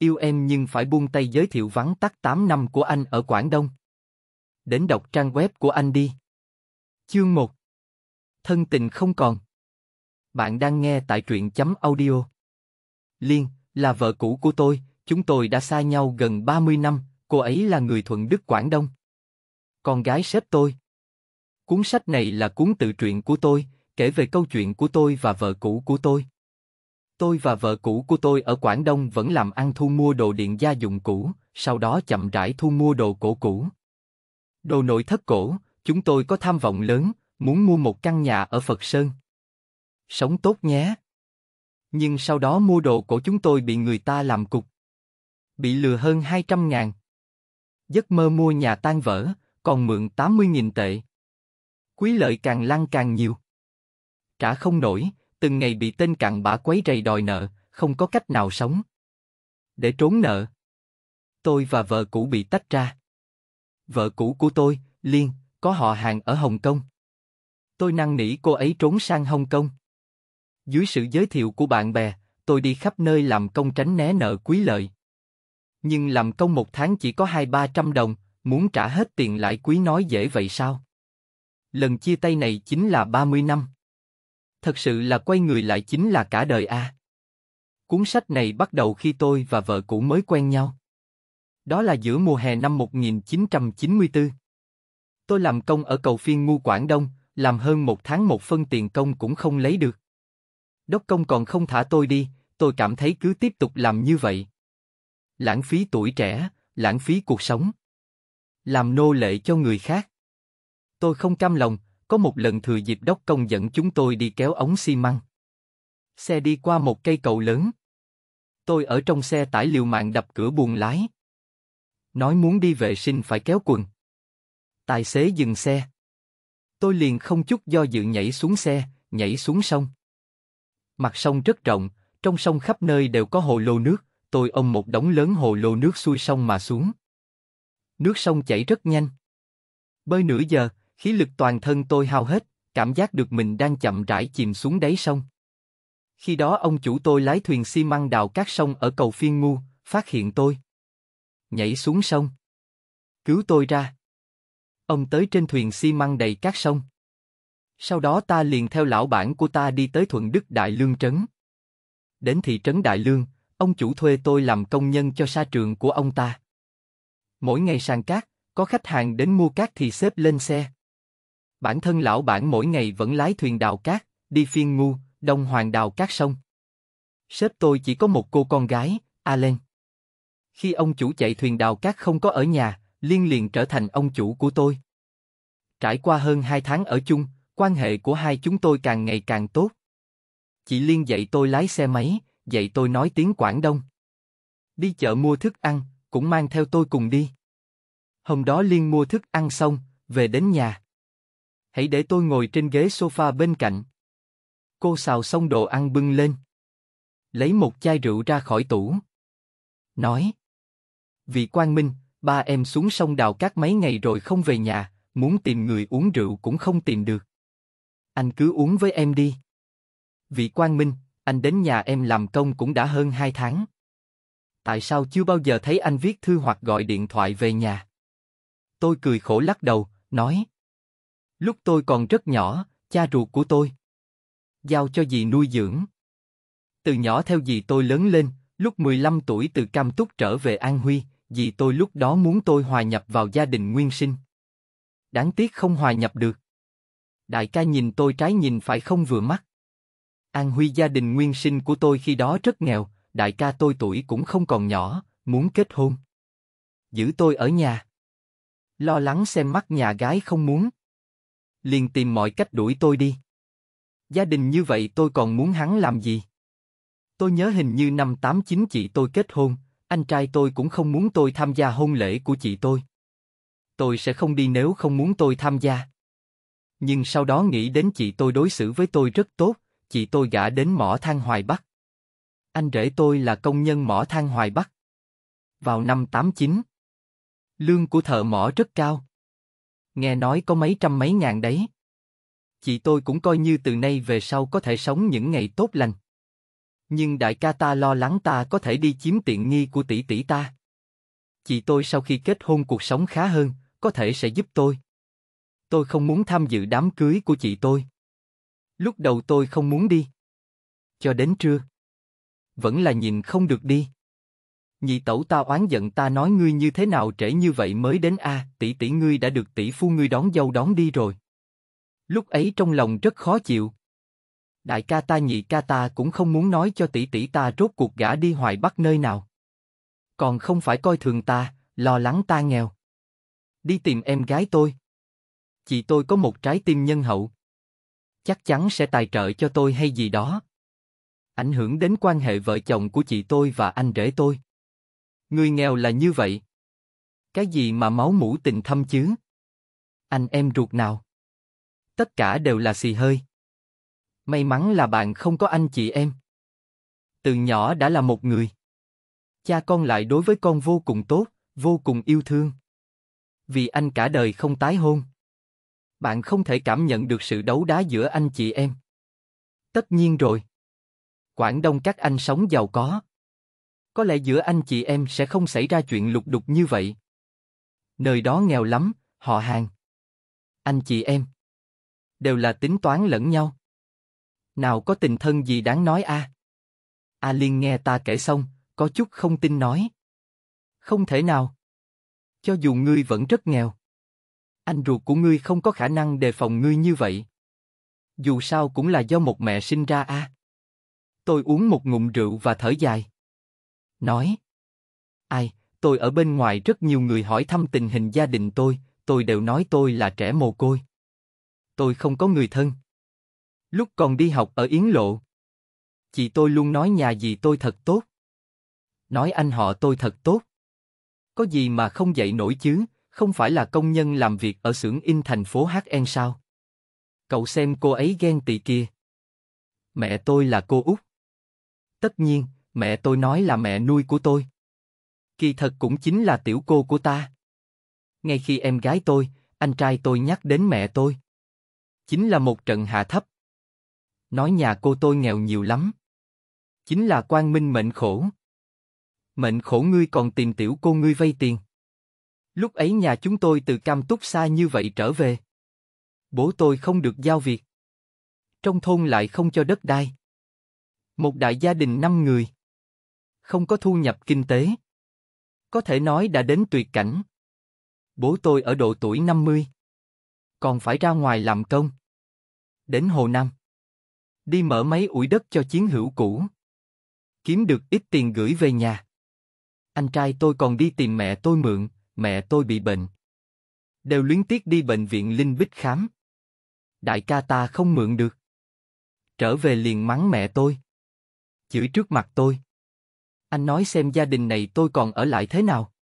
Yêu em nhưng phải buông tay giới thiệu vắng tắt 8 năm của anh ở Quảng Đông. Đến đọc trang web của anh đi. Chương 1 Thân tình không còn Bạn đang nghe tại truyện chấm audio. Liên, là vợ cũ của tôi, chúng tôi đã xa nhau gần 30 năm, cô ấy là người thuận Đức Quảng Đông. Con gái sếp tôi. Cuốn sách này là cuốn tự truyện của tôi, kể về câu chuyện của tôi và vợ cũ của tôi. Tôi và vợ cũ của tôi ở Quảng Đông vẫn làm ăn thu mua đồ điện gia dụng cũ, sau đó chậm rãi thu mua đồ cổ cũ. Đồ nội thất cổ, chúng tôi có tham vọng lớn, muốn mua một căn nhà ở Phật Sơn. Sống tốt nhé. Nhưng sau đó mua đồ cổ chúng tôi bị người ta làm cục. Bị lừa hơn 200 ngàn. Giấc mơ mua nhà tan vỡ, còn mượn 80.000 tệ. Quý lợi càng lăn càng nhiều. Trả không nổi, từng ngày bị tên cặn bã quấy rầy đòi nợ, không có cách nào sống. Để trốn nợ, tôi và vợ cũ bị tách ra. Vợ cũ của tôi, Liên, có họ hàng ở Hồng Kông. Tôi năn nỉ cô ấy trốn sang Hồng Kông. Dưới sự giới thiệu của bạn bè, tôi đi khắp nơi làm công tránh né nợ quý lợi. Nhưng làm công một tháng chỉ có hai ba trăm đồng, muốn trả hết tiền lãi quý nói dễ vậy sao? Lần chia tay này chính là 30 năm thật sự là quay người lại chính là cả đời a. Cuốn sách này bắt đầu khi tôi và vợ cũ mới quen nhau. Đó là giữa mùa hè năm 1994. Tôi làm công ở cầu phiên ngu Quảng Đông, làm hơn một tháng một phân tiền công cũng không lấy được. Đốc công còn không thả tôi đi, tôi cảm thấy cứ tiếp tục làm như vậy. Lãng phí tuổi trẻ, lãng phí cuộc sống. Làm nô lệ cho người khác. Tôi không cam lòng, có một lần thừa dịp đốc công dẫn chúng tôi đi kéo ống xi măng. Xe đi qua một cây cầu lớn. Tôi ở trong xe tải liều mạng đập cửa buồng lái. Nói muốn đi vệ sinh phải kéo quần. Tài xế dừng xe. Tôi liền không chút do dự nhảy xuống xe, nhảy xuống sông. Mặt sông rất rộng, trong sông khắp nơi đều có hồ lô nước, tôi ôm một đống lớn hồ lô nước xuôi sông mà xuống. Nước sông chảy rất nhanh. Bơi nửa giờ, Khí lực toàn thân tôi hao hết, cảm giác được mình đang chậm rãi chìm xuống đáy sông. Khi đó ông chủ tôi lái thuyền xi măng đào các sông ở cầu Phiên Ngu, phát hiện tôi. Nhảy xuống sông. Cứu tôi ra. Ông tới trên thuyền xi măng đầy các sông. Sau đó ta liền theo lão bản của ta đi tới Thuận Đức Đại Lương Trấn. Đến thị trấn Đại Lương, ông chủ thuê tôi làm công nhân cho sa trường của ông ta. Mỗi ngày sàn cát, có khách hàng đến mua cát thì xếp lên xe bản thân lão bản mỗi ngày vẫn lái thuyền đào cát, đi phiên ngu, đông hoàng đào cát sông. Sếp tôi chỉ có một cô con gái, Alen. Khi ông chủ chạy thuyền đào cát không có ở nhà, Liên liền trở thành ông chủ của tôi. Trải qua hơn hai tháng ở chung, quan hệ của hai chúng tôi càng ngày càng tốt. Chị Liên dạy tôi lái xe máy, dạy tôi nói tiếng Quảng Đông. Đi chợ mua thức ăn, cũng mang theo tôi cùng đi. Hôm đó Liên mua thức ăn xong, về đến nhà hãy để tôi ngồi trên ghế sofa bên cạnh. Cô xào xong đồ ăn bưng lên. Lấy một chai rượu ra khỏi tủ. Nói. vị Quang Minh, ba em xuống sông đào cát mấy ngày rồi không về nhà, muốn tìm người uống rượu cũng không tìm được. Anh cứ uống với em đi. Vị Quang Minh, anh đến nhà em làm công cũng đã hơn hai tháng. Tại sao chưa bao giờ thấy anh viết thư hoặc gọi điện thoại về nhà? Tôi cười khổ lắc đầu, nói. Lúc tôi còn rất nhỏ, cha ruột của tôi giao cho dì nuôi dưỡng. Từ nhỏ theo dì tôi lớn lên, lúc 15 tuổi từ Cam Túc trở về An Huy, dì tôi lúc đó muốn tôi hòa nhập vào gia đình nguyên sinh. Đáng tiếc không hòa nhập được. Đại ca nhìn tôi trái nhìn phải không vừa mắt. An Huy gia đình nguyên sinh của tôi khi đó rất nghèo, đại ca tôi tuổi cũng không còn nhỏ, muốn kết hôn. Giữ tôi ở nhà. Lo lắng xem mắt nhà gái không muốn liền tìm mọi cách đuổi tôi đi. Gia đình như vậy tôi còn muốn hắn làm gì? Tôi nhớ hình như năm 89 chị tôi kết hôn, anh trai tôi cũng không muốn tôi tham gia hôn lễ của chị tôi. Tôi sẽ không đi nếu không muốn tôi tham gia. Nhưng sau đó nghĩ đến chị tôi đối xử với tôi rất tốt, chị tôi gả đến mỏ than Hoài Bắc. Anh rể tôi là công nhân mỏ than Hoài Bắc. Vào năm 89, lương của thợ mỏ rất cao, nghe nói có mấy trăm mấy ngàn đấy. Chị tôi cũng coi như từ nay về sau có thể sống những ngày tốt lành. Nhưng đại ca ta lo lắng ta có thể đi chiếm tiện nghi của tỷ tỷ ta. Chị tôi sau khi kết hôn cuộc sống khá hơn, có thể sẽ giúp tôi. Tôi không muốn tham dự đám cưới của chị tôi. Lúc đầu tôi không muốn đi. Cho đến trưa. Vẫn là nhìn không được đi nhị tẩu ta oán giận ta nói ngươi như thế nào trễ như vậy mới đến a, tỷ tỷ ngươi đã được tỷ phu ngươi đón dâu đón đi rồi. Lúc ấy trong lòng rất khó chịu. Đại ca ta nhị ca ta cũng không muốn nói cho tỷ tỷ ta rốt cuộc gã đi hoài bắc nơi nào. Còn không phải coi thường ta, lo lắng ta nghèo. Đi tìm em gái tôi. Chị tôi có một trái tim nhân hậu. Chắc chắn sẽ tài trợ cho tôi hay gì đó ảnh hưởng đến quan hệ vợ chồng của chị tôi và anh rể tôi. Người nghèo là như vậy. Cái gì mà máu mũ tình thâm chứ? Anh em ruột nào? Tất cả đều là xì hơi. May mắn là bạn không có anh chị em. Từ nhỏ đã là một người. Cha con lại đối với con vô cùng tốt, vô cùng yêu thương. Vì anh cả đời không tái hôn. Bạn không thể cảm nhận được sự đấu đá giữa anh chị em. Tất nhiên rồi. Quảng Đông các anh sống giàu có. Có lẽ giữa anh chị em sẽ không xảy ra chuyện lục đục như vậy. Nơi đó nghèo lắm, họ hàng. Anh chị em. Đều là tính toán lẫn nhau. Nào có tình thân gì đáng nói a? À? A Liên nghe ta kể xong, có chút không tin nói. Không thể nào. Cho dù ngươi vẫn rất nghèo. Anh ruột của ngươi không có khả năng đề phòng ngươi như vậy. Dù sao cũng là do một mẹ sinh ra a. À? Tôi uống một ngụm rượu và thở dài nói. Ai, tôi ở bên ngoài rất nhiều người hỏi thăm tình hình gia đình tôi, tôi đều nói tôi là trẻ mồ côi. Tôi không có người thân. Lúc còn đi học ở Yến Lộ, chị tôi luôn nói nhà gì tôi thật tốt. Nói anh họ tôi thật tốt. Có gì mà không dậy nổi chứ, không phải là công nhân làm việc ở xưởng in thành phố HN sao? Cậu xem cô ấy ghen tị kia. Mẹ tôi là cô Út. Tất nhiên, mẹ tôi nói là mẹ nuôi của tôi. Kỳ thật cũng chính là tiểu cô của ta. Ngay khi em gái tôi, anh trai tôi nhắc đến mẹ tôi. Chính là một trận hạ thấp. Nói nhà cô tôi nghèo nhiều lắm. Chính là quan minh mệnh khổ. Mệnh khổ ngươi còn tìm tiểu cô ngươi vay tiền. Lúc ấy nhà chúng tôi từ cam túc xa như vậy trở về. Bố tôi không được giao việc. Trong thôn lại không cho đất đai. Một đại gia đình năm người không có thu nhập kinh tế. Có thể nói đã đến tuyệt cảnh. Bố tôi ở độ tuổi 50. Còn phải ra ngoài làm công. Đến Hồ Nam. Đi mở máy ủi đất cho chiến hữu cũ. Kiếm được ít tiền gửi về nhà. Anh trai tôi còn đi tìm mẹ tôi mượn, mẹ tôi bị bệnh. Đều luyến tiếc đi bệnh viện Linh Bích khám. Đại ca ta không mượn được. Trở về liền mắng mẹ tôi. Chửi trước mặt tôi anh nói xem gia đình này tôi còn ở lại thế nào?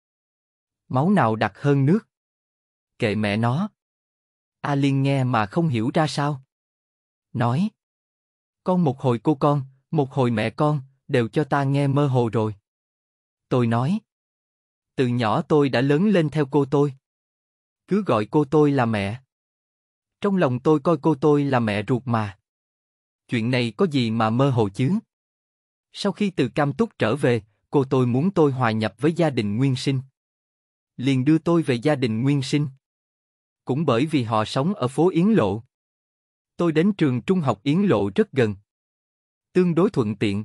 Máu nào đặc hơn nước? Kệ mẹ nó. A Liên nghe mà không hiểu ra sao. Nói. Con một hồi cô con, một hồi mẹ con, đều cho ta nghe mơ hồ rồi. Tôi nói. Từ nhỏ tôi đã lớn lên theo cô tôi. Cứ gọi cô tôi là mẹ. Trong lòng tôi coi cô tôi là mẹ ruột mà. Chuyện này có gì mà mơ hồ chứ? Sau khi từ Cam Túc trở về, cô tôi muốn tôi hòa nhập với gia đình nguyên sinh. Liền đưa tôi về gia đình nguyên sinh. Cũng bởi vì họ sống ở phố Yến Lộ. Tôi đến trường trung học Yến Lộ rất gần. Tương đối thuận tiện.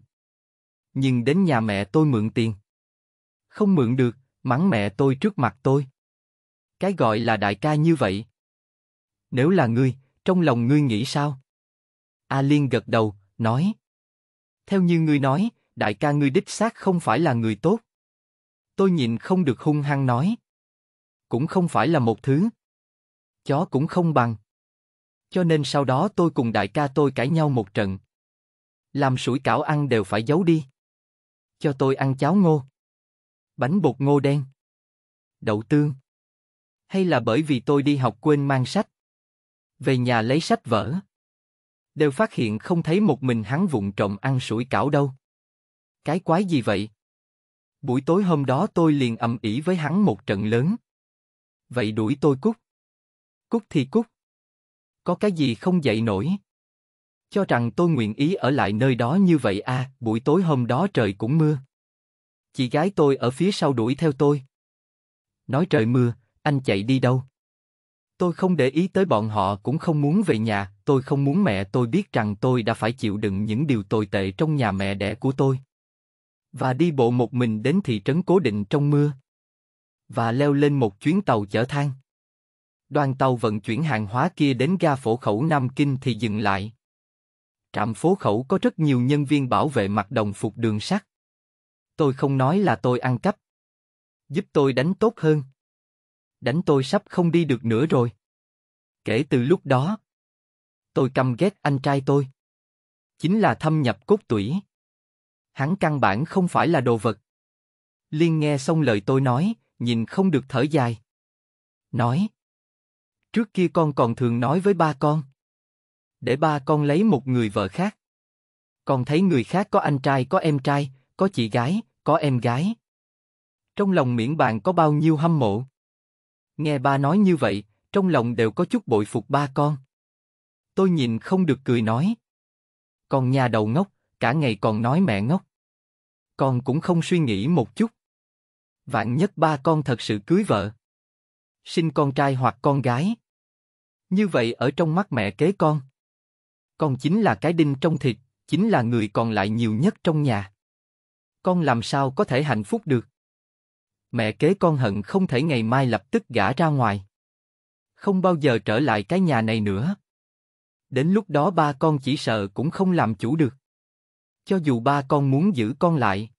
Nhưng đến nhà mẹ tôi mượn tiền. Không mượn được, mắng mẹ tôi trước mặt tôi. Cái gọi là đại ca như vậy. Nếu là ngươi, trong lòng ngươi nghĩ sao? A Liên gật đầu, nói. Theo như ngươi nói, đại ca ngươi đích xác không phải là người tốt. Tôi nhìn không được hung hăng nói. Cũng không phải là một thứ. Chó cũng không bằng. Cho nên sau đó tôi cùng đại ca tôi cãi nhau một trận. Làm sủi cảo ăn đều phải giấu đi. Cho tôi ăn cháo ngô. Bánh bột ngô đen. Đậu tương. Hay là bởi vì tôi đi học quên mang sách. Về nhà lấy sách vở đều phát hiện không thấy một mình hắn vụng trộm ăn sủi cảo đâu. Cái quái gì vậy? Buổi tối hôm đó tôi liền ầm ĩ với hắn một trận lớn. Vậy đuổi tôi cút. Cút thì cút. Có cái gì không dậy nổi? Cho rằng tôi nguyện ý ở lại nơi đó như vậy à, buổi tối hôm đó trời cũng mưa. Chị gái tôi ở phía sau đuổi theo tôi. Nói trời mưa, anh chạy đi đâu? Tôi không để ý tới bọn họ cũng không muốn về nhà, tôi không muốn mẹ tôi biết rằng tôi đã phải chịu đựng những điều tồi tệ trong nhà mẹ đẻ của tôi. Và đi bộ một mình đến thị trấn cố định trong mưa. Và leo lên một chuyến tàu chở than. Đoàn tàu vận chuyển hàng hóa kia đến ga phổ khẩu Nam Kinh thì dừng lại. Trạm phố khẩu có rất nhiều nhân viên bảo vệ mặc đồng phục đường sắt. Tôi không nói là tôi ăn cắp. Giúp tôi đánh tốt hơn đánh tôi sắp không đi được nữa rồi. Kể từ lúc đó, tôi căm ghét anh trai tôi. Chính là thâm nhập cốt tủy. Hắn căn bản không phải là đồ vật. Liên nghe xong lời tôi nói, nhìn không được thở dài. Nói. Trước kia con còn thường nói với ba con. Để ba con lấy một người vợ khác. Con thấy người khác có anh trai, có em trai, có chị gái, có em gái. Trong lòng miễn bạn có bao nhiêu hâm mộ. Nghe ba nói như vậy, trong lòng đều có chút bội phục ba con. Tôi nhìn không được cười nói. Còn nhà đầu ngốc, cả ngày còn nói mẹ ngốc. Con cũng không suy nghĩ một chút. Vạn nhất ba con thật sự cưới vợ. Sinh con trai hoặc con gái. Như vậy ở trong mắt mẹ kế con. Con chính là cái đinh trong thịt, chính là người còn lại nhiều nhất trong nhà. Con làm sao có thể hạnh phúc được? mẹ kế con hận không thể ngày mai lập tức gả ra ngoài. Không bao giờ trở lại cái nhà này nữa. Đến lúc đó ba con chỉ sợ cũng không làm chủ được. Cho dù ba con muốn giữ con lại.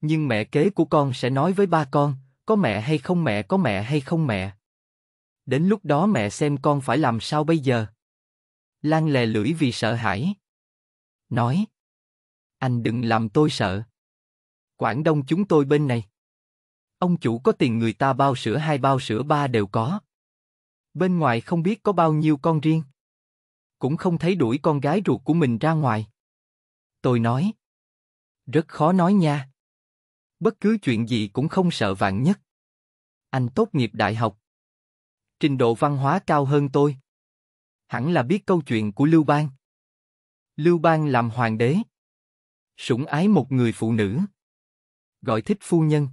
Nhưng mẹ kế của con sẽ nói với ba con, có mẹ hay không mẹ, có mẹ hay không mẹ. Đến lúc đó mẹ xem con phải làm sao bây giờ. Lan lè lưỡi vì sợ hãi. Nói. Anh đừng làm tôi sợ. Quảng Đông chúng tôi bên này. Ông chủ có tiền người ta bao sữa hai bao sữa ba đều có. Bên ngoài không biết có bao nhiêu con riêng. Cũng không thấy đuổi con gái ruột của mình ra ngoài. Tôi nói. Rất khó nói nha. Bất cứ chuyện gì cũng không sợ vạn nhất. Anh tốt nghiệp đại học. Trình độ văn hóa cao hơn tôi. Hẳn là biết câu chuyện của Lưu Bang. Lưu Bang làm hoàng đế. Sủng ái một người phụ nữ. Gọi thích phu nhân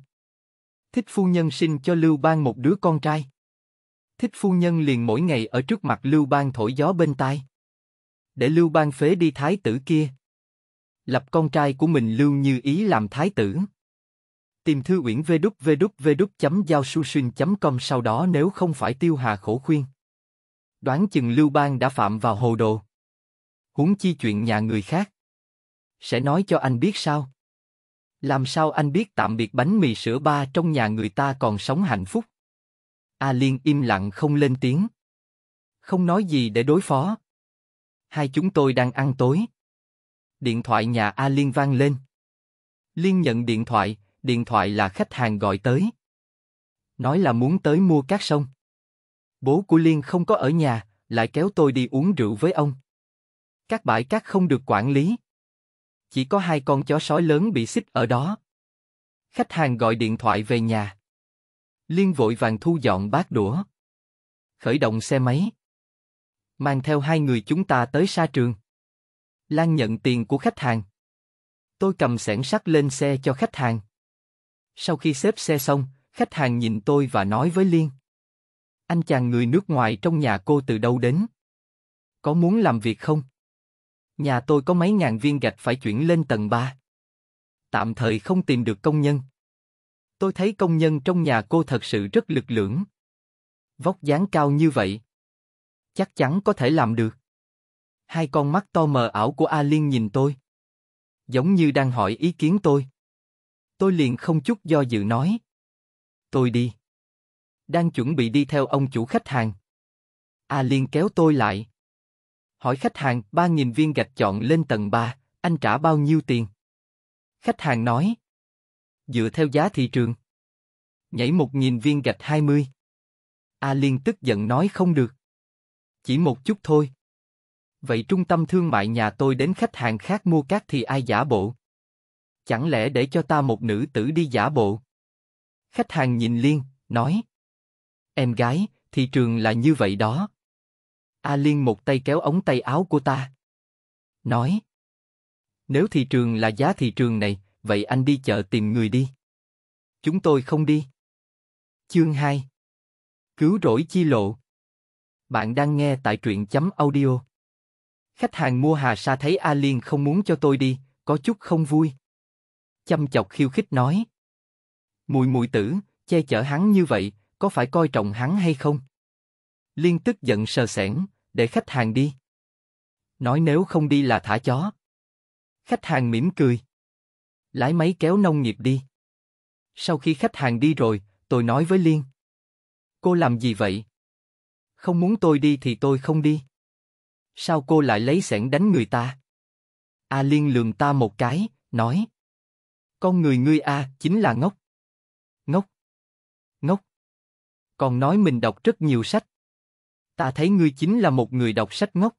Thích phu nhân sinh cho Lưu Bang một đứa con trai. Thích phu nhân liền mỗi ngày ở trước mặt Lưu Bang thổi gió bên tai. Để Lưu Bang phế đi thái tử kia. Lập con trai của mình Lưu Như Ý làm thái tử. Tìm thư uyển vê đúc vê đúc vê đúc chấm giao su xuyên chấm com sau đó nếu không phải tiêu hà khổ khuyên. Đoán chừng Lưu Bang đã phạm vào hồ đồ. Huống chi chuyện nhà người khác. Sẽ nói cho anh biết sao? Làm sao anh biết tạm biệt bánh mì sữa ba trong nhà người ta còn sống hạnh phúc? A Liên im lặng không lên tiếng. Không nói gì để đối phó. Hai chúng tôi đang ăn tối. Điện thoại nhà A Liên vang lên. Liên nhận điện thoại, điện thoại là khách hàng gọi tới. Nói là muốn tới mua cát sông. Bố của Liên không có ở nhà, lại kéo tôi đi uống rượu với ông. Các bãi cát không được quản lý chỉ có hai con chó sói lớn bị xích ở đó. Khách hàng gọi điện thoại về nhà. Liên vội vàng thu dọn bát đũa. Khởi động xe máy. Mang theo hai người chúng ta tới sa trường. Lan nhận tiền của khách hàng. Tôi cầm sẻn sắt lên xe cho khách hàng. Sau khi xếp xe xong, khách hàng nhìn tôi và nói với Liên. Anh chàng người nước ngoài trong nhà cô từ đâu đến? Có muốn làm việc không? Nhà tôi có mấy ngàn viên gạch phải chuyển lên tầng 3. Tạm thời không tìm được công nhân. Tôi thấy công nhân trong nhà cô thật sự rất lực lưỡng. Vóc dáng cao như vậy. Chắc chắn có thể làm được. Hai con mắt to mờ ảo của A Liên nhìn tôi. Giống như đang hỏi ý kiến tôi. Tôi liền không chút do dự nói. Tôi đi. Đang chuẩn bị đi theo ông chủ khách hàng. A Liên kéo tôi lại. Hỏi khách hàng, 3.000 viên gạch chọn lên tầng 3, anh trả bao nhiêu tiền? Khách hàng nói, dựa theo giá thị trường. Nhảy 1.000 viên gạch 20. A Liên tức giận nói không được. Chỉ một chút thôi. Vậy trung tâm thương mại nhà tôi đến khách hàng khác mua cát thì ai giả bộ? Chẳng lẽ để cho ta một nữ tử đi giả bộ? Khách hàng nhìn Liên, nói. Em gái, thị trường là như vậy đó. A Liên một tay kéo ống tay áo của ta. Nói. Nếu thị trường là giá thị trường này, vậy anh đi chợ tìm người đi. Chúng tôi không đi. Chương 2 Cứu rỗi chi lộ Bạn đang nghe tại truyện chấm audio. Khách hàng mua hà sa thấy A Liên không muốn cho tôi đi, có chút không vui. Chăm chọc khiêu khích nói. Mùi mùi tử, che chở hắn như vậy, có phải coi trọng hắn hay không? Liên tức giận sờ sẻn, để khách hàng đi. Nói nếu không đi là thả chó. Khách hàng mỉm cười. Lái máy kéo nông nghiệp đi. Sau khi khách hàng đi rồi, tôi nói với Liên. Cô làm gì vậy? Không muốn tôi đi thì tôi không đi. Sao cô lại lấy sẻn đánh người ta? A à, Liên lườm ta một cái, nói. Con người ngươi A à, chính là ngốc. Ngốc. Ngốc. Còn nói mình đọc rất nhiều sách. Ta thấy ngươi chính là một người đọc sách ngốc.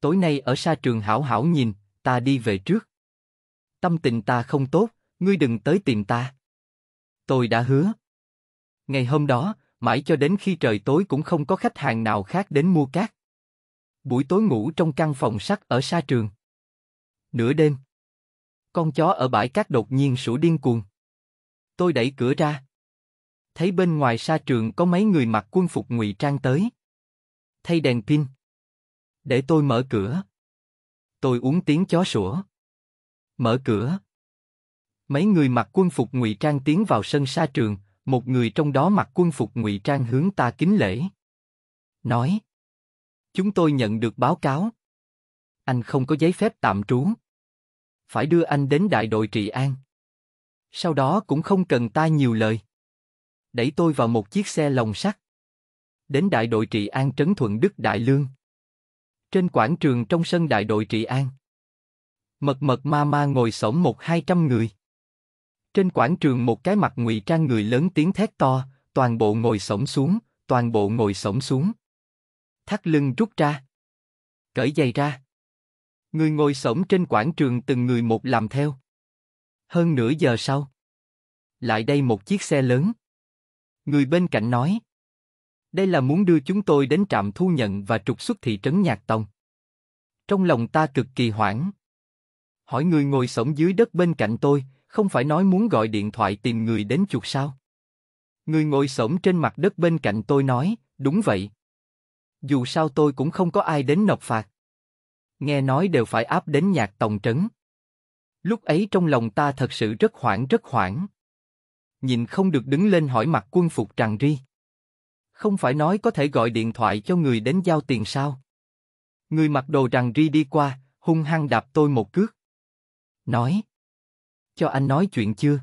Tối nay ở sa trường hảo hảo nhìn, ta đi về trước. Tâm tình ta không tốt, ngươi đừng tới tìm ta. Tôi đã hứa. Ngày hôm đó, mãi cho đến khi trời tối cũng không có khách hàng nào khác đến mua cát. Buổi tối ngủ trong căn phòng sắt ở sa trường. Nửa đêm, con chó ở bãi cát đột nhiên sủa điên cuồng. Tôi đẩy cửa ra, thấy bên ngoài sa trường có mấy người mặc quân phục ngụy trang tới thay đèn pin. Để tôi mở cửa. Tôi uống tiếng chó sủa. Mở cửa. Mấy người mặc quân phục ngụy trang tiến vào sân sa trường, một người trong đó mặc quân phục ngụy trang hướng ta kính lễ. Nói. Chúng tôi nhận được báo cáo. Anh không có giấy phép tạm trú. Phải đưa anh đến đại đội trị an. Sau đó cũng không cần ta nhiều lời. Đẩy tôi vào một chiếc xe lồng sắt đến đại đội trị an trấn thuận đức đại lương trên quảng trường trong sân đại đội trị an mật mật ma ma ngồi sổng một hai trăm người trên quảng trường một cái mặt ngụy trang người lớn tiếng thét to toàn bộ ngồi sổng xuống toàn bộ ngồi sổng xuống thắt lưng rút ra cởi giày ra người ngồi sổng trên quảng trường từng người một làm theo hơn nửa giờ sau lại đây một chiếc xe lớn người bên cạnh nói đây là muốn đưa chúng tôi đến trạm thu nhận và trục xuất thị trấn Nhạc Tông. Trong lòng ta cực kỳ hoảng. Hỏi người ngồi sổng dưới đất bên cạnh tôi, không phải nói muốn gọi điện thoại tìm người đến chuột sao? Người ngồi sổng trên mặt đất bên cạnh tôi nói, đúng vậy. Dù sao tôi cũng không có ai đến nộp phạt. Nghe nói đều phải áp đến nhạc tổng trấn. Lúc ấy trong lòng ta thật sự rất hoảng rất hoảng. Nhìn không được đứng lên hỏi mặt quân phục tràn ri. Không phải nói có thể gọi điện thoại cho người đến giao tiền sao? Người mặc đồ rằng ri đi qua, hung hăng đạp tôi một cước. Nói. Cho anh nói chuyện chưa?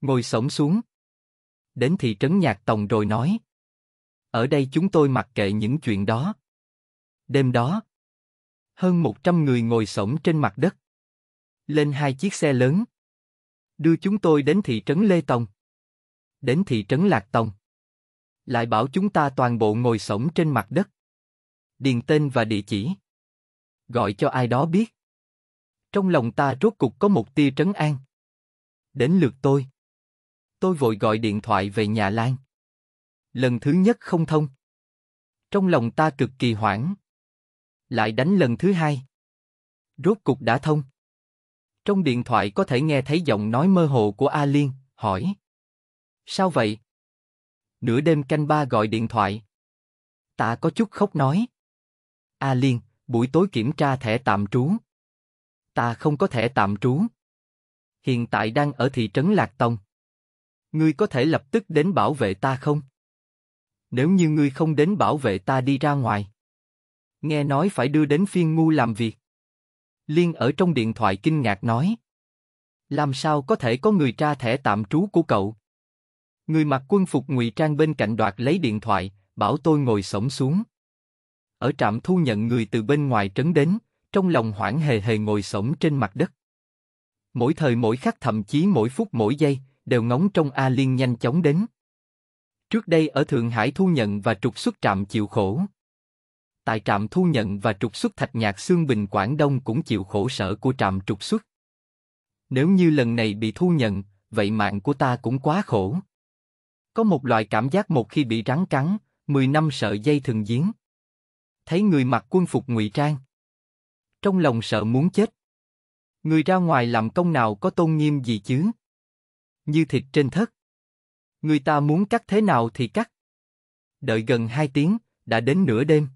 Ngồi sổng xuống. Đến thị trấn Nhạc Tòng rồi nói. Ở đây chúng tôi mặc kệ những chuyện đó. Đêm đó, hơn 100 người ngồi sổng trên mặt đất. Lên hai chiếc xe lớn. Đưa chúng tôi đến thị trấn Lê Tòng. Đến thị trấn Lạc Tòng lại bảo chúng ta toàn bộ ngồi sổng trên mặt đất. Điền tên và địa chỉ. Gọi cho ai đó biết. Trong lòng ta rốt cục có một tia trấn an. Đến lượt tôi. Tôi vội gọi điện thoại về nhà Lan. Lần thứ nhất không thông. Trong lòng ta cực kỳ hoảng. Lại đánh lần thứ hai. Rốt cục đã thông. Trong điện thoại có thể nghe thấy giọng nói mơ hồ của A Liên, hỏi. Sao vậy? nửa đêm canh ba gọi điện thoại. Tạ có chút khóc nói. A Liên, buổi tối kiểm tra thẻ tạm trú. Ta không có thẻ tạm trú. Hiện tại đang ở thị trấn Lạc Tông. Ngươi có thể lập tức đến bảo vệ ta không? Nếu như ngươi không đến bảo vệ ta đi ra ngoài. Nghe nói phải đưa đến phiên ngu làm việc. Liên ở trong điện thoại kinh ngạc nói. Làm sao có thể có người tra thẻ tạm trú của cậu? Người mặc quân phục ngụy trang bên cạnh đoạt lấy điện thoại, bảo tôi ngồi sổng xuống. Ở trạm thu nhận người từ bên ngoài trấn đến, trong lòng hoảng hề hề ngồi sổng trên mặt đất. Mỗi thời mỗi khắc thậm chí mỗi phút mỗi giây, đều ngóng trong A Liên nhanh chóng đến. Trước đây ở Thượng Hải thu nhận và trục xuất trạm chịu khổ. Tại trạm thu nhận và trục xuất Thạch Nhạc xương Bình Quảng Đông cũng chịu khổ sở của trạm trục xuất. Nếu như lần này bị thu nhận, vậy mạng của ta cũng quá khổ. Có một loại cảm giác một khi bị rắn cắn, 10 năm sợ dây thường giếng. Thấy người mặc quân phục ngụy trang. Trong lòng sợ muốn chết. Người ra ngoài làm công nào có tôn nghiêm gì chứ? Như thịt trên thất. Người ta muốn cắt thế nào thì cắt. Đợi gần 2 tiếng, đã đến nửa đêm.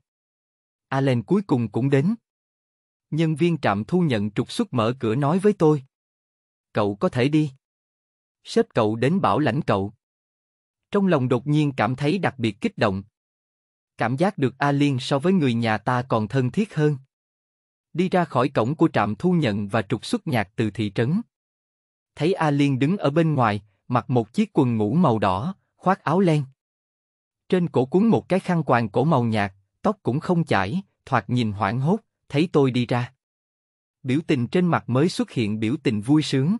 Allen cuối cùng cũng đến. Nhân viên trạm thu nhận trục xuất mở cửa nói với tôi. Cậu có thể đi. Sếp cậu đến bảo lãnh cậu. Trong lòng đột nhiên cảm thấy đặc biệt kích động. Cảm giác được A Liên so với người nhà ta còn thân thiết hơn. Đi ra khỏi cổng của trạm thu nhận và trục xuất nhạc từ thị trấn. Thấy A Liên đứng ở bên ngoài, mặc một chiếc quần ngủ màu đỏ, khoác áo len. Trên cổ cuốn một cái khăn quàng cổ màu nhạt, tóc cũng không chảy, thoạt nhìn hoảng hốt, thấy tôi đi ra. Biểu tình trên mặt mới xuất hiện biểu tình vui sướng.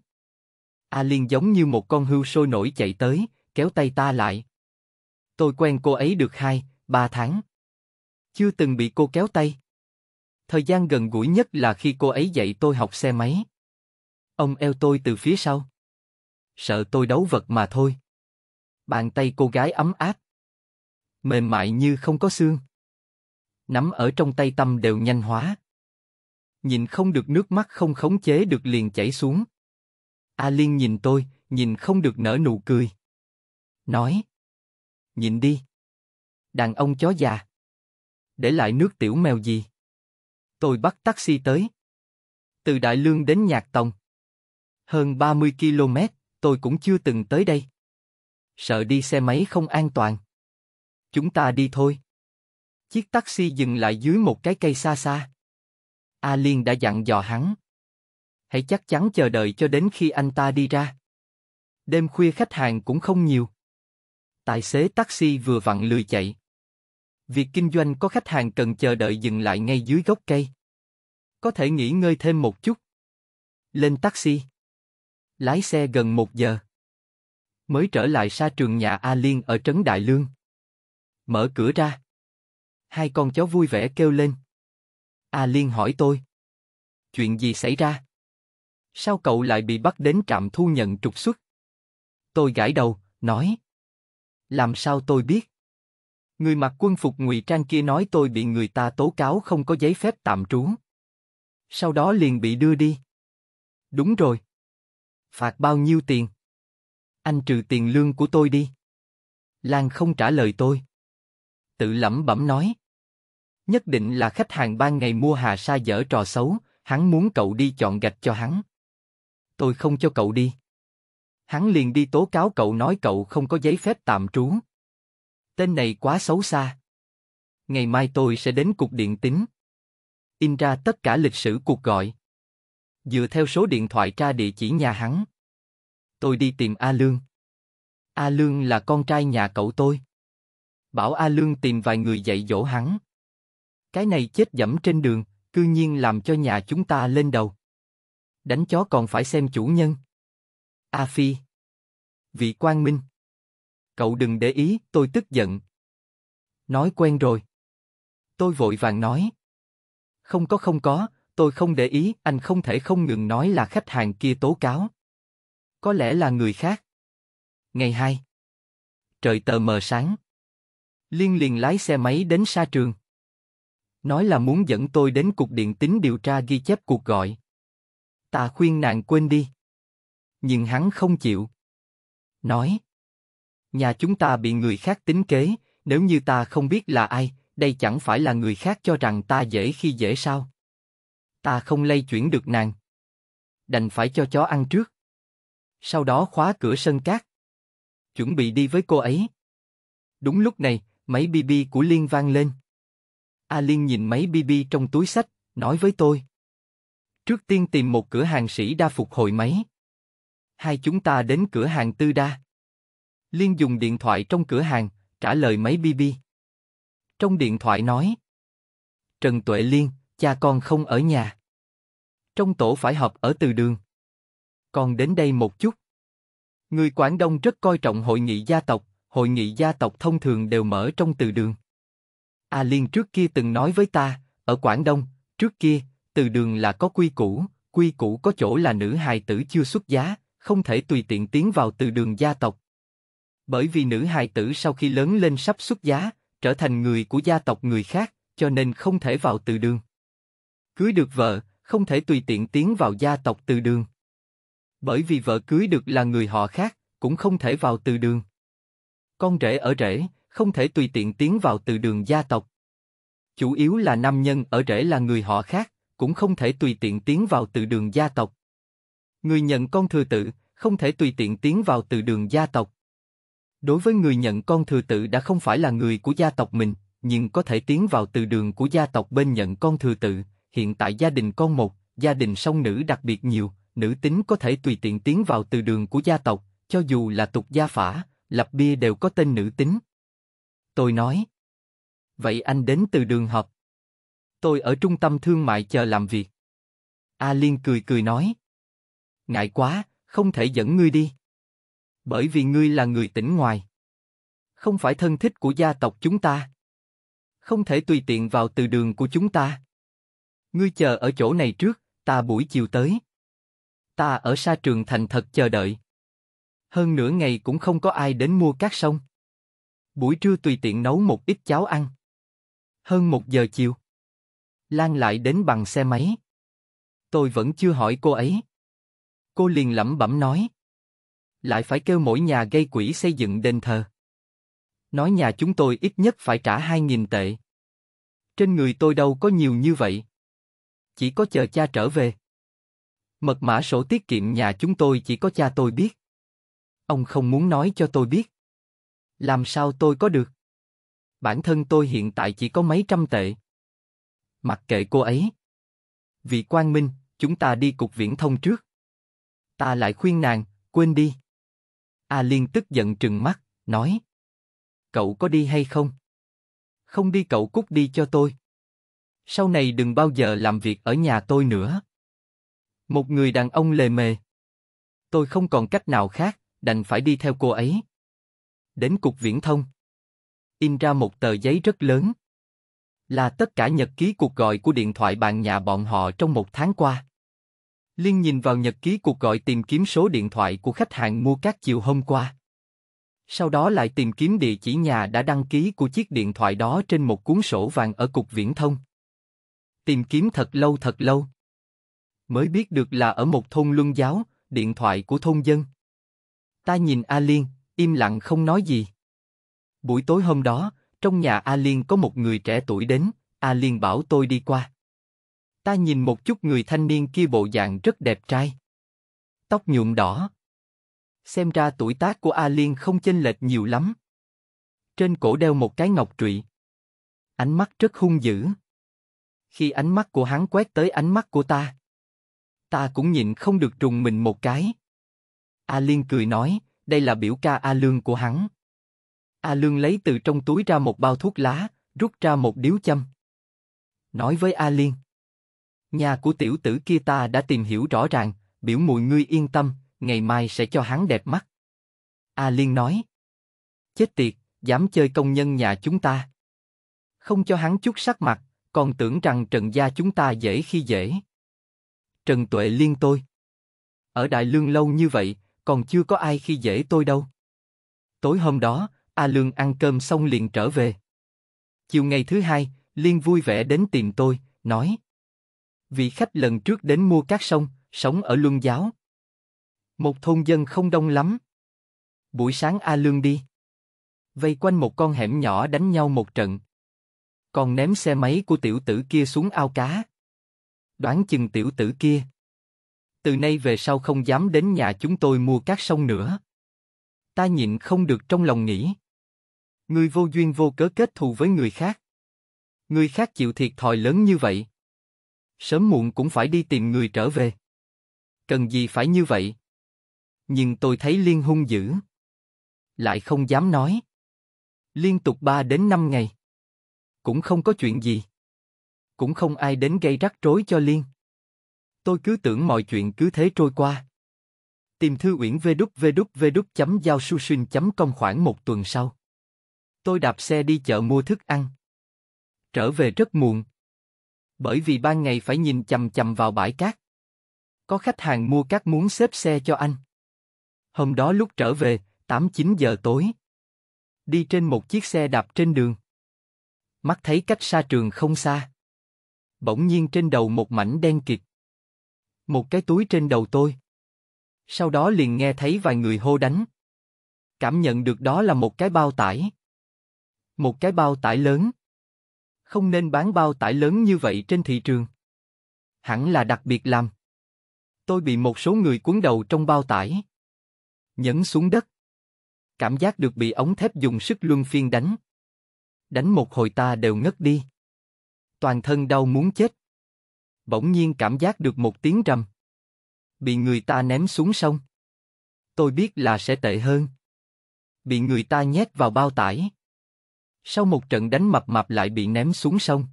A Liên giống như một con hươu sôi nổi chạy tới, kéo tay ta lại. Tôi quen cô ấy được 2, 3 tháng. Chưa từng bị cô kéo tay. Thời gian gần gũi nhất là khi cô ấy dạy tôi học xe máy. Ông eo tôi từ phía sau. Sợ tôi đấu vật mà thôi. Bàn tay cô gái ấm áp. Mềm mại như không có xương. Nắm ở trong tay tâm đều nhanh hóa. Nhìn không được nước mắt không khống chế được liền chảy xuống. A Liên nhìn tôi, nhìn không được nở nụ cười nói. Nhìn đi. Đàn ông chó già. Để lại nước tiểu mèo gì? Tôi bắt taxi tới. Từ Đại Lương đến Nhạc Tòng. Hơn 30 km, tôi cũng chưa từng tới đây. Sợ đi xe máy không an toàn. Chúng ta đi thôi. Chiếc taxi dừng lại dưới một cái cây xa xa. A Liên đã dặn dò hắn. Hãy chắc chắn chờ đợi cho đến khi anh ta đi ra. Đêm khuya khách hàng cũng không nhiều. Tài xế taxi vừa vặn lười chạy. Việc kinh doanh có khách hàng cần chờ đợi dừng lại ngay dưới gốc cây. Có thể nghỉ ngơi thêm một chút. Lên taxi. Lái xe gần một giờ. Mới trở lại xa trường nhà A Liên ở Trấn Đại Lương. Mở cửa ra. Hai con chó vui vẻ kêu lên. A Liên hỏi tôi. Chuyện gì xảy ra? Sao cậu lại bị bắt đến trạm thu nhận trục xuất? Tôi gãi đầu, nói, làm sao tôi biết? Người mặc quân phục ngụy trang kia nói tôi bị người ta tố cáo không có giấy phép tạm trú. Sau đó liền bị đưa đi. Đúng rồi. Phạt bao nhiêu tiền? Anh trừ tiền lương của tôi đi. Lan không trả lời tôi. Tự lẩm bẩm nói. Nhất định là khách hàng ban ngày mua hà sa dở trò xấu, hắn muốn cậu đi chọn gạch cho hắn. Tôi không cho cậu đi. Hắn liền đi tố cáo cậu nói cậu không có giấy phép tạm trú. Tên này quá xấu xa. Ngày mai tôi sẽ đến cục điện tính. In ra tất cả lịch sử cuộc gọi. Dựa theo số điện thoại tra địa chỉ nhà hắn. Tôi đi tìm A Lương. A Lương là con trai nhà cậu tôi. Bảo A Lương tìm vài người dạy dỗ hắn. Cái này chết dẫm trên đường, cư nhiên làm cho nhà chúng ta lên đầu. Đánh chó còn phải xem chủ nhân. A Phi. Vị Quang Minh. Cậu đừng để ý, tôi tức giận. Nói quen rồi. Tôi vội vàng nói. Không có không có, tôi không để ý, anh không thể không ngừng nói là khách hàng kia tố cáo. Có lẽ là người khác. Ngày 2. Trời tờ mờ sáng. Liên liền lái xe máy đến sa trường. Nói là muốn dẫn tôi đến cục điện tín điều tra ghi chép cuộc gọi. Ta khuyên nạn quên đi nhưng hắn không chịu. Nói, nhà chúng ta bị người khác tính kế, nếu như ta không biết là ai, đây chẳng phải là người khác cho rằng ta dễ khi dễ sao? Ta không lây chuyển được nàng, đành phải cho chó ăn trước. Sau đó khóa cửa sân cát, chuẩn bị đi với cô ấy. Đúng lúc này, máy BB của Liên vang lên. A Liên nhìn máy BB trong túi sách, nói với tôi. Trước tiên tìm một cửa hàng sĩ đa phục hồi máy hai chúng ta đến cửa hàng Tư Đa. Liên dùng điện thoại trong cửa hàng, trả lời mấy BB. Trong điện thoại nói, Trần Tuệ Liên, cha con không ở nhà. Trong tổ phải họp ở từ đường. còn đến đây một chút. Người Quảng Đông rất coi trọng hội nghị gia tộc, hội nghị gia tộc thông thường đều mở trong từ đường. A à Liên trước kia từng nói với ta, ở Quảng Đông, trước kia, từ đường là có quy củ, quy củ có chỗ là nữ hài tử chưa xuất giá, không thể tùy tiện tiến vào từ đường gia tộc. Bởi vì nữ hài tử sau khi lớn lên sắp xuất giá, trở thành người của gia tộc người khác, cho nên không thể vào từ đường. Cưới được vợ, không thể tùy tiện tiến vào gia tộc từ đường. Bởi vì vợ cưới được là người họ khác, cũng không thể vào từ đường. Con rể ở rể, không thể tùy tiện tiến vào từ đường gia tộc. Chủ yếu là nam nhân ở rể là người họ khác, cũng không thể tùy tiện tiến vào từ đường gia tộc. Người nhận con thừa tự, không thể tùy tiện tiến vào từ đường gia tộc. Đối với người nhận con thừa tự đã không phải là người của gia tộc mình, nhưng có thể tiến vào từ đường của gia tộc bên nhận con thừa tự, hiện tại gia đình con một, gia đình song nữ đặc biệt nhiều, nữ tính có thể tùy tiện tiến vào từ đường của gia tộc, cho dù là tục gia phả, lập bia đều có tên nữ tính. Tôi nói. Vậy anh đến từ đường họp. Tôi ở trung tâm thương mại chờ làm việc. A Liên cười cười nói. Ngại quá, không thể dẫn ngươi đi. Bởi vì ngươi là người tỉnh ngoài. Không phải thân thích của gia tộc chúng ta. Không thể tùy tiện vào từ đường của chúng ta. Ngươi chờ ở chỗ này trước, ta buổi chiều tới. Ta ở xa trường thành thật chờ đợi. Hơn nửa ngày cũng không có ai đến mua cát sông. Buổi trưa tùy tiện nấu một ít cháo ăn. Hơn một giờ chiều. Lan lại đến bằng xe máy. Tôi vẫn chưa hỏi cô ấy. Cô liền lẩm bẩm nói. Lại phải kêu mỗi nhà gây quỹ xây dựng đền thờ. Nói nhà chúng tôi ít nhất phải trả 2.000 tệ. Trên người tôi đâu có nhiều như vậy. Chỉ có chờ cha trở về. Mật mã sổ tiết kiệm nhà chúng tôi chỉ có cha tôi biết. Ông không muốn nói cho tôi biết. Làm sao tôi có được? Bản thân tôi hiện tại chỉ có mấy trăm tệ. Mặc kệ cô ấy. Vị quan Minh, chúng ta đi cục viễn thông trước ta lại khuyên nàng, quên đi. A Liên tức giận trừng mắt, nói. Cậu có đi hay không? Không đi cậu cút đi cho tôi. Sau này đừng bao giờ làm việc ở nhà tôi nữa. Một người đàn ông lề mề. Tôi không còn cách nào khác, đành phải đi theo cô ấy. Đến cục viễn thông. In ra một tờ giấy rất lớn. Là tất cả nhật ký cuộc gọi của điện thoại bạn nhà bọn họ trong một tháng qua. Liên nhìn vào nhật ký cuộc gọi tìm kiếm số điện thoại của khách hàng mua các chiều hôm qua. Sau đó lại tìm kiếm địa chỉ nhà đã đăng ký của chiếc điện thoại đó trên một cuốn sổ vàng ở cục viễn thông. Tìm kiếm thật lâu thật lâu. Mới biết được là ở một thôn luân giáo, điện thoại của thôn dân. Ta nhìn A Liên, im lặng không nói gì. Buổi tối hôm đó, trong nhà A Liên có một người trẻ tuổi đến, A Liên bảo tôi đi qua. Ta nhìn một chút người thanh niên kia bộ dạng rất đẹp trai. Tóc nhuộm đỏ. Xem ra tuổi tác của A Liên không chênh lệch nhiều lắm. Trên cổ đeo một cái ngọc trụy. Ánh mắt rất hung dữ. Khi ánh mắt của hắn quét tới ánh mắt của ta, ta cũng nhịn không được trùng mình một cái. A Liên cười nói, đây là biểu ca A Lương của hắn. A Lương lấy từ trong túi ra một bao thuốc lá, rút ra một điếu châm. Nói với A Liên. Nhà của tiểu tử kia ta đã tìm hiểu rõ ràng, biểu mùi ngươi yên tâm, ngày mai sẽ cho hắn đẹp mắt. A Liên nói. Chết tiệt, dám chơi công nhân nhà chúng ta. Không cho hắn chút sắc mặt, còn tưởng rằng trần gia chúng ta dễ khi dễ. Trần Tuệ Liên tôi. Ở Đại Lương lâu như vậy, còn chưa có ai khi dễ tôi đâu. Tối hôm đó, A Lương ăn cơm xong liền trở về. Chiều ngày thứ hai, Liên vui vẻ đến tìm tôi, nói, vị khách lần trước đến mua cát sông, sống ở Luân Giáo. Một thôn dân không đông lắm. Buổi sáng A Lương đi. Vây quanh một con hẻm nhỏ đánh nhau một trận. Còn ném xe máy của tiểu tử kia xuống ao cá. Đoán chừng tiểu tử kia. Từ nay về sau không dám đến nhà chúng tôi mua cát sông nữa. Ta nhịn không được trong lòng nghĩ. Người vô duyên vô cớ kết thù với người khác. Người khác chịu thiệt thòi lớn như vậy Sớm muộn cũng phải đi tìm người trở về. Cần gì phải như vậy? Nhưng tôi thấy Liên hung dữ. Lại không dám nói. Liên tục 3 đến 5 ngày. Cũng không có chuyện gì. Cũng không ai đến gây rắc rối cho Liên. Tôi cứ tưởng mọi chuyện cứ thế trôi qua. Tìm thư uyển vđvđvđ.giao.susin.com khoảng một tuần sau. Tôi đạp xe đi chợ mua thức ăn. Trở về rất muộn, bởi vì ban ngày phải nhìn chằm chằm vào bãi cát. Có khách hàng mua cát muốn xếp xe cho anh. Hôm đó lúc trở về, 8-9 giờ tối. Đi trên một chiếc xe đạp trên đường. Mắt thấy cách xa trường không xa. Bỗng nhiên trên đầu một mảnh đen kịt. Một cái túi trên đầu tôi. Sau đó liền nghe thấy vài người hô đánh. Cảm nhận được đó là một cái bao tải. Một cái bao tải lớn không nên bán bao tải lớn như vậy trên thị trường. Hẳn là đặc biệt làm. Tôi bị một số người cuốn đầu trong bao tải. Nhấn xuống đất. Cảm giác được bị ống thép dùng sức luân phiên đánh. Đánh một hồi ta đều ngất đi. Toàn thân đau muốn chết. Bỗng nhiên cảm giác được một tiếng rầm. Bị người ta ném xuống sông. Tôi biết là sẽ tệ hơn. Bị người ta nhét vào bao tải sau một trận đánh mập mạp lại bị ném xuống sông.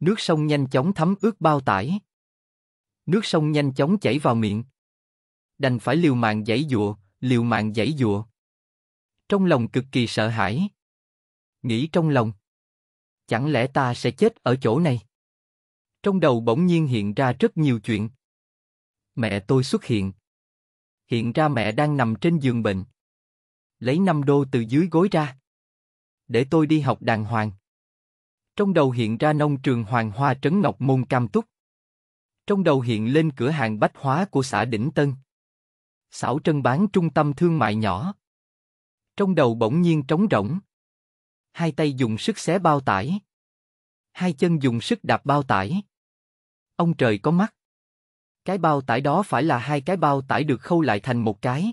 Nước sông nhanh chóng thấm ướt bao tải. Nước sông nhanh chóng chảy vào miệng. Đành phải liều mạng giãy dụa, liều mạng giãy dụa. Trong lòng cực kỳ sợ hãi. Nghĩ trong lòng. Chẳng lẽ ta sẽ chết ở chỗ này? Trong đầu bỗng nhiên hiện ra rất nhiều chuyện. Mẹ tôi xuất hiện. Hiện ra mẹ đang nằm trên giường bệnh lấy năm đô từ dưới gối ra để tôi đi học đàng hoàng. Trong đầu hiện ra nông trường Hoàng Hoa Trấn Ngọc Môn Cam Túc. Trong đầu hiện lên cửa hàng bách hóa của xã Đỉnh Tân. Xảo Trân bán trung tâm thương mại nhỏ. Trong đầu bỗng nhiên trống rỗng. Hai tay dùng sức xé bao tải. Hai chân dùng sức đạp bao tải. Ông trời có mắt. Cái bao tải đó phải là hai cái bao tải được khâu lại thành một cái.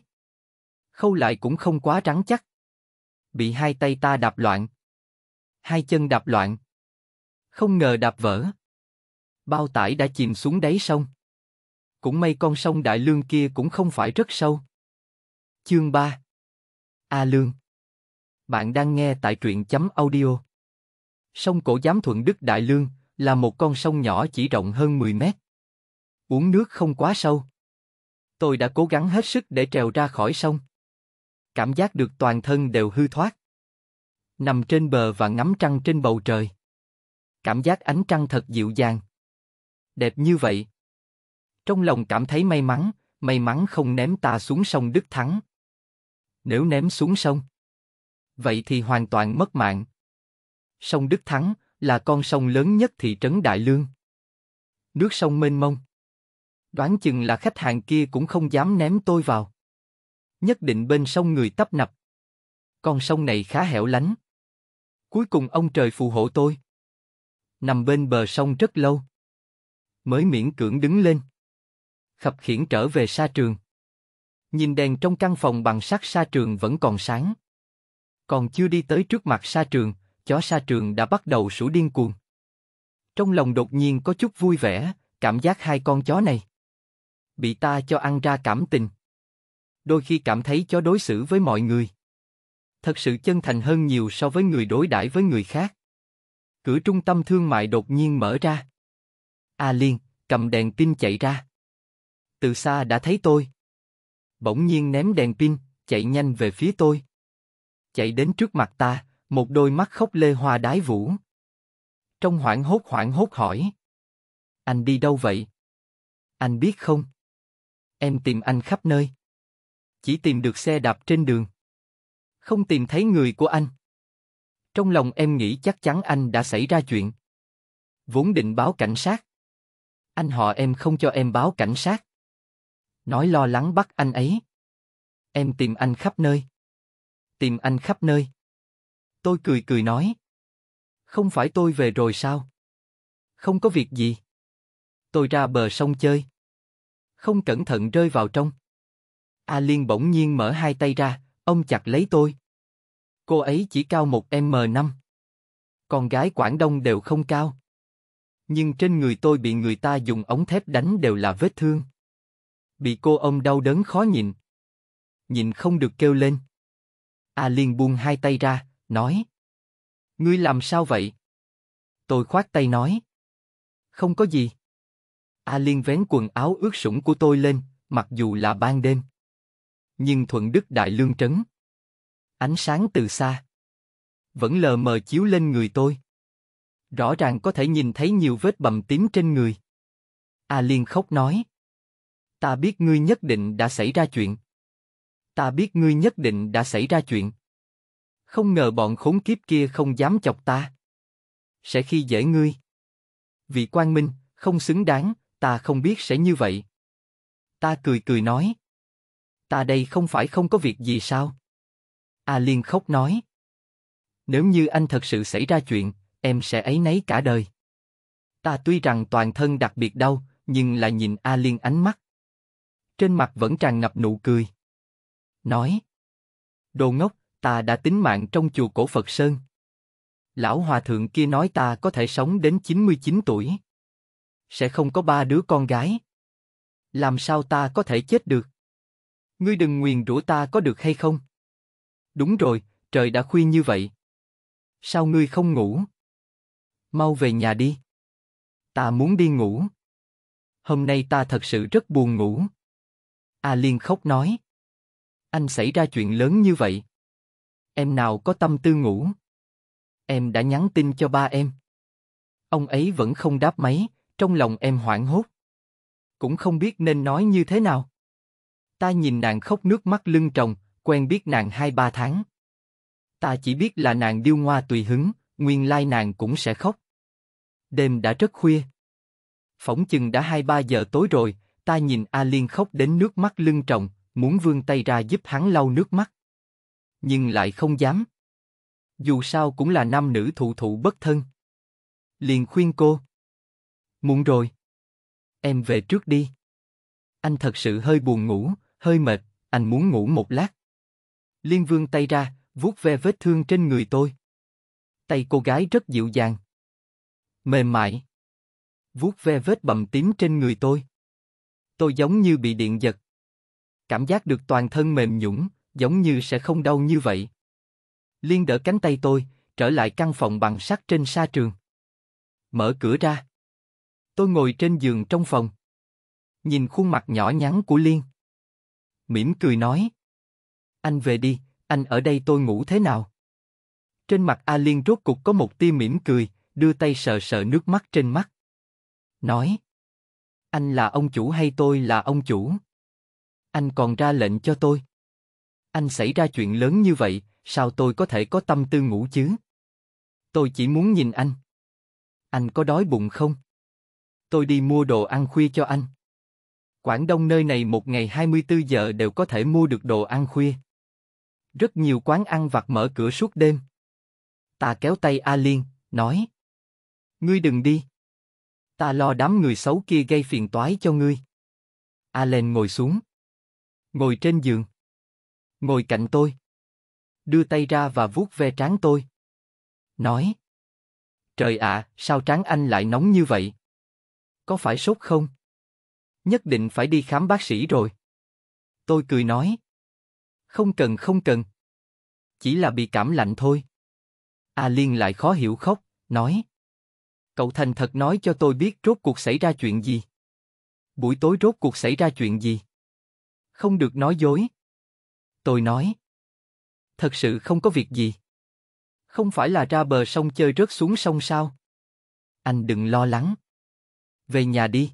Khâu lại cũng không quá rắn chắc bị hai tay ta đạp loạn, hai chân đạp loạn, không ngờ đạp vỡ. Bao tải đã chìm xuống đáy sông. Cũng may con sông Đại Lương kia cũng không phải rất sâu. Chương 3 A Lương Bạn đang nghe tại truyện chấm audio. Sông Cổ Giám Thuận Đức Đại Lương là một con sông nhỏ chỉ rộng hơn 10 mét. Uống nước không quá sâu. Tôi đã cố gắng hết sức để trèo ra khỏi sông cảm giác được toàn thân đều hư thoát. Nằm trên bờ và ngắm trăng trên bầu trời. Cảm giác ánh trăng thật dịu dàng. Đẹp như vậy. Trong lòng cảm thấy may mắn, may mắn không ném ta xuống sông Đức Thắng. Nếu ném xuống sông, vậy thì hoàn toàn mất mạng. Sông Đức Thắng là con sông lớn nhất thị trấn Đại Lương. Nước sông mênh mông. Đoán chừng là khách hàng kia cũng không dám ném tôi vào nhất định bên sông người tấp nập. Con sông này khá hẻo lánh. Cuối cùng ông trời phù hộ tôi. Nằm bên bờ sông rất lâu. Mới miễn cưỡng đứng lên. Khập khiển trở về sa trường. Nhìn đèn trong căn phòng bằng sắt sa trường vẫn còn sáng. Còn chưa đi tới trước mặt sa trường, chó sa trường đã bắt đầu sủa điên cuồng. Trong lòng đột nhiên có chút vui vẻ, cảm giác hai con chó này bị ta cho ăn ra cảm tình đôi khi cảm thấy cho đối xử với mọi người. Thật sự chân thành hơn nhiều so với người đối đãi với người khác. Cửa trung tâm thương mại đột nhiên mở ra. A Liên, cầm đèn pin chạy ra. Từ xa đã thấy tôi. Bỗng nhiên ném đèn pin, chạy nhanh về phía tôi. Chạy đến trước mặt ta, một đôi mắt khóc lê hoa đái vũ. Trong hoảng hốt hoảng hốt hỏi. Anh đi đâu vậy? Anh biết không? Em tìm anh khắp nơi chỉ tìm được xe đạp trên đường. Không tìm thấy người của anh. Trong lòng em nghĩ chắc chắn anh đã xảy ra chuyện. Vốn định báo cảnh sát. Anh họ em không cho em báo cảnh sát. Nói lo lắng bắt anh ấy. Em tìm anh khắp nơi. Tìm anh khắp nơi. Tôi cười cười nói. Không phải tôi về rồi sao? Không có việc gì. Tôi ra bờ sông chơi. Không cẩn thận rơi vào trong. A Liên bỗng nhiên mở hai tay ra, ông chặt lấy tôi. Cô ấy chỉ cao một M5. Con gái Quảng Đông đều không cao. Nhưng trên người tôi bị người ta dùng ống thép đánh đều là vết thương. Bị cô ông đau đớn khó nhìn, nhìn không được kêu lên. A Liên buông hai tay ra, nói. Ngươi làm sao vậy? Tôi khoát tay nói. Không có gì. A Liên vén quần áo ướt sũng của tôi lên, mặc dù là ban đêm nhưng thuận đức đại lương trấn. Ánh sáng từ xa. Vẫn lờ mờ chiếu lên người tôi. Rõ ràng có thể nhìn thấy nhiều vết bầm tím trên người. A Liên khóc nói. Ta biết ngươi nhất định đã xảy ra chuyện. Ta biết ngươi nhất định đã xảy ra chuyện. Không ngờ bọn khốn kiếp kia không dám chọc ta. Sẽ khi dễ ngươi. Vị quan minh, không xứng đáng, ta không biết sẽ như vậy. Ta cười cười nói ta đây không phải không có việc gì sao? A Liên khóc nói. Nếu như anh thật sự xảy ra chuyện, em sẽ ấy nấy cả đời. Ta tuy rằng toàn thân đặc biệt đau, nhưng là nhìn A Liên ánh mắt. Trên mặt vẫn tràn ngập nụ cười. Nói. Đồ ngốc, ta đã tính mạng trong chùa cổ Phật Sơn. Lão Hòa Thượng kia nói ta có thể sống đến 99 tuổi. Sẽ không có ba đứa con gái. Làm sao ta có thể chết được? ngươi đừng nguyền rủa ta có được hay không? Đúng rồi, trời đã khuya như vậy. Sao ngươi không ngủ? Mau về nhà đi. Ta muốn đi ngủ. Hôm nay ta thật sự rất buồn ngủ. A Liên khóc nói. Anh xảy ra chuyện lớn như vậy. Em nào có tâm tư ngủ? Em đã nhắn tin cho ba em. Ông ấy vẫn không đáp máy, trong lòng em hoảng hốt. Cũng không biết nên nói như thế nào. Ta nhìn nàng khóc nước mắt lưng tròng, quen biết nàng hai ba tháng. Ta chỉ biết là nàng điêu ngoa tùy hứng, nguyên lai nàng cũng sẽ khóc. Đêm đã rất khuya. Phỏng chừng đã hai ba giờ tối rồi, ta nhìn A Liên khóc đến nước mắt lưng tròng, muốn vươn tay ra giúp hắn lau nước mắt. Nhưng lại không dám. Dù sao cũng là nam nữ thụ thụ bất thân. Liền khuyên cô. Muộn rồi. Em về trước đi. Anh thật sự hơi buồn ngủ, hơi mệt, anh muốn ngủ một lát. Liên vương tay ra, vuốt ve vết thương trên người tôi. Tay cô gái rất dịu dàng. Mềm mại. Vuốt ve vết bầm tím trên người tôi. Tôi giống như bị điện giật. Cảm giác được toàn thân mềm nhũng, giống như sẽ không đau như vậy. Liên đỡ cánh tay tôi, trở lại căn phòng bằng sắt trên sa trường. Mở cửa ra. Tôi ngồi trên giường trong phòng. Nhìn khuôn mặt nhỏ nhắn của Liên mỉm cười nói. Anh về đi, anh ở đây tôi ngủ thế nào? Trên mặt A Liên rốt cục có một tia mỉm cười, đưa tay sờ sờ nước mắt trên mắt. Nói. Anh là ông chủ hay tôi là ông chủ? Anh còn ra lệnh cho tôi. Anh xảy ra chuyện lớn như vậy, sao tôi có thể có tâm tư ngủ chứ? Tôi chỉ muốn nhìn anh. Anh có đói bụng không? Tôi đi mua đồ ăn khuya cho anh. Quảng Đông nơi này một ngày 24 giờ đều có thể mua được đồ ăn khuya. Rất nhiều quán ăn vặt mở cửa suốt đêm. Ta kéo tay A Liên, nói. Ngươi đừng đi. Ta lo đám người xấu kia gây phiền toái cho ngươi. A Allen ngồi xuống. Ngồi trên giường. Ngồi cạnh tôi. Đưa tay ra và vuốt ve trán tôi. Nói. Trời ạ, à, sao trán anh lại nóng như vậy? Có phải sốt không? nhất định phải đi khám bác sĩ rồi. Tôi cười nói. Không cần không cần. Chỉ là bị cảm lạnh thôi. A Liên lại khó hiểu khóc, nói. Cậu thành thật nói cho tôi biết rốt cuộc xảy ra chuyện gì. Buổi tối rốt cuộc xảy ra chuyện gì. Không được nói dối. Tôi nói. Thật sự không có việc gì. Không phải là ra bờ sông chơi rớt xuống sông sao? Anh đừng lo lắng. Về nhà đi.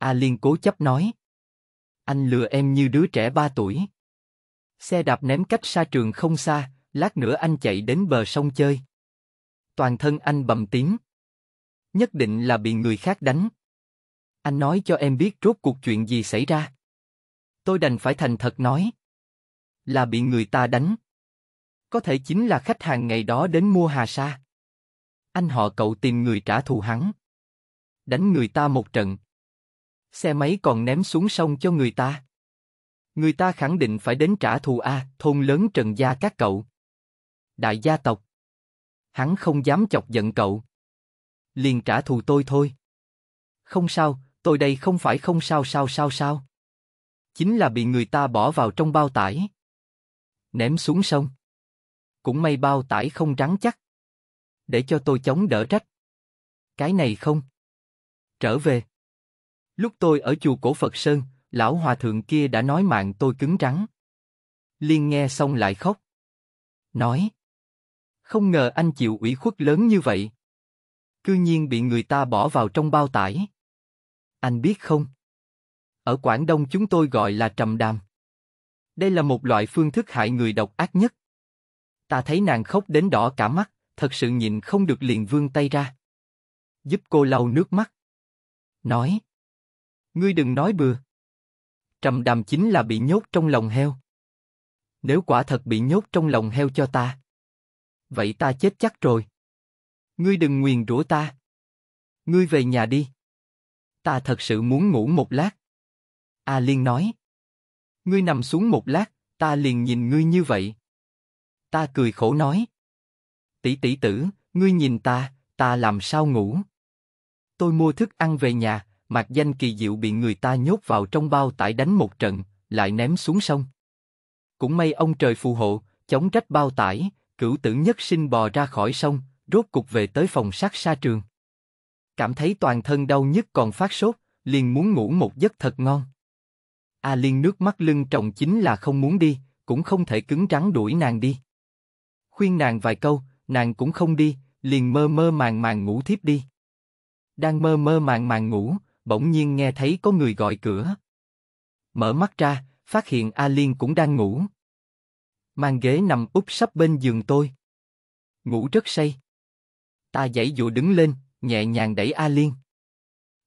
A Liên cố chấp nói. Anh lừa em như đứa trẻ ba tuổi. Xe đạp ném cách xa trường không xa, lát nữa anh chạy đến bờ sông chơi. Toàn thân anh bầm tím. Nhất định là bị người khác đánh. Anh nói cho em biết rốt cuộc chuyện gì xảy ra. Tôi đành phải thành thật nói. Là bị người ta đánh. Có thể chính là khách hàng ngày đó đến mua hà sa. Anh họ cậu tìm người trả thù hắn. Đánh người ta một trận, xe máy còn ném xuống sông cho người ta. Người ta khẳng định phải đến trả thù A, thôn lớn Trần Gia các cậu. Đại gia tộc. Hắn không dám chọc giận cậu. Liền trả thù tôi thôi. Không sao, tôi đây không phải không sao sao sao sao. Chính là bị người ta bỏ vào trong bao tải. Ném xuống sông. Cũng may bao tải không rắn chắc. Để cho tôi chống đỡ trách Cái này không. Trở về. Lúc tôi ở chùa cổ Phật Sơn, lão hòa thượng kia đã nói mạng tôi cứng rắn. Liên nghe xong lại khóc. Nói. Không ngờ anh chịu ủy khuất lớn như vậy. Cư nhiên bị người ta bỏ vào trong bao tải. Anh biết không? Ở Quảng Đông chúng tôi gọi là trầm đàm. Đây là một loại phương thức hại người độc ác nhất. Ta thấy nàng khóc đến đỏ cả mắt, thật sự nhìn không được liền vương tay ra. Giúp cô lau nước mắt. Nói Ngươi đừng nói bừa. Trầm đàm chính là bị nhốt trong lòng heo. Nếu quả thật bị nhốt trong lòng heo cho ta, vậy ta chết chắc rồi. Ngươi đừng nguyền rủa ta. Ngươi về nhà đi. Ta thật sự muốn ngủ một lát. A Liên nói. Ngươi nằm xuống một lát, ta liền nhìn ngươi như vậy. Ta cười khổ nói. Tỷ tỷ tử, ngươi nhìn ta, ta làm sao ngủ? Tôi mua thức ăn về nhà, mặc danh kỳ diệu bị người ta nhốt vào trong bao tải đánh một trận, lại ném xuống sông. Cũng may ông trời phù hộ, chống rách bao tải, cửu tử nhất sinh bò ra khỏi sông, rốt cục về tới phòng sát sa trường. Cảm thấy toàn thân đau nhức còn phát sốt, liền muốn ngủ một giấc thật ngon. A Liên nước mắt lưng trọng chính là không muốn đi, cũng không thể cứng rắn đuổi nàng đi. Khuyên nàng vài câu, nàng cũng không đi, liền mơ mơ màng màng ngủ thiếp đi. Đang mơ mơ màng màng ngủ, bỗng nhiên nghe thấy có người gọi cửa. Mở mắt ra, phát hiện A Liên cũng đang ngủ. Mang ghế nằm úp sắp bên giường tôi. Ngủ rất say. Ta dãy dụ đứng lên, nhẹ nhàng đẩy A Liên.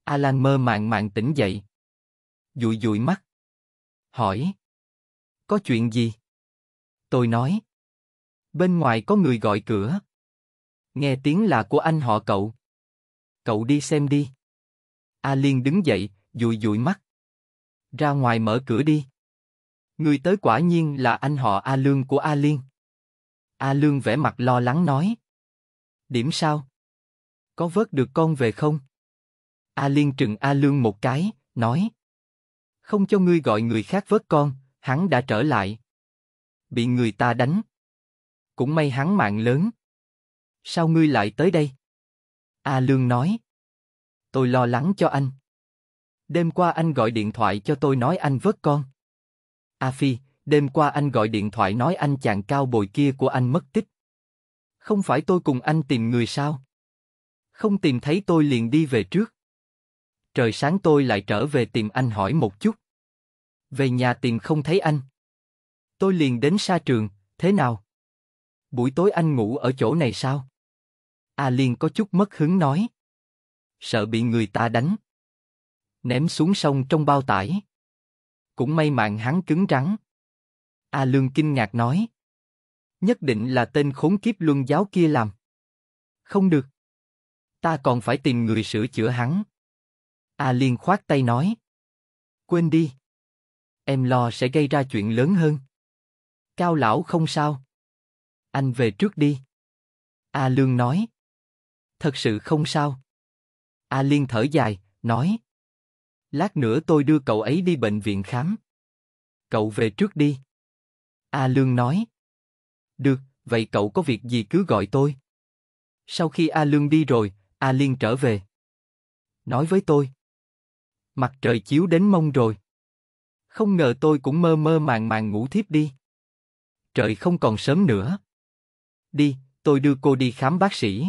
A Lan mơ màng màng tỉnh dậy. Dụi dụi mắt. Hỏi. Có chuyện gì? Tôi nói. Bên ngoài có người gọi cửa. Nghe tiếng là của anh họ cậu. Cậu đi xem đi. A Liên đứng dậy, dụi dụi mắt. Ra ngoài mở cửa đi. Người tới quả nhiên là anh họ A Lương của A Liên. A Lương vẻ mặt lo lắng nói. Điểm sao? Có vớt được con về không? A Liên trừng A Lương một cái, nói. Không cho ngươi gọi người khác vớt con, hắn đã trở lại. Bị người ta đánh. Cũng may hắn mạng lớn. Sao ngươi lại tới đây? A Lương nói tôi lo lắng cho anh. Đêm qua anh gọi điện thoại cho tôi nói anh vớt con. A à Phi, đêm qua anh gọi điện thoại nói anh chàng cao bồi kia của anh mất tích. Không phải tôi cùng anh tìm người sao? Không tìm thấy tôi liền đi về trước. Trời sáng tôi lại trở về tìm anh hỏi một chút. Về nhà tìm không thấy anh. Tôi liền đến sa trường, thế nào? Buổi tối anh ngủ ở chỗ này sao? A à Liên có chút mất hứng nói sợ bị người ta đánh. Ném xuống sông trong bao tải. Cũng may mạng hắn cứng rắn. A Lương kinh ngạc nói. Nhất định là tên khốn kiếp luân giáo kia làm. Không được. Ta còn phải tìm người sửa chữa hắn. A Liên khoát tay nói. Quên đi. Em lo sẽ gây ra chuyện lớn hơn. Cao lão không sao. Anh về trước đi. A Lương nói. Thật sự không sao. A Liên thở dài, nói. Lát nữa tôi đưa cậu ấy đi bệnh viện khám. Cậu về trước đi. A Lương nói. Được, vậy cậu có việc gì cứ gọi tôi. Sau khi A Lương đi rồi, A Liên trở về. Nói với tôi. Mặt trời chiếu đến mông rồi. Không ngờ tôi cũng mơ mơ màng màng ngủ thiếp đi. Trời không còn sớm nữa. Đi, tôi đưa cô đi khám bác sĩ.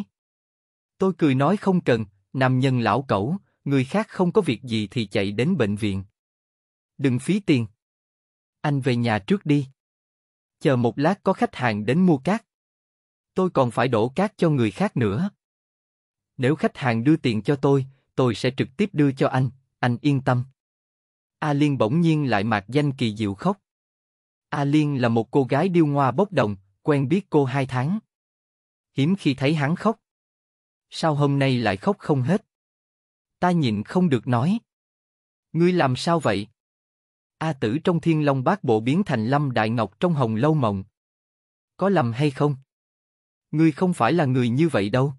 Tôi cười nói không cần, Nam nhân lão cẩu, người khác không có việc gì thì chạy đến bệnh viện. Đừng phí tiền. Anh về nhà trước đi. Chờ một lát có khách hàng đến mua cát. Tôi còn phải đổ cát cho người khác nữa. Nếu khách hàng đưa tiền cho tôi, tôi sẽ trực tiếp đưa cho anh, anh yên tâm. A Liên bỗng nhiên lại mạc danh kỳ diệu khóc. A Liên là một cô gái điêu ngoa bốc đồng, quen biết cô hai tháng. Hiếm khi thấy hắn khóc, Sao hôm nay lại khóc không hết? Ta nhịn không được nói. Ngươi làm sao vậy? A tử trong thiên long bát bộ biến thành lâm đại ngọc trong hồng lâu mộng. Có lầm hay không? Ngươi không phải là người như vậy đâu.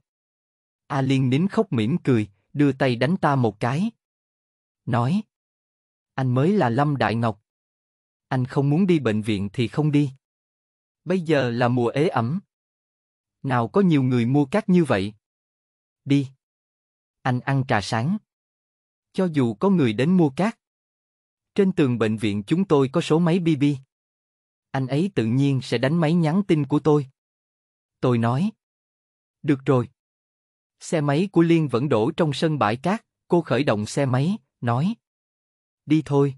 A liên nín khóc mỉm cười, đưa tay đánh ta một cái. Nói. Anh mới là lâm đại ngọc. Anh không muốn đi bệnh viện thì không đi. Bây giờ là mùa ế ẩm. Nào có nhiều người mua cát như vậy. Đi. Anh ăn trà sáng. Cho dù có người đến mua cát. Trên tường bệnh viện chúng tôi có số máy BB. Anh ấy tự nhiên sẽ đánh máy nhắn tin của tôi. Tôi nói. Được rồi. Xe máy của Liên vẫn đổ trong sân bãi cát, cô khởi động xe máy, nói. Đi thôi.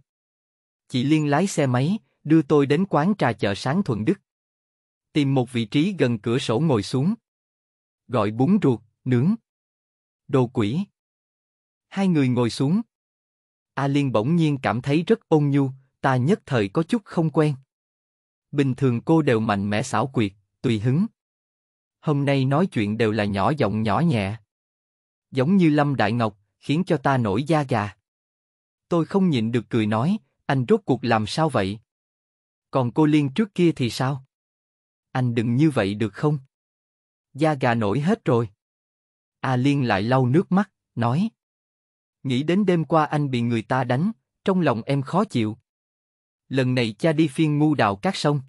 Chị Liên lái xe máy, đưa tôi đến quán trà chợ sáng Thuận Đức. Tìm một vị trí gần cửa sổ ngồi xuống. Gọi bún ruột, nướng đồ quỷ. Hai người ngồi xuống. A Liên bỗng nhiên cảm thấy rất ôn nhu, ta nhất thời có chút không quen. Bình thường cô đều mạnh mẽ xảo quyệt, tùy hứng. Hôm nay nói chuyện đều là nhỏ giọng nhỏ nhẹ. Giống như Lâm Đại Ngọc, khiến cho ta nổi da gà. Tôi không nhịn được cười nói, anh rốt cuộc làm sao vậy? Còn cô Liên trước kia thì sao? Anh đừng như vậy được không? Da gà nổi hết rồi. A Liên lại lau nước mắt, nói. Nghĩ đến đêm qua anh bị người ta đánh, trong lòng em khó chịu. Lần này cha đi phiên ngu đào các sông.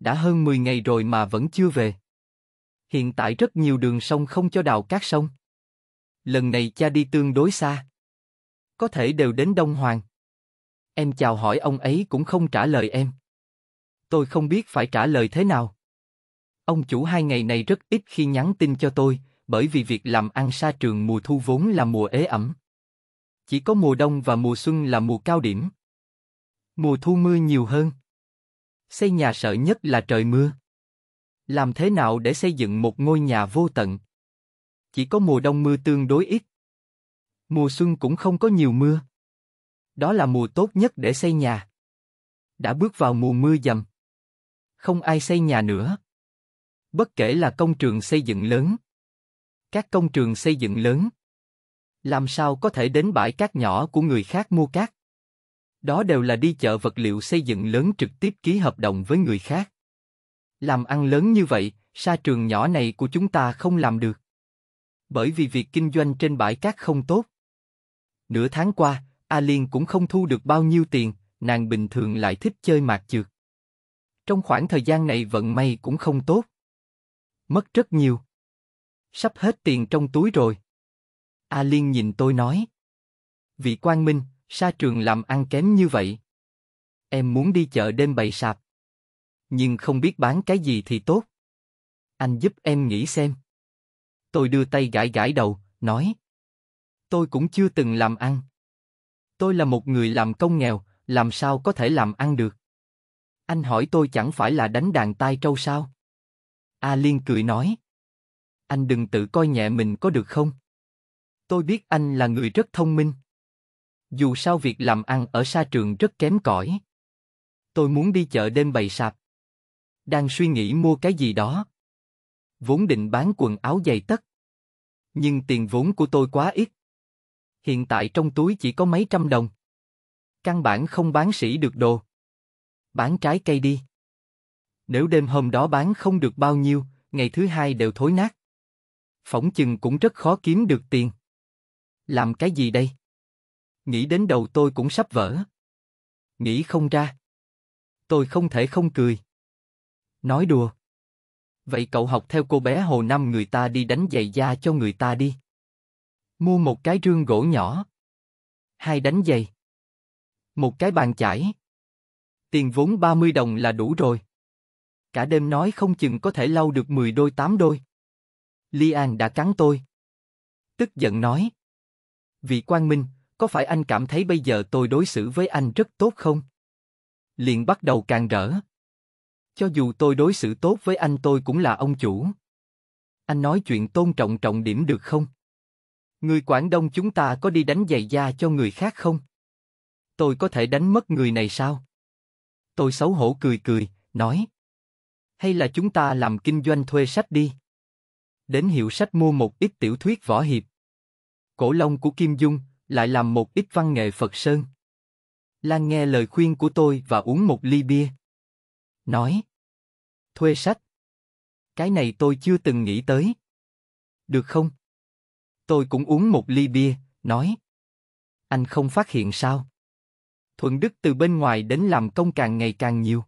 Đã hơn 10 ngày rồi mà vẫn chưa về. Hiện tại rất nhiều đường sông không cho đào các sông. Lần này cha đi tương đối xa. Có thể đều đến Đông Hoàng. Em chào hỏi ông ấy cũng không trả lời em. Tôi không biết phải trả lời thế nào. Ông chủ hai ngày này rất ít khi nhắn tin cho tôi, bởi vì việc làm ăn sa trường mùa thu vốn là mùa ế ẩm. Chỉ có mùa đông và mùa xuân là mùa cao điểm. Mùa thu mưa nhiều hơn. Xây nhà sợ nhất là trời mưa. Làm thế nào để xây dựng một ngôi nhà vô tận? Chỉ có mùa đông mưa tương đối ít. Mùa xuân cũng không có nhiều mưa. Đó là mùa tốt nhất để xây nhà. Đã bước vào mùa mưa dầm. Không ai xây nhà nữa bất kể là công trường xây dựng lớn các công trường xây dựng lớn. Làm sao có thể đến bãi cát nhỏ của người khác mua cát? Đó đều là đi chợ vật liệu xây dựng lớn trực tiếp ký hợp đồng với người khác. Làm ăn lớn như vậy, sa trường nhỏ này của chúng ta không làm được. Bởi vì việc kinh doanh trên bãi cát không tốt. Nửa tháng qua, A Liên cũng không thu được bao nhiêu tiền, nàng bình thường lại thích chơi mạt chược. Trong khoảng thời gian này vận may cũng không tốt. Mất rất nhiều. Sắp hết tiền trong túi rồi. A Liên nhìn tôi nói. Vị Quang Minh, sa trường làm ăn kém như vậy. Em muốn đi chợ đêm bày sạp. Nhưng không biết bán cái gì thì tốt. Anh giúp em nghĩ xem. Tôi đưa tay gãi gãi đầu, nói. Tôi cũng chưa từng làm ăn. Tôi là một người làm công nghèo, làm sao có thể làm ăn được? Anh hỏi tôi chẳng phải là đánh đàn tai trâu sao? A Liên cười nói. Anh đừng tự coi nhẹ mình có được không? Tôi biết anh là người rất thông minh. Dù sao việc làm ăn ở xa trường rất kém cỏi. Tôi muốn đi chợ đêm bày sạp. Đang suy nghĩ mua cái gì đó. Vốn định bán quần áo giày tất. Nhưng tiền vốn của tôi quá ít. Hiện tại trong túi chỉ có mấy trăm đồng. Căn bản không bán sỉ được đồ. Bán trái cây đi nếu đêm hôm đó bán không được bao nhiêu, ngày thứ hai đều thối nát phỏng chừng cũng rất khó kiếm được tiền. Làm cái gì đây? Nghĩ đến đầu tôi cũng sắp vỡ. Nghĩ không ra. Tôi không thể không cười. Nói đùa. Vậy cậu học theo cô bé Hồ Năm người ta đi đánh giày da cho người ta đi. Mua một cái rương gỗ nhỏ. Hai đánh giày. Một cái bàn chải. Tiền vốn 30 đồng là đủ rồi. Cả đêm nói không chừng có thể lau được 10 đôi 8 đôi. Li An đã cắn tôi. Tức giận nói. Vị Quang Minh, có phải anh cảm thấy bây giờ tôi đối xử với anh rất tốt không? Liền bắt đầu càng rỡ. Cho dù tôi đối xử tốt với anh tôi cũng là ông chủ. Anh nói chuyện tôn trọng trọng điểm được không? Người Quảng Đông chúng ta có đi đánh giày da cho người khác không? Tôi có thể đánh mất người này sao? Tôi xấu hổ cười cười, nói. Hay là chúng ta làm kinh doanh thuê sách đi? đến hiệu sách mua một ít tiểu thuyết võ hiệp. Cổ lông của Kim Dung, lại làm một ít văn nghệ Phật Sơn. Lan nghe lời khuyên của tôi và uống một ly bia. Nói. Thuê sách. Cái này tôi chưa từng nghĩ tới. Được không? Tôi cũng uống một ly bia, nói. Anh không phát hiện sao? Thuận Đức từ bên ngoài đến làm công càng ngày càng nhiều.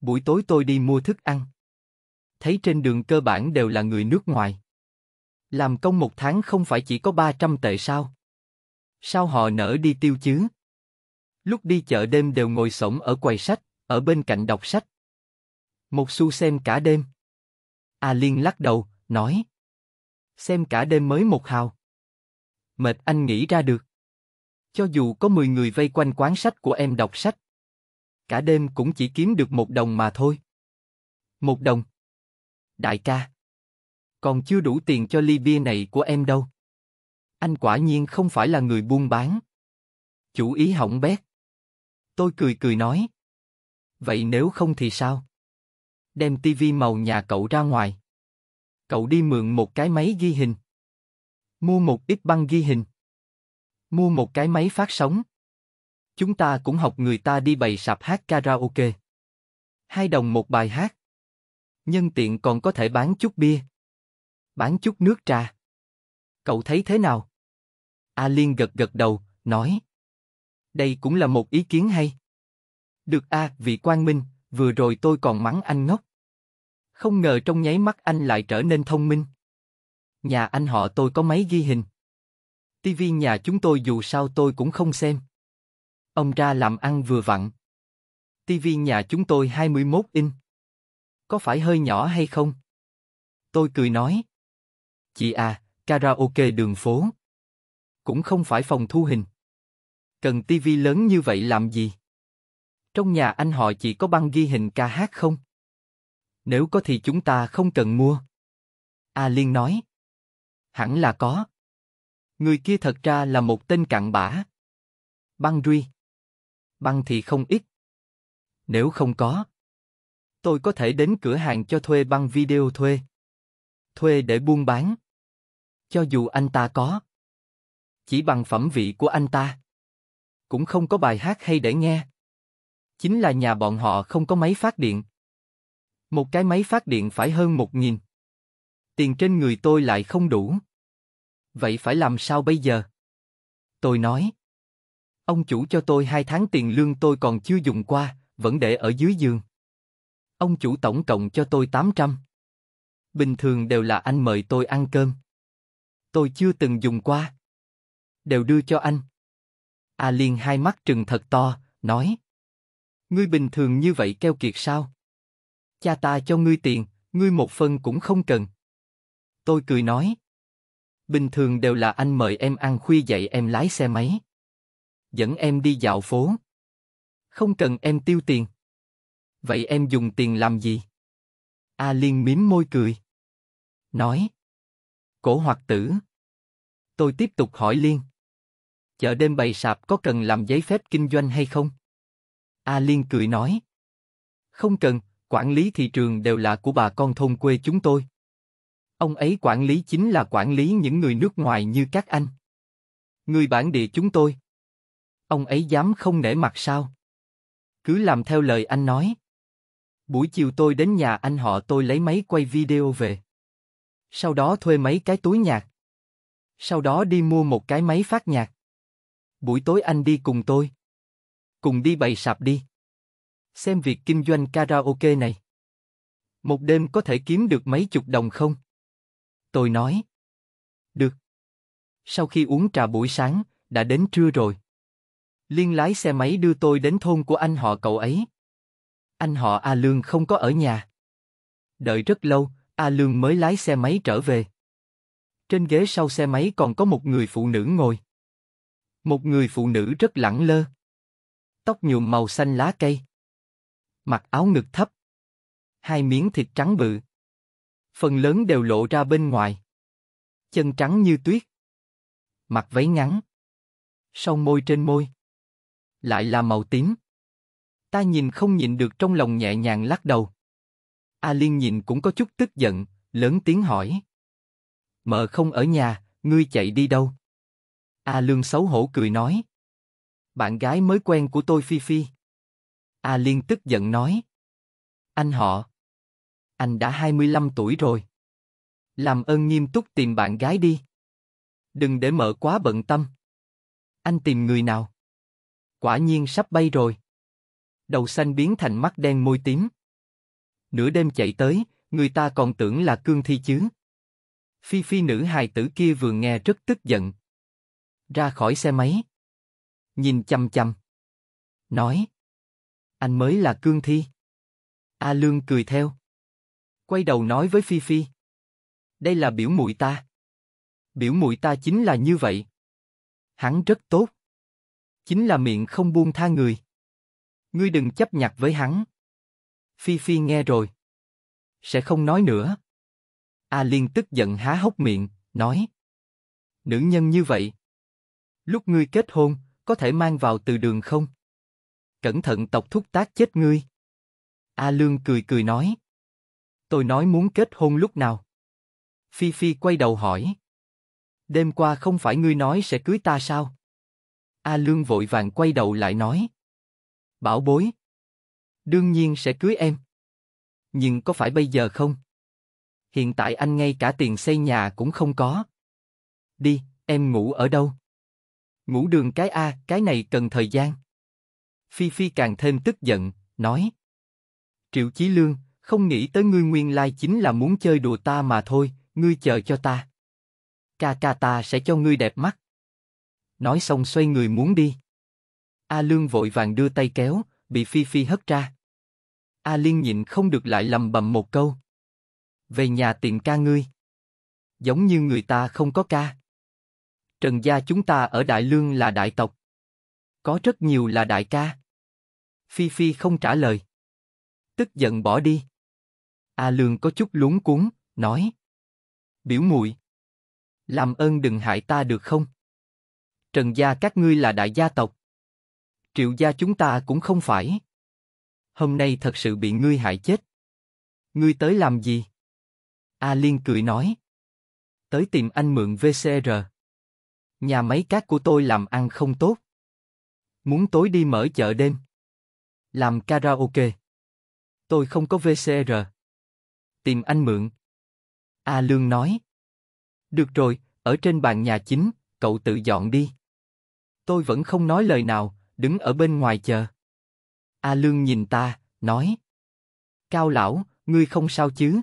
Buổi tối tôi đi mua thức ăn thấy trên đường cơ bản đều là người nước ngoài. Làm công một tháng không phải chỉ có 300 tệ sao? Sao họ nỡ đi tiêu chứ? Lúc đi chợ đêm đều ngồi sổng ở quầy sách, ở bên cạnh đọc sách. Một xu xem cả đêm. A Liên lắc đầu, nói. Xem cả đêm mới một hào. Mệt anh nghĩ ra được. Cho dù có 10 người vây quanh quán sách của em đọc sách, cả đêm cũng chỉ kiếm được một đồng mà thôi. Một đồng đại ca. Còn chưa đủ tiền cho ly bia này của em đâu. Anh quả nhiên không phải là người buôn bán. Chủ ý hỏng bét. Tôi cười cười nói. Vậy nếu không thì sao? Đem tivi màu nhà cậu ra ngoài. Cậu đi mượn một cái máy ghi hình. Mua một ít băng ghi hình. Mua một cái máy phát sóng. Chúng ta cũng học người ta đi bày sạp hát karaoke. Hai đồng một bài hát. Nhân tiện còn có thể bán chút bia. Bán chút nước trà. Cậu thấy thế nào? A Liên gật gật đầu, nói. Đây cũng là một ý kiến hay. Được a, vị quan minh, vừa rồi tôi còn mắng anh ngốc. Không ngờ trong nháy mắt anh lại trở nên thông minh. Nhà anh họ tôi có máy ghi hình. tivi nhà chúng tôi dù sao tôi cũng không xem. Ông ra làm ăn vừa vặn. tivi nhà chúng tôi 21 inch có phải hơi nhỏ hay không? Tôi cười nói. Chị à, karaoke đường phố. Cũng không phải phòng thu hình. Cần tivi lớn như vậy làm gì? Trong nhà anh họ chỉ có băng ghi hình ca hát không? Nếu có thì chúng ta không cần mua. A Liên nói. Hẳn là có. Người kia thật ra là một tên cặn bã. Băng duy, Băng thì không ít. Nếu không có, Tôi có thể đến cửa hàng cho thuê băng video thuê. Thuê để buôn bán. Cho dù anh ta có. Chỉ bằng phẩm vị của anh ta. Cũng không có bài hát hay để nghe. Chính là nhà bọn họ không có máy phát điện. Một cái máy phát điện phải hơn một nghìn. Tiền trên người tôi lại không đủ. Vậy phải làm sao bây giờ? Tôi nói. Ông chủ cho tôi hai tháng tiền lương tôi còn chưa dùng qua, vẫn để ở dưới giường. Ông chủ tổng cộng cho tôi 800. Bình thường đều là anh mời tôi ăn cơm. Tôi chưa từng dùng qua. Đều đưa cho anh. A à Liên hai mắt trừng thật to, nói. Ngươi bình thường như vậy keo kiệt sao? Cha ta cho ngươi tiền, ngươi một phần cũng không cần. Tôi cười nói. Bình thường đều là anh mời em ăn khuya dậy em lái xe máy. Dẫn em đi dạo phố. Không cần em tiêu tiền. Vậy em dùng tiền làm gì? A Liên mím môi cười. Nói. Cổ hoặc tử. Tôi tiếp tục hỏi Liên. Chợ đêm bày sạp có cần làm giấy phép kinh doanh hay không? A Liên cười nói. Không cần, quản lý thị trường đều là của bà con thôn quê chúng tôi. Ông ấy quản lý chính là quản lý những người nước ngoài như các anh. Người bản địa chúng tôi. Ông ấy dám không nể mặt sao? Cứ làm theo lời anh nói. Buổi chiều tôi đến nhà anh họ tôi lấy máy quay video về. Sau đó thuê mấy cái túi nhạc. Sau đó đi mua một cái máy phát nhạc. Buổi tối anh đi cùng tôi. Cùng đi bày sạp đi. Xem việc kinh doanh karaoke này. Một đêm có thể kiếm được mấy chục đồng không? Tôi nói. Được. Sau khi uống trà buổi sáng, đã đến trưa rồi. Liên lái xe máy đưa tôi đến thôn của anh họ cậu ấy anh họ A Lương không có ở nhà. Đợi rất lâu, A Lương mới lái xe máy trở về. Trên ghế sau xe máy còn có một người phụ nữ ngồi. Một người phụ nữ rất lẳng lơ. Tóc nhuộm màu xanh lá cây. Mặc áo ngực thấp. Hai miếng thịt trắng bự. Phần lớn đều lộ ra bên ngoài. Chân trắng như tuyết. Mặc váy ngắn. Song môi trên môi. Lại là màu tím. Ta nhìn không nhịn được trong lòng nhẹ nhàng lắc đầu. A Liên nhìn cũng có chút tức giận, lớn tiếng hỏi. Mợ không ở nhà, ngươi chạy đi đâu? A Lương xấu hổ cười nói. Bạn gái mới quen của tôi Phi Phi. A Liên tức giận nói. Anh họ. Anh đã 25 tuổi rồi. Làm ơn nghiêm túc tìm bạn gái đi. Đừng để mợ quá bận tâm. Anh tìm người nào? Quả nhiên sắp bay rồi đầu xanh biến thành mắt đen môi tím. Nửa đêm chạy tới, người ta còn tưởng là cương thi chứ. Phi phi nữ hài tử kia vừa nghe rất tức giận. Ra khỏi xe máy. Nhìn chăm chăm. Nói. Anh mới là cương thi. A Lương cười theo. Quay đầu nói với Phi Phi. Đây là biểu muội ta. Biểu muội ta chính là như vậy. Hắn rất tốt. Chính là miệng không buông tha người. Ngươi đừng chấp nhặt với hắn. Phi Phi nghe rồi. Sẽ không nói nữa. A Liên tức giận há hốc miệng, nói. Nữ nhân như vậy. Lúc ngươi kết hôn, có thể mang vào từ đường không? Cẩn thận tộc thúc tác chết ngươi. A Lương cười cười nói. Tôi nói muốn kết hôn lúc nào? Phi Phi quay đầu hỏi. Đêm qua không phải ngươi nói sẽ cưới ta sao? A Lương vội vàng quay đầu lại nói. Bảo bối. Đương nhiên sẽ cưới em. Nhưng có phải bây giờ không? Hiện tại anh ngay cả tiền xây nhà cũng không có. Đi, em ngủ ở đâu? Ngủ đường cái A, cái này cần thời gian. Phi Phi càng thêm tức giận, nói. Triệu Chí Lương, không nghĩ tới ngươi nguyên lai chính là muốn chơi đùa ta mà thôi, ngươi chờ cho ta. Ca ca ta sẽ cho ngươi đẹp mắt. Nói xong xoay người muốn đi. A Lương vội vàng đưa tay kéo, bị Phi Phi hất ra. A Liên nhịn không được lại lầm bầm một câu. Về nhà tìm ca ngươi. Giống như người ta không có ca. Trần gia chúng ta ở Đại Lương là đại tộc. Có rất nhiều là đại ca. Phi Phi không trả lời. Tức giận bỏ đi. A Lương có chút lúng cuốn, nói. Biểu muội Làm ơn đừng hại ta được không? Trần gia các ngươi là đại gia tộc. Triệu gia chúng ta cũng không phải. Hôm nay thật sự bị ngươi hại chết. Ngươi tới làm gì? A Liên cười nói. Tới tìm anh mượn VCR. Nhà máy cát của tôi làm ăn không tốt. Muốn tối đi mở chợ đêm. Làm karaoke. Tôi không có VCR. Tìm anh mượn. A Lương nói. Được rồi, ở trên bàn nhà chính, cậu tự dọn đi. Tôi vẫn không nói lời nào, đứng ở bên ngoài chờ. A Lương nhìn ta, nói: Cao lão, ngươi không sao chứ?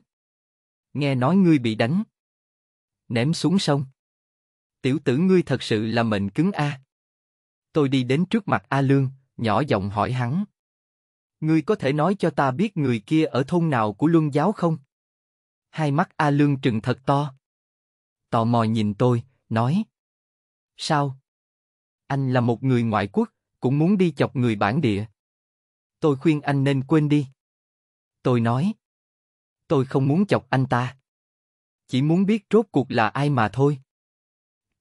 Nghe nói ngươi bị đánh, ném xuống sông. Tiểu tử ngươi thật sự là mệnh cứng a. Tôi đi đến trước mặt A Lương, nhỏ giọng hỏi hắn: Ngươi có thể nói cho ta biết người kia ở thôn nào của Luân giáo không? Hai mắt A Lương trừng thật to. Tò mò nhìn tôi, nói: Sao? Anh là một người ngoại quốc, cũng muốn đi chọc người bản địa. Tôi khuyên anh nên quên đi. Tôi nói. Tôi không muốn chọc anh ta. Chỉ muốn biết rốt cuộc là ai mà thôi.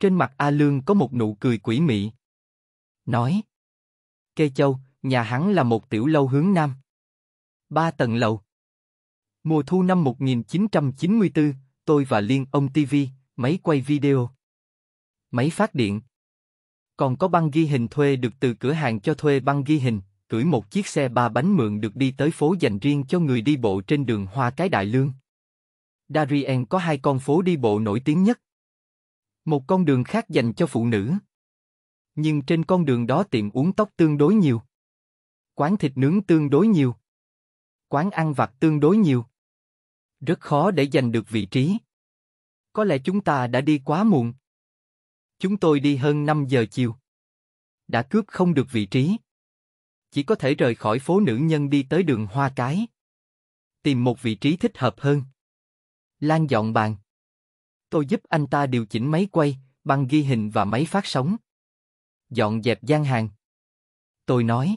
Trên mặt A Lương có một nụ cười quỷ mị. Nói. Kê Châu, nhà hắn là một tiểu lâu hướng nam. Ba tầng lầu. Mùa thu năm 1994, tôi và Liên ông TV, máy quay video. Máy phát điện. Còn có băng ghi hình thuê được từ cửa hàng cho thuê băng ghi hình, gửi một chiếc xe ba bánh mượn được đi tới phố dành riêng cho người đi bộ trên đường Hoa Cái Đại Lương. Darien có hai con phố đi bộ nổi tiếng nhất. Một con đường khác dành cho phụ nữ. Nhưng trên con đường đó tiệm uống tóc tương đối nhiều. Quán thịt nướng tương đối nhiều. Quán ăn vặt tương đối nhiều. Rất khó để giành được vị trí. Có lẽ chúng ta đã đi quá muộn. Chúng tôi đi hơn 5 giờ chiều. Đã cướp không được vị trí. Chỉ có thể rời khỏi phố nữ nhân đi tới đường Hoa Cái. Tìm một vị trí thích hợp hơn. Lan dọn bàn. Tôi giúp anh ta điều chỉnh máy quay, băng ghi hình và máy phát sóng. Dọn dẹp gian hàng. Tôi nói.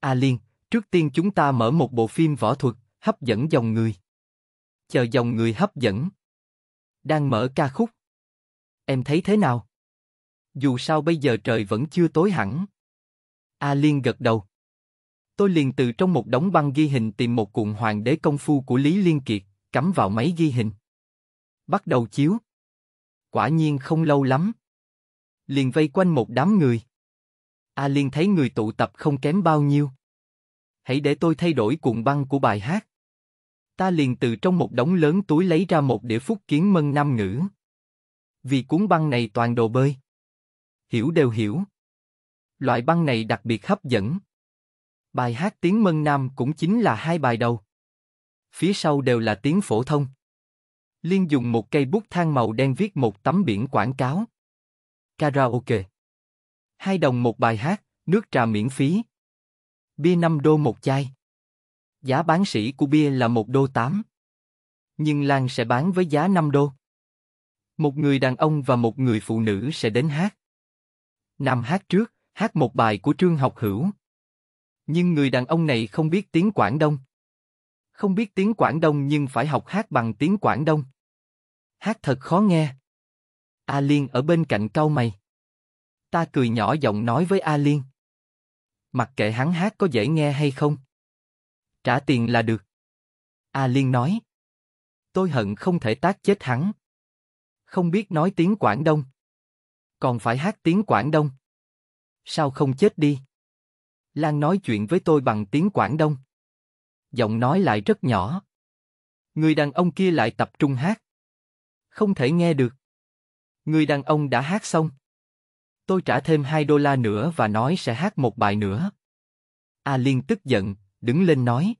A à Liên, trước tiên chúng ta mở một bộ phim võ thuật, hấp dẫn dòng người. Chờ dòng người hấp dẫn. Đang mở ca khúc. Em thấy thế nào? Dù sao bây giờ trời vẫn chưa tối hẳn. A Liên gật đầu. Tôi liền từ trong một đống băng ghi hình tìm một cuộn hoàng đế công phu của Lý Liên Kiệt, cắm vào máy ghi hình. Bắt đầu chiếu. Quả nhiên không lâu lắm. Liền vây quanh một đám người. A Liên thấy người tụ tập không kém bao nhiêu. Hãy để tôi thay đổi cuộn băng của bài hát. Ta liền từ trong một đống lớn túi lấy ra một đĩa phúc kiến mân nam ngữ vì cuốn băng này toàn đồ bơi. Hiểu đều hiểu. Loại băng này đặc biệt hấp dẫn. Bài hát tiếng Mân Nam cũng chính là hai bài đầu. Phía sau đều là tiếng phổ thông. Liên dùng một cây bút thang màu đen viết một tấm biển quảng cáo. Karaoke. Hai đồng một bài hát, nước trà miễn phí. Bia 5 đô một chai. Giá bán sỉ của bia là 1 đô 8. Nhưng Lan sẽ bán với giá 5 đô một người đàn ông và một người phụ nữ sẽ đến hát. Nam hát trước, hát một bài của Trương Học Hữu. Nhưng người đàn ông này không biết tiếng Quảng Đông. Không biết tiếng Quảng Đông nhưng phải học hát bằng tiếng Quảng Đông. Hát thật khó nghe. A Liên ở bên cạnh cau mày. Ta cười nhỏ giọng nói với A Liên. Mặc kệ hắn hát có dễ nghe hay không. Trả tiền là được. A Liên nói. Tôi hận không thể tác chết hắn không biết nói tiếng Quảng Đông. Còn phải hát tiếng Quảng Đông. Sao không chết đi? Lan nói chuyện với tôi bằng tiếng Quảng Đông. Giọng nói lại rất nhỏ. Người đàn ông kia lại tập trung hát. Không thể nghe được. Người đàn ông đã hát xong. Tôi trả thêm 2 đô la nữa và nói sẽ hát một bài nữa. A Liên tức giận, đứng lên nói.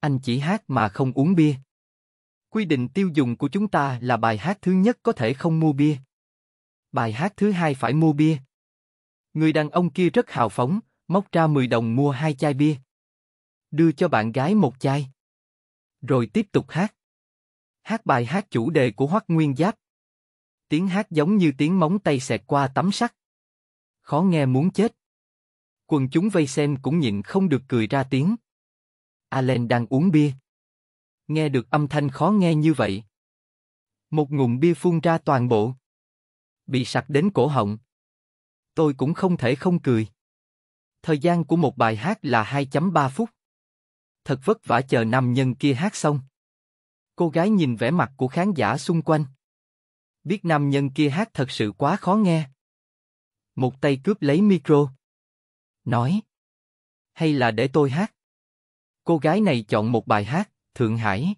Anh chỉ hát mà không uống bia. Quy định tiêu dùng của chúng ta là bài hát thứ nhất có thể không mua bia. Bài hát thứ hai phải mua bia. Người đàn ông kia rất hào phóng, móc ra 10 đồng mua hai chai bia. Đưa cho bạn gái một chai. Rồi tiếp tục hát. Hát bài hát chủ đề của Hoắc Nguyên Giáp. Tiếng hát giống như tiếng móng tay xẹt qua tấm sắt. Khó nghe muốn chết. Quần chúng vây xem cũng nhịn không được cười ra tiếng. Allen đang uống bia nghe được âm thanh khó nghe như vậy. Một ngụm bia phun ra toàn bộ. Bị sặc đến cổ họng. Tôi cũng không thể không cười. Thời gian của một bài hát là 2.3 phút. Thật vất vả chờ nam nhân kia hát xong. Cô gái nhìn vẻ mặt của khán giả xung quanh. Biết nam nhân kia hát thật sự quá khó nghe. Một tay cướp lấy micro. Nói. Hay là để tôi hát. Cô gái này chọn một bài hát Thượng Hải.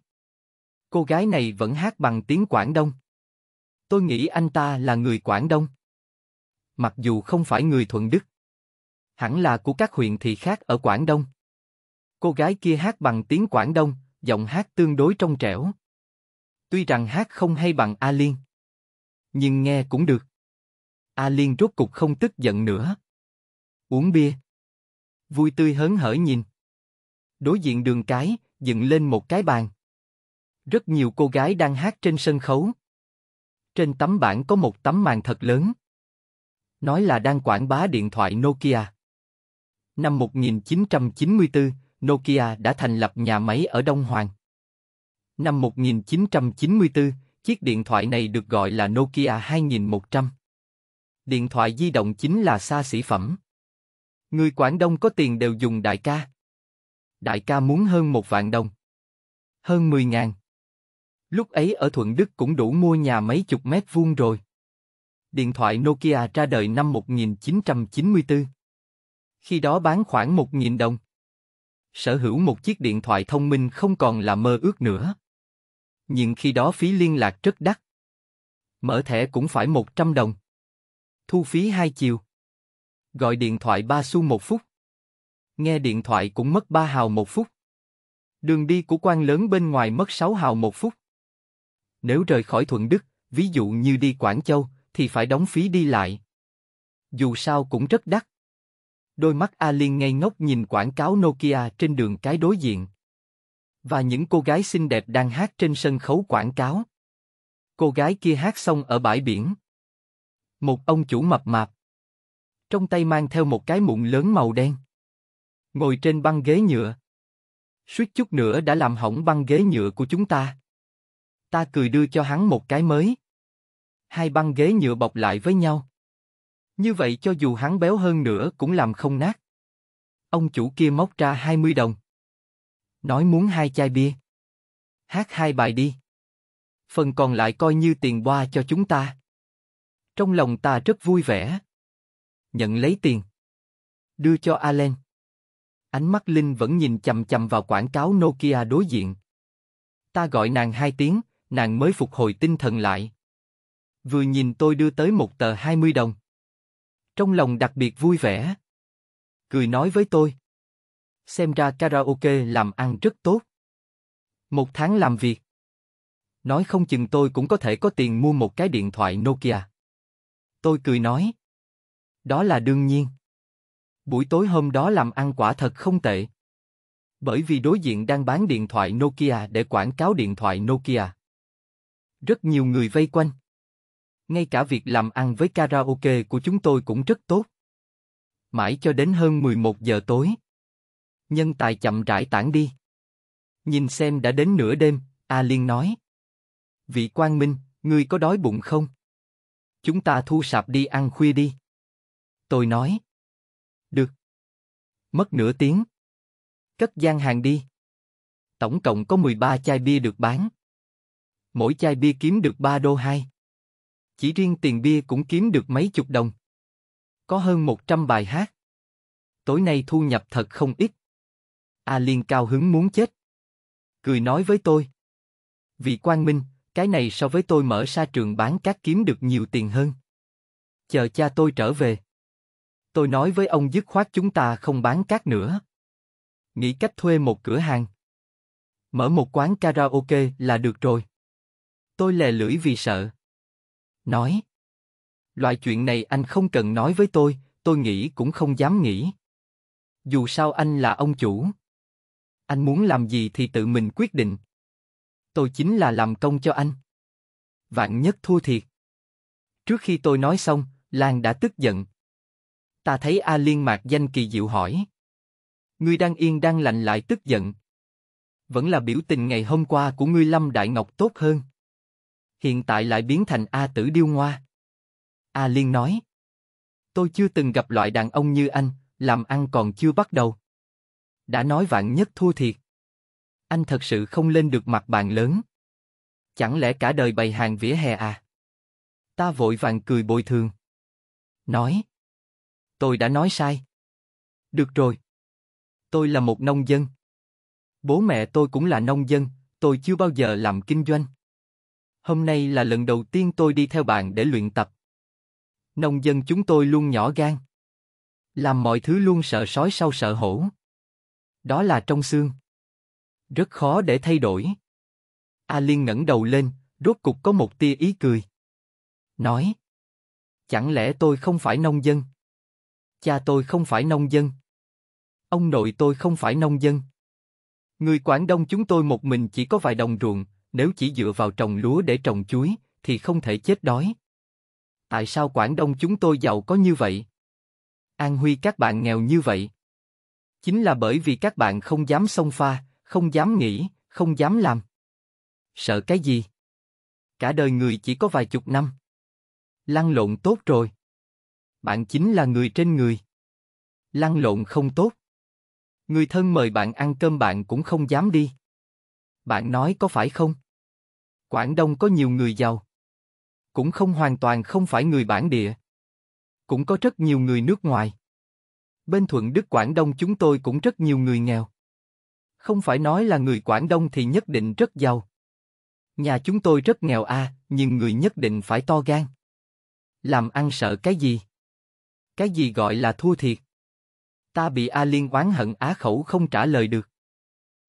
Cô gái này vẫn hát bằng tiếng Quảng Đông. Tôi nghĩ anh ta là người Quảng Đông. Mặc dù không phải người thuận Đức. Hẳn là của các huyện thị khác ở Quảng Đông. Cô gái kia hát bằng tiếng Quảng Đông, giọng hát tương đối trong trẻo. Tuy rằng hát không hay bằng A Liên. Nhưng nghe cũng được. A Liên rốt cục không tức giận nữa. Uống bia. Vui tươi hớn hở nhìn. Đối diện đường cái, dựng lên một cái bàn. Rất nhiều cô gái đang hát trên sân khấu. Trên tấm bảng có một tấm màn thật lớn. Nói là đang quảng bá điện thoại Nokia. Năm 1994, Nokia đã thành lập nhà máy ở Đông Hoàng. Năm 1994, chiếc điện thoại này được gọi là Nokia 2100. Điện thoại di động chính là xa xỉ phẩm. Người Quảng Đông có tiền đều dùng đại ca đại ca muốn hơn một vạn đồng. Hơn mười ngàn. Lúc ấy ở Thuận Đức cũng đủ mua nhà mấy chục mét vuông rồi. Điện thoại Nokia ra đời năm 1994. Khi đó bán khoảng 1 nghìn đồng. Sở hữu một chiếc điện thoại thông minh không còn là mơ ước nữa. Nhưng khi đó phí liên lạc rất đắt. Mở thẻ cũng phải 100 đồng. Thu phí hai chiều. Gọi điện thoại 3 xu một phút nghe điện thoại cũng mất 3 hào một phút. Đường đi của quan lớn bên ngoài mất 6 hào một phút. Nếu rời khỏi Thuận Đức, ví dụ như đi Quảng Châu, thì phải đóng phí đi lại. Dù sao cũng rất đắt. Đôi mắt A Liên ngây ngốc nhìn quảng cáo Nokia trên đường cái đối diện. Và những cô gái xinh đẹp đang hát trên sân khấu quảng cáo. Cô gái kia hát xong ở bãi biển. Một ông chủ mập mạp. Trong tay mang theo một cái mụn lớn màu đen ngồi trên băng ghế nhựa. Suýt chút nữa đã làm hỏng băng ghế nhựa của chúng ta. Ta cười đưa cho hắn một cái mới. Hai băng ghế nhựa bọc lại với nhau. Như vậy cho dù hắn béo hơn nữa cũng làm không nát. Ông chủ kia móc ra 20 đồng. Nói muốn hai chai bia. Hát hai bài đi. Phần còn lại coi như tiền boa cho chúng ta. Trong lòng ta rất vui vẻ. Nhận lấy tiền. Đưa cho Allen. Ánh mắt Linh vẫn nhìn chầm chầm vào quảng cáo Nokia đối diện. Ta gọi nàng hai tiếng, nàng mới phục hồi tinh thần lại. Vừa nhìn tôi đưa tới một tờ 20 đồng. Trong lòng đặc biệt vui vẻ. Cười nói với tôi. Xem ra karaoke làm ăn rất tốt. Một tháng làm việc. Nói không chừng tôi cũng có thể có tiền mua một cái điện thoại Nokia. Tôi cười nói. Đó là đương nhiên. Buổi tối hôm đó làm ăn quả thật không tệ. Bởi vì đối diện đang bán điện thoại Nokia để quảng cáo điện thoại Nokia. Rất nhiều người vây quanh. Ngay cả việc làm ăn với karaoke của chúng tôi cũng rất tốt. Mãi cho đến hơn 11 giờ tối. Nhân tài chậm rãi tản đi. Nhìn xem đã đến nửa đêm, A Liên nói. Vị Quang Minh, ngươi có đói bụng không? Chúng ta thu sạp đi ăn khuya đi. Tôi nói. Được. Mất nửa tiếng. Cất gian hàng đi. Tổng cộng có 13 chai bia được bán. Mỗi chai bia kiếm được 3 đô 2. Chỉ riêng tiền bia cũng kiếm được mấy chục đồng. Có hơn 100 bài hát. Tối nay thu nhập thật không ít. A Liên cao hứng muốn chết. Cười nói với tôi. Vì Quang Minh, cái này so với tôi mở sa trường bán các kiếm được nhiều tiền hơn. Chờ cha tôi trở về. Tôi nói với ông dứt khoát chúng ta không bán cát nữa. Nghĩ cách thuê một cửa hàng. Mở một quán karaoke là được rồi. Tôi lè lưỡi vì sợ. Nói. Loại chuyện này anh không cần nói với tôi, tôi nghĩ cũng không dám nghĩ. Dù sao anh là ông chủ. Anh muốn làm gì thì tự mình quyết định. Tôi chính là làm công cho anh. Vạn nhất thua thiệt. Trước khi tôi nói xong, Lan đã tức giận, ta thấy A Liên Mạc danh kỳ diệu hỏi. Ngươi đang yên đang lạnh lại tức giận. Vẫn là biểu tình ngày hôm qua của ngươi Lâm Đại Ngọc tốt hơn. Hiện tại lại biến thành A Tử Điêu Ngoa. A Liên nói. Tôi chưa từng gặp loại đàn ông như anh, làm ăn còn chưa bắt đầu. Đã nói vạn nhất thua thiệt. Anh thật sự không lên được mặt bàn lớn. Chẳng lẽ cả đời bày hàng vỉa hè à? Ta vội vàng cười bồi thường. Nói tôi đã nói sai. Được rồi. Tôi là một nông dân. Bố mẹ tôi cũng là nông dân, tôi chưa bao giờ làm kinh doanh. Hôm nay là lần đầu tiên tôi đi theo bạn để luyện tập. Nông dân chúng tôi luôn nhỏ gan. Làm mọi thứ luôn sợ sói sau sợ hổ. Đó là trong xương. Rất khó để thay đổi. A Liên ngẩng đầu lên, rốt cục có một tia ý cười. Nói. Chẳng lẽ tôi không phải nông dân? Cha tôi không phải nông dân. Ông nội tôi không phải nông dân. Người Quảng Đông chúng tôi một mình chỉ có vài đồng ruộng, nếu chỉ dựa vào trồng lúa để trồng chuối, thì không thể chết đói. Tại sao Quảng Đông chúng tôi giàu có như vậy? An Huy các bạn nghèo như vậy. Chính là bởi vì các bạn không dám xông pha, không dám nghĩ, không dám làm. Sợ cái gì? Cả đời người chỉ có vài chục năm. Lăn lộn tốt rồi. Bạn chính là người trên người. Lăn lộn không tốt. Người thân mời bạn ăn cơm bạn cũng không dám đi. Bạn nói có phải không? Quảng Đông có nhiều người giàu. Cũng không hoàn toàn không phải người bản địa. Cũng có rất nhiều người nước ngoài. Bên Thuận Đức Quảng Đông chúng tôi cũng rất nhiều người nghèo. Không phải nói là người Quảng Đông thì nhất định rất giàu. Nhà chúng tôi rất nghèo a, à, nhưng người nhất định phải to gan. Làm ăn sợ cái gì? Cái gì gọi là thua thiệt? Ta bị A Liên oán hận á khẩu không trả lời được.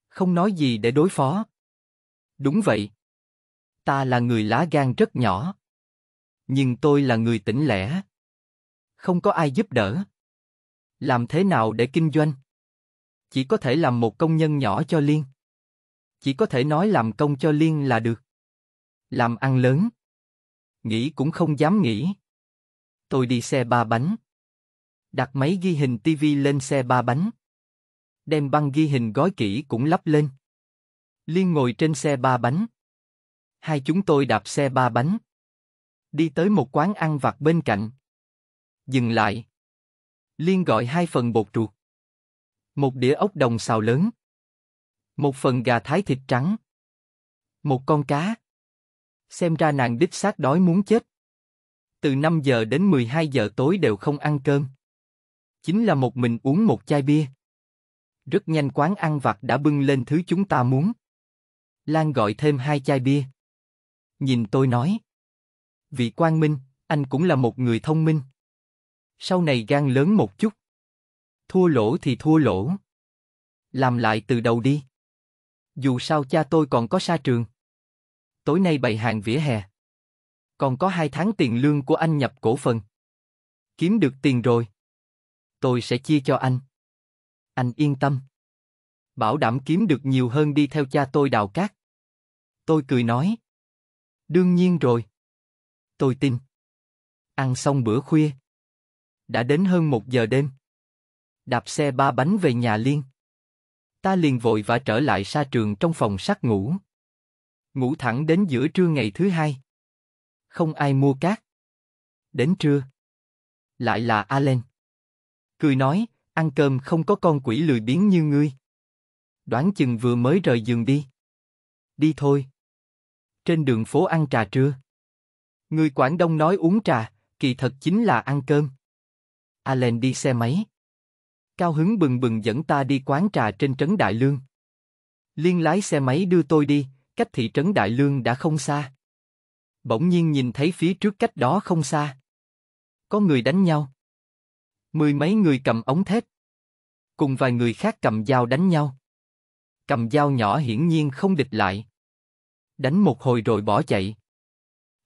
Không nói gì để đối phó. Đúng vậy. Ta là người lá gan rất nhỏ. Nhưng tôi là người tỉnh lẻ. Không có ai giúp đỡ. Làm thế nào để kinh doanh? Chỉ có thể làm một công nhân nhỏ cho Liên. Chỉ có thể nói làm công cho Liên là được. Làm ăn lớn. Nghĩ cũng không dám nghĩ. Tôi đi xe ba bánh đặt máy ghi hình TV lên xe ba bánh. Đem băng ghi hình gói kỹ cũng lắp lên. Liên ngồi trên xe ba bánh. Hai chúng tôi đạp xe ba bánh. Đi tới một quán ăn vặt bên cạnh. Dừng lại. Liên gọi hai phần bột ruột. Một đĩa ốc đồng xào lớn. Một phần gà thái thịt trắng. Một con cá. Xem ra nàng đích xác đói muốn chết từ 5 giờ đến 12 giờ tối đều không ăn cơm chính là một mình uống một chai bia. Rất nhanh quán ăn vặt đã bưng lên thứ chúng ta muốn. Lan gọi thêm hai chai bia. Nhìn tôi nói. Vị Quang minh, anh cũng là một người thông minh. Sau này gan lớn một chút. Thua lỗ thì thua lỗ. Làm lại từ đầu đi. Dù sao cha tôi còn có sa trường. Tối nay bày hàng vỉa hè. Còn có hai tháng tiền lương của anh nhập cổ phần. Kiếm được tiền rồi tôi sẽ chia cho anh. Anh yên tâm. Bảo đảm kiếm được nhiều hơn đi theo cha tôi đào cát. Tôi cười nói. Đương nhiên rồi. Tôi tin. Ăn xong bữa khuya. Đã đến hơn một giờ đêm. Đạp xe ba bánh về nhà Liên. Ta liền vội và trở lại sa trường trong phòng sát ngủ. Ngủ thẳng đến giữa trưa ngày thứ hai. Không ai mua cát. Đến trưa. Lại là Allen cười nói, ăn cơm không có con quỷ lười biếng như ngươi. Đoán chừng vừa mới rời giường đi. Đi thôi. Trên đường phố ăn trà trưa. Người Quảng Đông nói uống trà, kỳ thật chính là ăn cơm. Allen đi xe máy. Cao hứng bừng bừng dẫn ta đi quán trà trên trấn Đại Lương. Liên lái xe máy đưa tôi đi, cách thị trấn Đại Lương đã không xa. Bỗng nhiên nhìn thấy phía trước cách đó không xa. Có người đánh nhau. Mười mấy người cầm ống thép. Cùng vài người khác cầm dao đánh nhau. Cầm dao nhỏ hiển nhiên không địch lại. Đánh một hồi rồi bỏ chạy.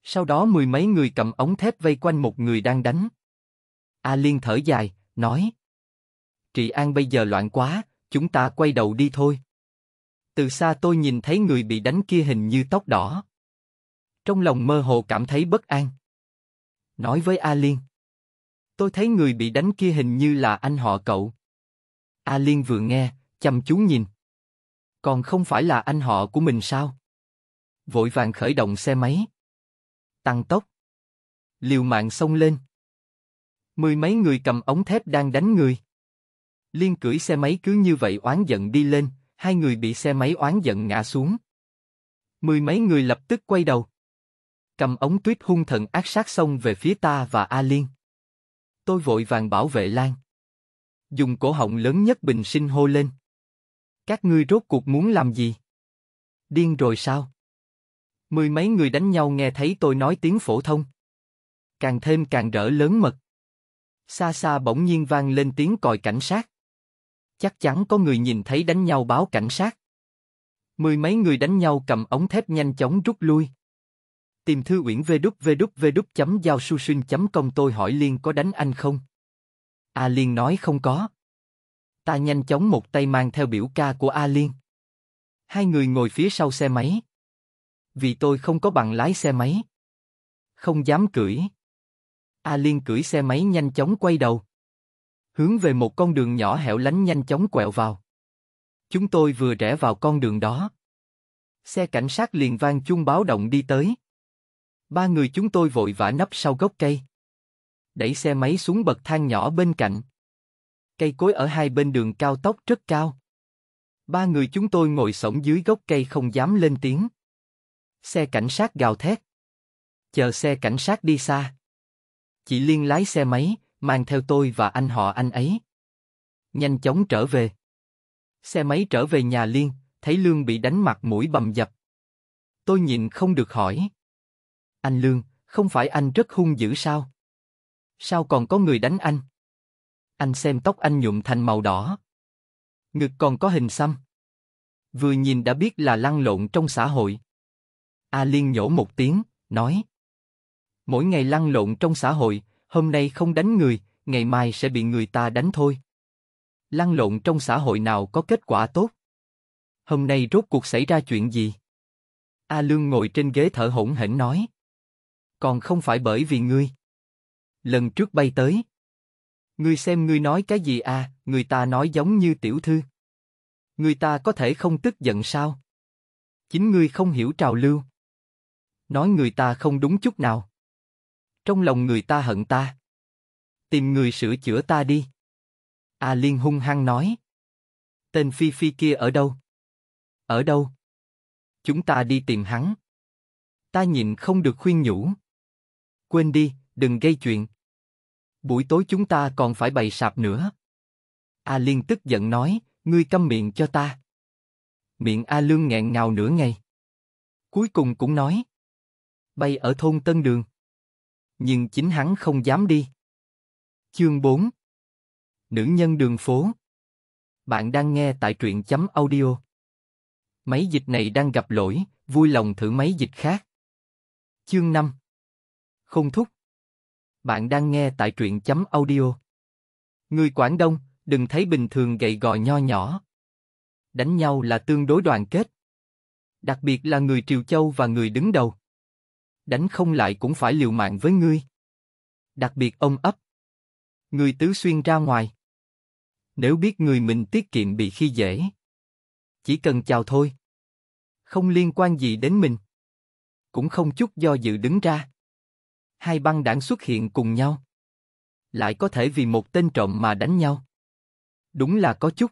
Sau đó mười mấy người cầm ống thép vây quanh một người đang đánh. A Liên thở dài, nói. Trị An bây giờ loạn quá, chúng ta quay đầu đi thôi. Từ xa tôi nhìn thấy người bị đánh kia hình như tóc đỏ. Trong lòng mơ hồ cảm thấy bất an. Nói với A Liên. Tôi thấy người bị đánh kia hình như là anh họ cậu. A Liên vừa nghe, chăm chú nhìn. Còn không phải là anh họ của mình sao? Vội vàng khởi động xe máy. Tăng tốc. Liều mạng xông lên. Mười mấy người cầm ống thép đang đánh người. Liên cưỡi xe máy cứ như vậy oán giận đi lên, hai người bị xe máy oán giận ngã xuống. Mười mấy người lập tức quay đầu. Cầm ống tuyết hung thần ác sát xông về phía ta và A Liên. Tôi vội vàng bảo vệ Lan. Dùng cổ họng lớn nhất bình sinh hô lên. Các ngươi rốt cuộc muốn làm gì? Điên rồi sao? Mười mấy người đánh nhau nghe thấy tôi nói tiếng phổ thông. Càng thêm càng rỡ lớn mật. Xa xa bỗng nhiên vang lên tiếng còi cảnh sát. Chắc chắn có người nhìn thấy đánh nhau báo cảnh sát. Mười mấy người đánh nhau cầm ống thép nhanh chóng rút lui. Tìm Thư Uyển www.giaosusin.com tôi hỏi Liên có đánh anh không? A Liên nói không có. Ta nhanh chóng một tay mang theo biểu ca của A Liên. Hai người ngồi phía sau xe máy. Vì tôi không có bằng lái xe máy. Không dám cưỡi. A Liên cưỡi xe máy nhanh chóng quay đầu. Hướng về một con đường nhỏ hẻo lánh nhanh chóng quẹo vào. Chúng tôi vừa rẽ vào con đường đó. Xe cảnh sát liền vang chuông báo động đi tới. Ba người chúng tôi vội vã nấp sau gốc cây. Đẩy xe máy xuống bậc thang nhỏ bên cạnh. Cây cối ở hai bên đường cao tốc rất cao. Ba người chúng tôi ngồi sổng dưới gốc cây không dám lên tiếng. Xe cảnh sát gào thét. Chờ xe cảnh sát đi xa. Chị Liên lái xe máy, mang theo tôi và anh họ anh ấy. Nhanh chóng trở về. Xe máy trở về nhà Liên, thấy Lương bị đánh mặt mũi bầm dập. Tôi nhìn không được hỏi. Anh Lương, không phải anh rất hung dữ sao? Sao còn có người đánh anh? Anh xem tóc anh nhuộm thành màu đỏ. Ngực còn có hình xăm. Vừa nhìn đã biết là lăn lộn trong xã hội. A Liên nhổ một tiếng, nói. Mỗi ngày lăn lộn trong xã hội, hôm nay không đánh người, ngày mai sẽ bị người ta đánh thôi. Lăn lộn trong xã hội nào có kết quả tốt? Hôm nay rốt cuộc xảy ra chuyện gì? A Lương ngồi trên ghế thở hổn hển nói còn không phải bởi vì ngươi. Lần trước bay tới. Ngươi xem ngươi nói cái gì à, người ta nói giống như tiểu thư. Người ta có thể không tức giận sao? Chính ngươi không hiểu trào lưu. Nói người ta không đúng chút nào. Trong lòng người ta hận ta. Tìm người sửa chữa ta đi. A à Liên hung hăng nói. Tên Phi Phi kia ở đâu? Ở đâu? Chúng ta đi tìm hắn. Ta nhìn không được khuyên nhủ. Quên đi, đừng gây chuyện. Buổi tối chúng ta còn phải bày sạp nữa. A Liên tức giận nói, ngươi câm miệng cho ta. Miệng A Lương nghẹn ngào nửa ngày. Cuối cùng cũng nói. Bay ở thôn Tân Đường. Nhưng chính hắn không dám đi. Chương 4 Nữ nhân đường phố Bạn đang nghe tại truyện chấm audio. Máy dịch này đang gặp lỗi, vui lòng thử máy dịch khác. Chương 5 không thúc. Bạn đang nghe tại truyện chấm audio. Người Quảng Đông, đừng thấy bình thường gầy gò nho nhỏ. Đánh nhau là tương đối đoàn kết. Đặc biệt là người Triều Châu và người đứng đầu. Đánh không lại cũng phải liều mạng với ngươi. Đặc biệt ông ấp. Người tứ xuyên ra ngoài. Nếu biết người mình tiết kiệm bị khi dễ. Chỉ cần chào thôi. Không liên quan gì đến mình. Cũng không chút do dự đứng ra hai băng đảng xuất hiện cùng nhau. Lại có thể vì một tên trộm mà đánh nhau. Đúng là có chút.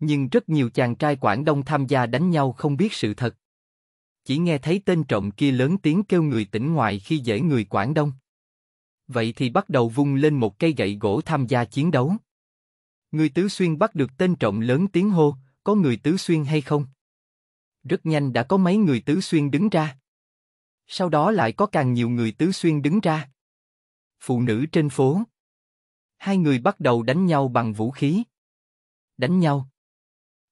Nhưng rất nhiều chàng trai Quảng Đông tham gia đánh nhau không biết sự thật. Chỉ nghe thấy tên trộm kia lớn tiếng kêu người tỉnh ngoại khi dễ người Quảng Đông. Vậy thì bắt đầu vung lên một cây gậy gỗ tham gia chiến đấu. Người Tứ Xuyên bắt được tên trộm lớn tiếng hô, có người Tứ Xuyên hay không? Rất nhanh đã có mấy người Tứ Xuyên đứng ra sau đó lại có càng nhiều người tứ xuyên đứng ra. Phụ nữ trên phố. Hai người bắt đầu đánh nhau bằng vũ khí. Đánh nhau.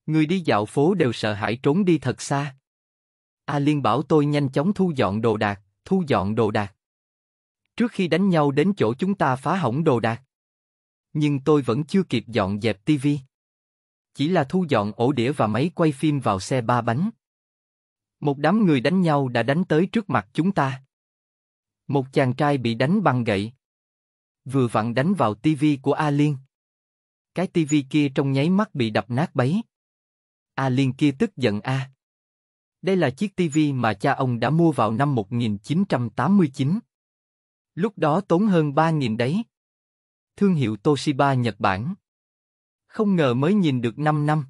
Người đi dạo phố đều sợ hãi trốn đi thật xa. A Liên bảo tôi nhanh chóng thu dọn đồ đạc, thu dọn đồ đạc. Trước khi đánh nhau đến chỗ chúng ta phá hỏng đồ đạc. Nhưng tôi vẫn chưa kịp dọn dẹp tivi. Chỉ là thu dọn ổ đĩa và máy quay phim vào xe ba bánh. Một đám người đánh nhau đã đánh tới trước mặt chúng ta. Một chàng trai bị đánh bằng gậy. Vừa vặn đánh vào tivi của A Liên. Cái tivi kia trong nháy mắt bị đập nát bấy. A Liên kia tức giận A. Đây là chiếc tivi mà cha ông đã mua vào năm 1989. Lúc đó tốn hơn 3.000 đấy. Thương hiệu Toshiba Nhật Bản. Không ngờ mới nhìn được 5 năm.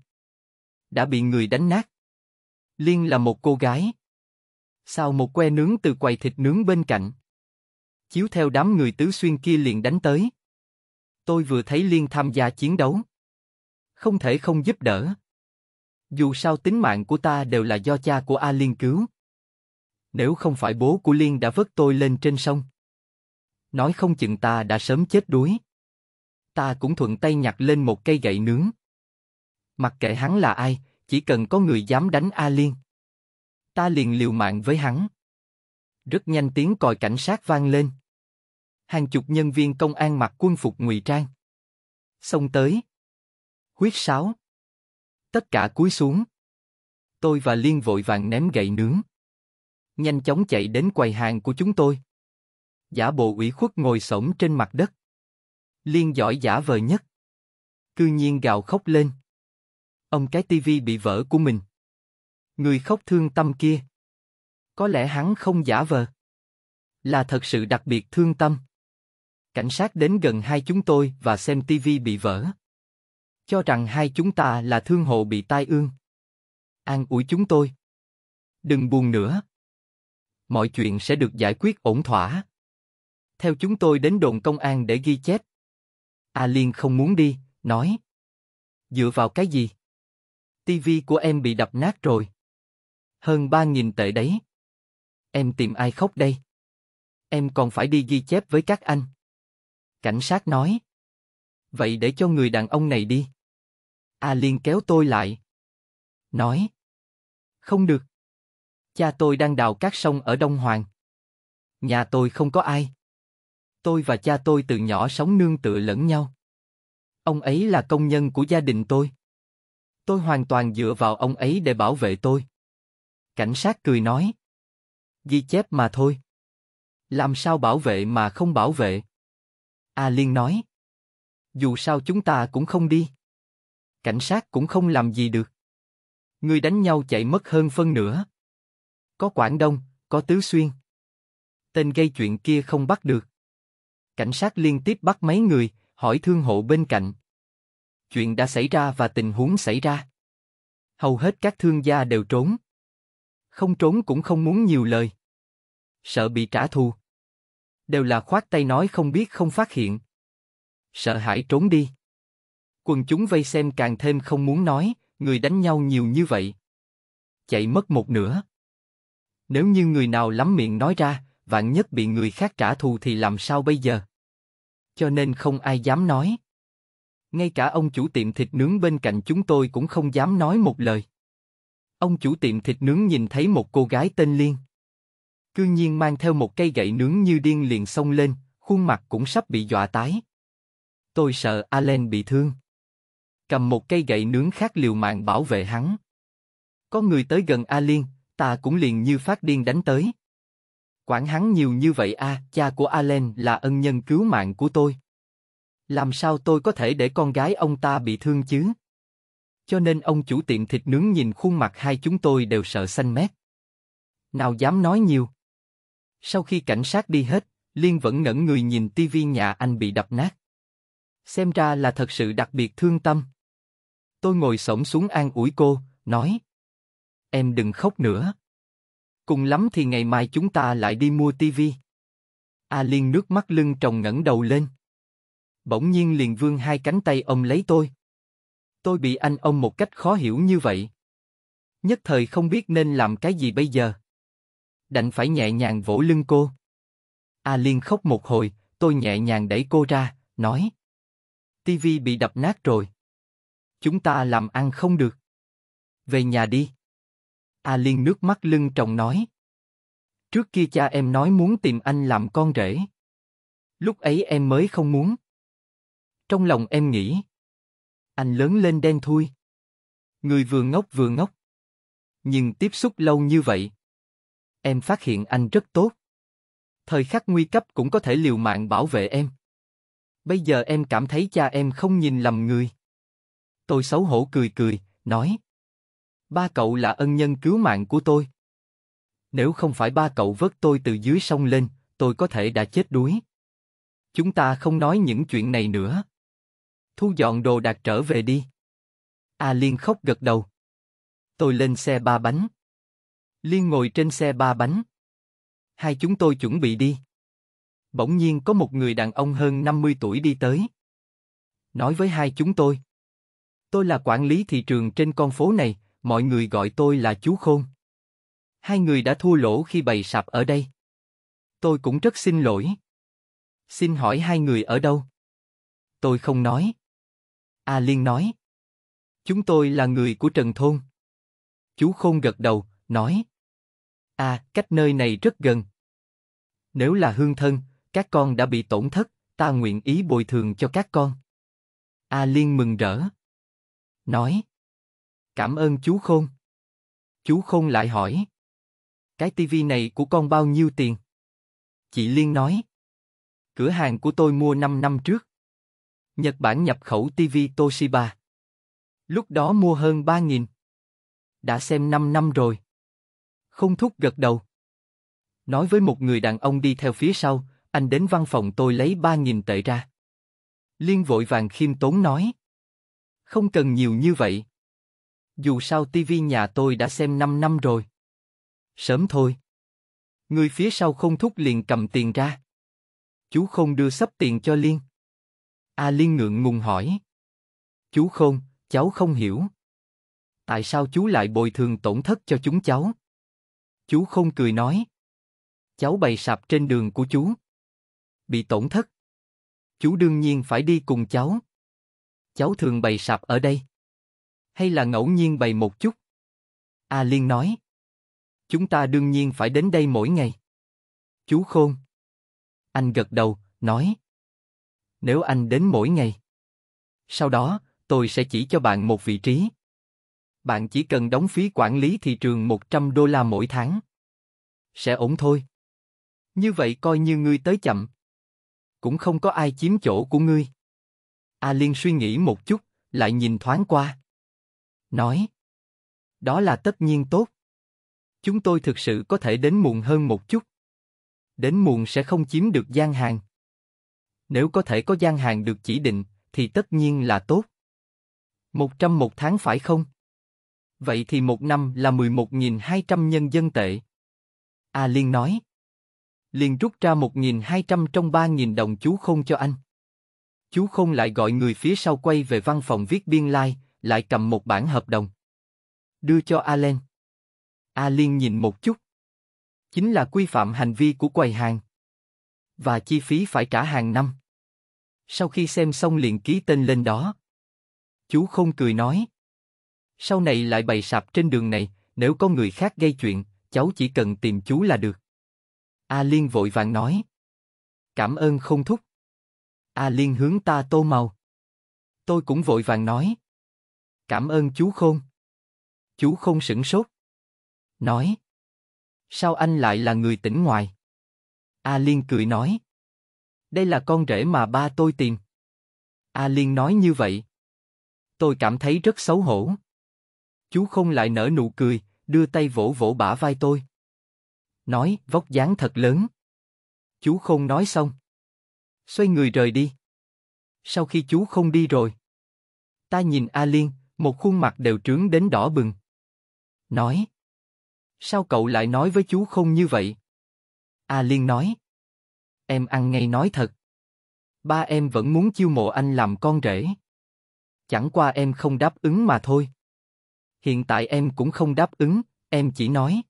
Đã bị người đánh nát. Liên là một cô gái. Sao một que nướng từ quầy thịt nướng bên cạnh? Chiếu theo đám người tứ xuyên kia liền đánh tới. Tôi vừa thấy Liên tham gia chiến đấu. Không thể không giúp đỡ. Dù sao tính mạng của ta đều là do cha của A Liên cứu. Nếu không phải bố của Liên đã vớt tôi lên trên sông. Nói không chừng ta đã sớm chết đuối. Ta cũng thuận tay nhặt lên một cây gậy nướng. Mặc kệ hắn là ai, chỉ cần có người dám đánh A Liên, ta liền liều mạng với hắn. Rất nhanh tiếng còi cảnh sát vang lên. Hàng chục nhân viên công an mặc quân phục ngụy trang. Xông tới. Huyết sáo. Tất cả cúi xuống. Tôi và Liên vội vàng ném gậy nướng. Nhanh chóng chạy đến quầy hàng của chúng tôi. Giả bộ ủy khuất ngồi sổng trên mặt đất. Liên giỏi giả vờ nhất. Cư nhiên gào khóc lên. Ông cái tivi bị vỡ của mình. Người khóc thương tâm kia. Có lẽ hắn không giả vờ. Là thật sự đặc biệt thương tâm. Cảnh sát đến gần hai chúng tôi và xem tivi bị vỡ. Cho rằng hai chúng ta là thương hộ bị tai ương. An ủi chúng tôi. Đừng buồn nữa. Mọi chuyện sẽ được giải quyết ổn thỏa. Theo chúng tôi đến đồn công an để ghi chép. A Liên không muốn đi, nói. Dựa vào cái gì? tivi của em bị đập nát rồi. Hơn 3.000 tệ đấy. Em tìm ai khóc đây? Em còn phải đi ghi chép với các anh. Cảnh sát nói. Vậy để cho người đàn ông này đi. A Liên kéo tôi lại. Nói. Không được. Cha tôi đang đào các sông ở Đông Hoàng. Nhà tôi không có ai. Tôi và cha tôi từ nhỏ sống nương tựa lẫn nhau. Ông ấy là công nhân của gia đình tôi. Tôi hoàn toàn dựa vào ông ấy để bảo vệ tôi. Cảnh sát cười nói. Ghi chép mà thôi. Làm sao bảo vệ mà không bảo vệ? A Liên nói. Dù sao chúng ta cũng không đi. Cảnh sát cũng không làm gì được. Người đánh nhau chạy mất hơn phân nửa. Có Quảng Đông, có Tứ Xuyên. Tên gây chuyện kia không bắt được. Cảnh sát liên tiếp bắt mấy người, hỏi thương hộ bên cạnh chuyện đã xảy ra và tình huống xảy ra. Hầu hết các thương gia đều trốn. Không trốn cũng không muốn nhiều lời. Sợ bị trả thù. Đều là khoát tay nói không biết không phát hiện. Sợ hãi trốn đi. Quần chúng vây xem càng thêm không muốn nói, người đánh nhau nhiều như vậy. Chạy mất một nửa. Nếu như người nào lắm miệng nói ra, vạn nhất bị người khác trả thù thì làm sao bây giờ? Cho nên không ai dám nói ngay cả ông chủ tiệm thịt nướng bên cạnh chúng tôi cũng không dám nói một lời. Ông chủ tiệm thịt nướng nhìn thấy một cô gái tên Liên. Cư nhiên mang theo một cây gậy nướng như điên liền xông lên, khuôn mặt cũng sắp bị dọa tái. Tôi sợ Allen bị thương. Cầm một cây gậy nướng khác liều mạng bảo vệ hắn. Có người tới gần A Liên, ta cũng liền như phát điên đánh tới. Quản hắn nhiều như vậy a, à, cha của Allen là ân nhân cứu mạng của tôi. Làm sao tôi có thể để con gái ông ta bị thương chứ? Cho nên ông chủ tiệm thịt nướng nhìn khuôn mặt hai chúng tôi đều sợ xanh mét. Nào dám nói nhiều. Sau khi cảnh sát đi hết, Liên vẫn ngẩn người nhìn tivi nhà anh bị đập nát. Xem ra là thật sự đặc biệt thương tâm. Tôi ngồi xổm xuống an ủi cô, nói. Em đừng khóc nữa. Cùng lắm thì ngày mai chúng ta lại đi mua tivi. A Liên nước mắt lưng trồng ngẩng đầu lên bỗng nhiên liền vươn hai cánh tay ông lấy tôi. Tôi bị anh ông một cách khó hiểu như vậy. Nhất thời không biết nên làm cái gì bây giờ. Đành phải nhẹ nhàng vỗ lưng cô. A Liên khóc một hồi, tôi nhẹ nhàng đẩy cô ra, nói. Tivi bị đập nát rồi. Chúng ta làm ăn không được. Về nhà đi. A Liên nước mắt lưng tròng nói. Trước kia cha em nói muốn tìm anh làm con rể. Lúc ấy em mới không muốn. Trong lòng em nghĩ, anh lớn lên đen thui. Người vừa ngốc vừa ngốc. Nhưng tiếp xúc lâu như vậy, em phát hiện anh rất tốt. Thời khắc nguy cấp cũng có thể liều mạng bảo vệ em. Bây giờ em cảm thấy cha em không nhìn lầm người. Tôi xấu hổ cười cười, nói. Ba cậu là ân nhân cứu mạng của tôi. Nếu không phải ba cậu vớt tôi từ dưới sông lên, tôi có thể đã chết đuối. Chúng ta không nói những chuyện này nữa thu dọn đồ đạc trở về đi. A Liên khóc gật đầu. Tôi lên xe ba bánh. Liên ngồi trên xe ba bánh. Hai chúng tôi chuẩn bị đi. Bỗng nhiên có một người đàn ông hơn 50 tuổi đi tới. Nói với hai chúng tôi. Tôi là quản lý thị trường trên con phố này, mọi người gọi tôi là chú Khôn. Hai người đã thua lỗ khi bày sạp ở đây. Tôi cũng rất xin lỗi. Xin hỏi hai người ở đâu? Tôi không nói. A Liên nói. Chúng tôi là người của Trần Thôn. Chú Khôn gật đầu, nói. À, cách nơi này rất gần. Nếu là hương thân, các con đã bị tổn thất, ta nguyện ý bồi thường cho các con. A Liên mừng rỡ. Nói. Cảm ơn chú Khôn. Chú Khôn lại hỏi. Cái tivi này của con bao nhiêu tiền? Chị Liên nói. Cửa hàng của tôi mua 5 năm trước. Nhật Bản nhập khẩu TV Toshiba. Lúc đó mua hơn 3.000. Đã xem 5 năm rồi. Không thúc gật đầu. Nói với một người đàn ông đi theo phía sau, anh đến văn phòng tôi lấy 3.000 tệ ra. Liên vội vàng khiêm tốn nói. Không cần nhiều như vậy. Dù sao TV nhà tôi đã xem 5 năm rồi. Sớm thôi. Người phía sau không thúc liền cầm tiền ra. Chú không đưa sắp tiền cho Liên. A Liên ngượng ngùng hỏi. Chú Khôn, cháu không hiểu. Tại sao chú lại bồi thường tổn thất cho chúng cháu? Chú Khôn cười nói. Cháu bày sạp trên đường của chú. Bị tổn thất. Chú đương nhiên phải đi cùng cháu. Cháu thường bày sạp ở đây. Hay là ngẫu nhiên bày một chút? A Liên nói. Chúng ta đương nhiên phải đến đây mỗi ngày. Chú Khôn. Anh gật đầu, nói. Nếu anh đến mỗi ngày. Sau đó, tôi sẽ chỉ cho bạn một vị trí. Bạn chỉ cần đóng phí quản lý thị trường 100 đô la mỗi tháng. Sẽ ổn thôi. Như vậy coi như ngươi tới chậm. Cũng không có ai chiếm chỗ của ngươi. A Liên suy nghĩ một chút, lại nhìn thoáng qua. Nói. Đó là tất nhiên tốt. Chúng tôi thực sự có thể đến muộn hơn một chút. Đến muộn sẽ không chiếm được gian hàng. Nếu có thể có gian hàng được chỉ định, thì tất nhiên là tốt. một trăm một tháng phải không? Vậy thì một năm là 11.200 nhân dân tệ. A à, Liên nói. Liên rút ra 1.200 trong 3.000 đồng chú không cho anh. Chú không lại gọi người phía sau quay về văn phòng viết biên lai, like, lại cầm một bản hợp đồng. Đưa cho A liên. A Liên nhìn một chút. Chính là quy phạm hành vi của quầy hàng và chi phí phải trả hàng năm. Sau khi xem xong liền ký tên lên đó. Chú không cười nói. Sau này lại bày sạp trên đường này, nếu có người khác gây chuyện, cháu chỉ cần tìm chú là được. A Liên vội vàng nói. Cảm ơn không thúc. A Liên hướng ta tô màu. Tôi cũng vội vàng nói. Cảm ơn chú Khôn. Chú Khôn sửng sốt. Nói. Sao anh lại là người tỉnh ngoài? A Liên cười nói. Đây là con rể mà ba tôi tìm. A Liên nói như vậy. Tôi cảm thấy rất xấu hổ. Chú không lại nở nụ cười, đưa tay vỗ vỗ bả vai tôi. Nói, vóc dáng thật lớn. Chú không nói xong. Xoay người rời đi. Sau khi chú không đi rồi. Ta nhìn A Liên, một khuôn mặt đều trướng đến đỏ bừng. Nói. Sao cậu lại nói với chú không như vậy? A Liên nói. Em ăn ngay nói thật. Ba em vẫn muốn chiêu mộ anh làm con rể. Chẳng qua em không đáp ứng mà thôi. Hiện tại em cũng không đáp ứng, em chỉ nói.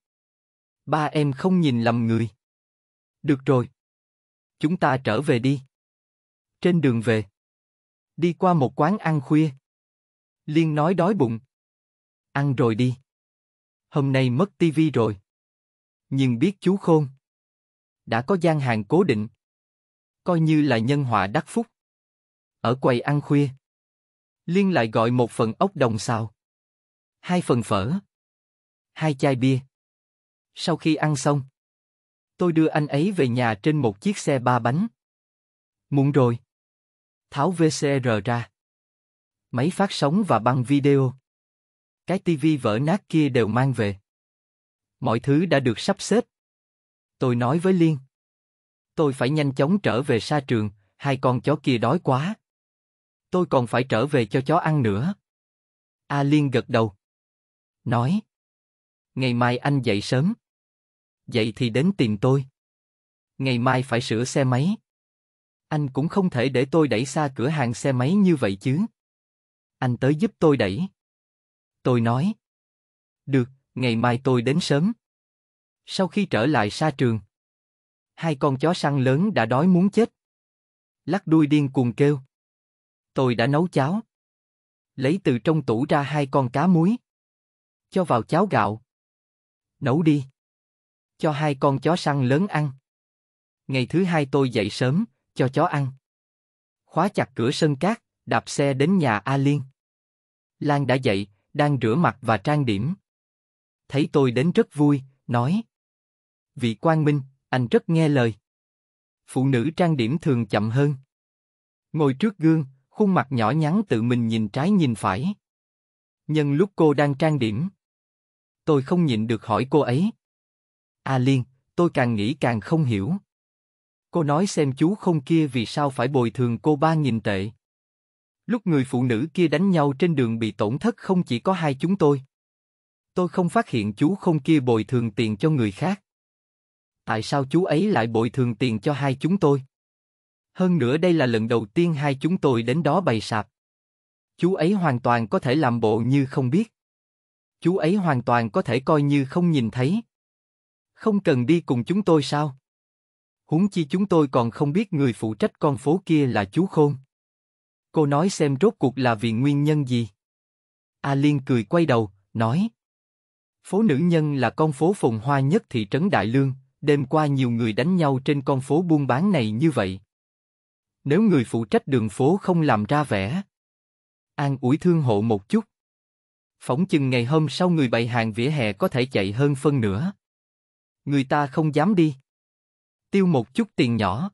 Ba em không nhìn lầm người. Được rồi. Chúng ta trở về đi. Trên đường về. Đi qua một quán ăn khuya. Liên nói đói bụng. Ăn rồi đi. Hôm nay mất tivi rồi. Nhưng biết chú khôn đã có gian hàng cố định, coi như là nhân họa đắc phúc. Ở quầy ăn khuya, Liên lại gọi một phần ốc đồng xào, hai phần phở, hai chai bia. Sau khi ăn xong, tôi đưa anh ấy về nhà trên một chiếc xe ba bánh. Muộn rồi. Tháo VCR ra. Máy phát sóng và băng video. Cái tivi vỡ nát kia đều mang về. Mọi thứ đã được sắp xếp. Tôi nói với Liên. Tôi phải nhanh chóng trở về sa trường, hai con chó kia đói quá. Tôi còn phải trở về cho chó ăn nữa. A Liên gật đầu. Nói. Ngày mai anh dậy sớm. Dậy thì đến tìm tôi. Ngày mai phải sửa xe máy. Anh cũng không thể để tôi đẩy xa cửa hàng xe máy như vậy chứ. Anh tới giúp tôi đẩy. Tôi nói. Được, ngày mai tôi đến sớm. Sau khi trở lại sa trường, hai con chó săn lớn đã đói muốn chết. Lắc đuôi điên cuồng kêu. Tôi đã nấu cháo. Lấy từ trong tủ ra hai con cá muối. Cho vào cháo gạo. Nấu đi. Cho hai con chó săn lớn ăn. Ngày thứ hai tôi dậy sớm, cho chó ăn. Khóa chặt cửa sân cát, đạp xe đến nhà A Liên. Lan đã dậy, đang rửa mặt và trang điểm. Thấy tôi đến rất vui, nói vị quang minh, anh rất nghe lời. Phụ nữ trang điểm thường chậm hơn. Ngồi trước gương, khuôn mặt nhỏ nhắn tự mình nhìn trái nhìn phải. Nhân lúc cô đang trang điểm, tôi không nhịn được hỏi cô ấy. A à Liên, tôi càng nghĩ càng không hiểu. Cô nói xem chú không kia vì sao phải bồi thường cô ba nghìn tệ. Lúc người phụ nữ kia đánh nhau trên đường bị tổn thất không chỉ có hai chúng tôi. Tôi không phát hiện chú không kia bồi thường tiền cho người khác tại sao chú ấy lại bồi thường tiền cho hai chúng tôi? Hơn nữa đây là lần đầu tiên hai chúng tôi đến đó bày sạp. Chú ấy hoàn toàn có thể làm bộ như không biết. Chú ấy hoàn toàn có thể coi như không nhìn thấy. Không cần đi cùng chúng tôi sao? Huống chi chúng tôi còn không biết người phụ trách con phố kia là chú Khôn. Cô nói xem rốt cuộc là vì nguyên nhân gì? A Liên cười quay đầu, nói. Phố nữ nhân là con phố phồn hoa nhất thị trấn Đại Lương, đêm qua nhiều người đánh nhau trên con phố buôn bán này như vậy. Nếu người phụ trách đường phố không làm ra vẻ, an ủi thương hộ một chút. Phỏng chừng ngày hôm sau người bày hàng vỉa hè có thể chạy hơn phân nữa. Người ta không dám đi. Tiêu một chút tiền nhỏ.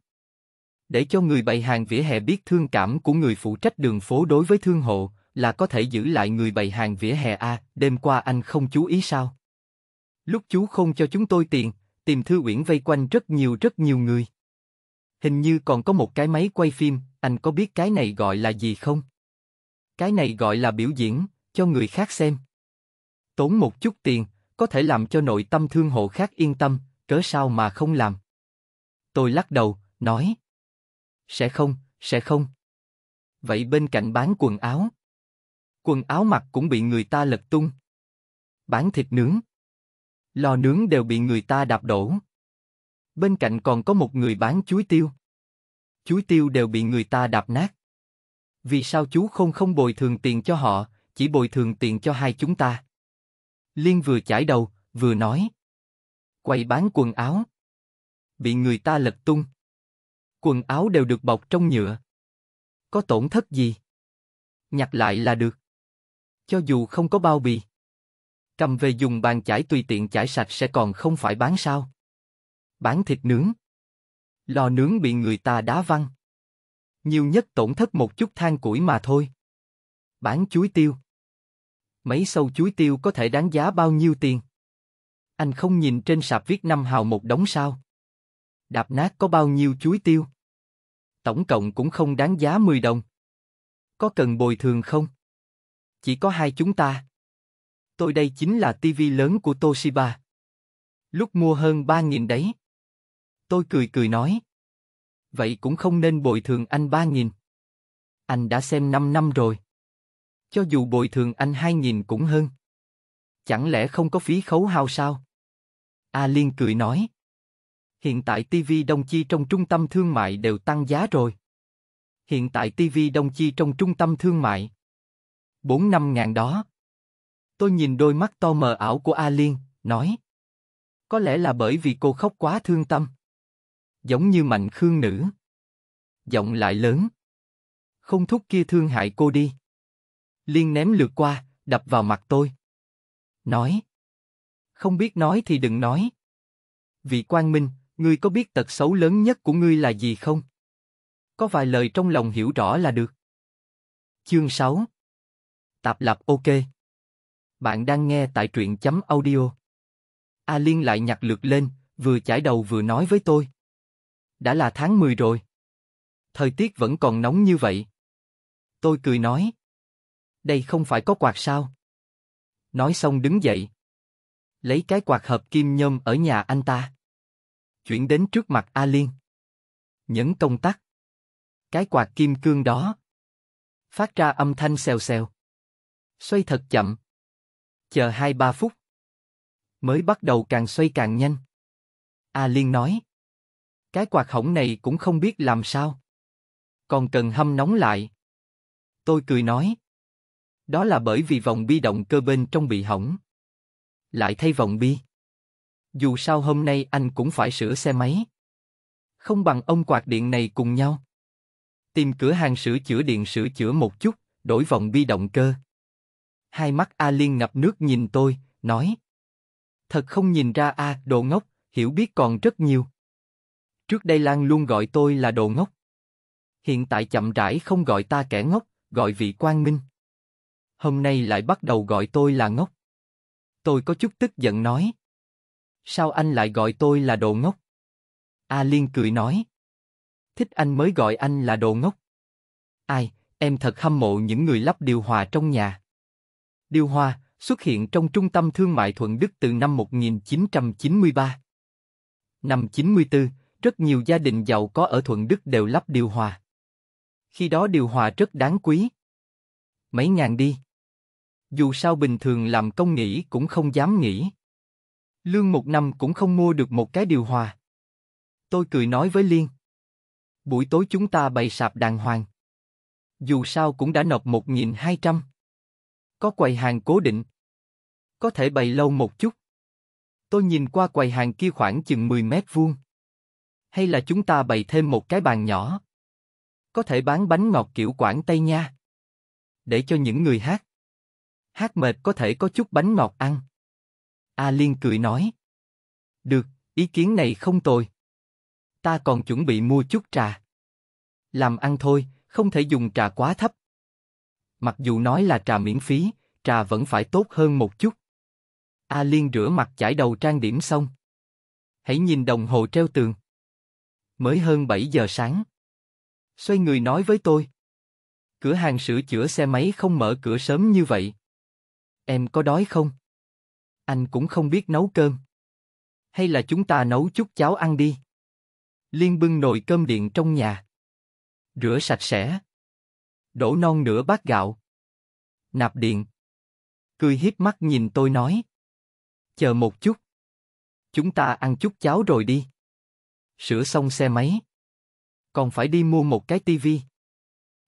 Để cho người bày hàng vỉa hè biết thương cảm của người phụ trách đường phố đối với thương hộ là có thể giữ lại người bày hàng vỉa hè a à, đêm qua anh không chú ý sao? Lúc chú không cho chúng tôi tiền, tìm thư uyển vây quanh rất nhiều rất nhiều người. Hình như còn có một cái máy quay phim, anh có biết cái này gọi là gì không? Cái này gọi là biểu diễn, cho người khác xem. Tốn một chút tiền, có thể làm cho nội tâm thương hộ khác yên tâm, cớ sao mà không làm? Tôi lắc đầu, nói. Sẽ không, sẽ không. Vậy bên cạnh bán quần áo. Quần áo mặc cũng bị người ta lật tung. Bán thịt nướng lò nướng đều bị người ta đạp đổ. Bên cạnh còn có một người bán chuối tiêu. Chuối tiêu đều bị người ta đạp nát. Vì sao chú không không bồi thường tiền cho họ, chỉ bồi thường tiền cho hai chúng ta? Liên vừa chải đầu, vừa nói. Quầy bán quần áo. Bị người ta lật tung. Quần áo đều được bọc trong nhựa. Có tổn thất gì? Nhặt lại là được. Cho dù không có bao bì Cầm về dùng bàn chải tùy tiện chải sạch sẽ còn không phải bán sao. Bán thịt nướng. Lò nướng bị người ta đá văng. Nhiều nhất tổn thất một chút than củi mà thôi. Bán chuối tiêu. Mấy sâu chuối tiêu có thể đáng giá bao nhiêu tiền? Anh không nhìn trên sạp viết năm hào một đống sao? Đạp nát có bao nhiêu chuối tiêu? Tổng cộng cũng không đáng giá 10 đồng. Có cần bồi thường không? Chỉ có hai chúng ta tôi đây chính là tivi lớn của Toshiba. Lúc mua hơn 3.000 đấy. Tôi cười cười nói. Vậy cũng không nên bồi thường anh 3.000. Anh đã xem 5 năm rồi. Cho dù bồi thường anh 2.000 cũng hơn. Chẳng lẽ không có phí khấu hao sao? A Liên cười nói. Hiện tại TV Đông Chi trong trung tâm thương mại đều tăng giá rồi. Hiện tại TV Đông Chi trong trung tâm thương mại. 4 năm ngàn đó. Tôi nhìn đôi mắt to mờ ảo của A Liên, nói. Có lẽ là bởi vì cô khóc quá thương tâm. Giống như mạnh khương nữ. Giọng lại lớn. Không thúc kia thương hại cô đi. Liên ném lượt qua, đập vào mặt tôi. Nói. Không biết nói thì đừng nói. Vị quan Minh, ngươi có biết tật xấu lớn nhất của ngươi là gì không? Có vài lời trong lòng hiểu rõ là được. Chương 6 Tạp lập ok bạn đang nghe tại truyện chấm audio. A Liên lại nhặt lượt lên, vừa chải đầu vừa nói với tôi. Đã là tháng 10 rồi. Thời tiết vẫn còn nóng như vậy. Tôi cười nói. Đây không phải có quạt sao? Nói xong đứng dậy. Lấy cái quạt hợp kim nhôm ở nhà anh ta. Chuyển đến trước mặt A Liên. Nhấn công tắc. Cái quạt kim cương đó. Phát ra âm thanh xèo xèo. Xoay thật chậm Chờ hai ba phút. Mới bắt đầu càng xoay càng nhanh. A Liên nói. Cái quạt hỏng này cũng không biết làm sao. Còn cần hâm nóng lại. Tôi cười nói. Đó là bởi vì vòng bi động cơ bên trong bị hỏng. Lại thay vòng bi. Dù sao hôm nay anh cũng phải sửa xe máy. Không bằng ông quạt điện này cùng nhau. Tìm cửa hàng sửa chữa điện sửa chữa một chút, đổi vòng bi động cơ hai mắt A Liên ngập nước nhìn tôi, nói. Thật không nhìn ra A, đồ ngốc, hiểu biết còn rất nhiều. Trước đây Lan luôn gọi tôi là đồ ngốc. Hiện tại chậm rãi không gọi ta kẻ ngốc, gọi vị quan minh. Hôm nay lại bắt đầu gọi tôi là ngốc. Tôi có chút tức giận nói. Sao anh lại gọi tôi là đồ ngốc? A Liên cười nói. Thích anh mới gọi anh là đồ ngốc. Ai, em thật hâm mộ những người lắp điều hòa trong nhà. Điều hòa, xuất hiện trong trung tâm thương mại Thuận Đức từ năm 1993. Năm 94, rất nhiều gia đình giàu có ở Thuận Đức đều lắp điều hòa. Khi đó điều hòa rất đáng quý. Mấy ngàn đi. Dù sao bình thường làm công nghỉ cũng không dám nghỉ. Lương một năm cũng không mua được một cái điều hòa. Tôi cười nói với Liên. Buổi tối chúng ta bày sạp đàng hoàng. Dù sao cũng đã nộp 1.200 có quầy hàng cố định. Có thể bày lâu một chút. Tôi nhìn qua quầy hàng kia khoảng chừng 10 mét vuông. Hay là chúng ta bày thêm một cái bàn nhỏ. Có thể bán bánh ngọt kiểu Quảng Tây nha. Để cho những người hát. Hát mệt có thể có chút bánh ngọt ăn. A Liên cười nói. Được, ý kiến này không tồi. Ta còn chuẩn bị mua chút trà. Làm ăn thôi, không thể dùng trà quá thấp. Mặc dù nói là trà miễn phí, trà vẫn phải tốt hơn một chút. A Liên rửa mặt chải đầu trang điểm xong. Hãy nhìn đồng hồ treo tường. Mới hơn 7 giờ sáng. Xoay người nói với tôi. Cửa hàng sửa chữa xe máy không mở cửa sớm như vậy. Em có đói không? Anh cũng không biết nấu cơm. Hay là chúng ta nấu chút cháo ăn đi. Liên bưng nồi cơm điện trong nhà. Rửa sạch sẽ đổ non nửa bát gạo. Nạp điện. Cười hiếp mắt nhìn tôi nói. Chờ một chút. Chúng ta ăn chút cháo rồi đi. Sửa xong xe máy. Còn phải đi mua một cái tivi.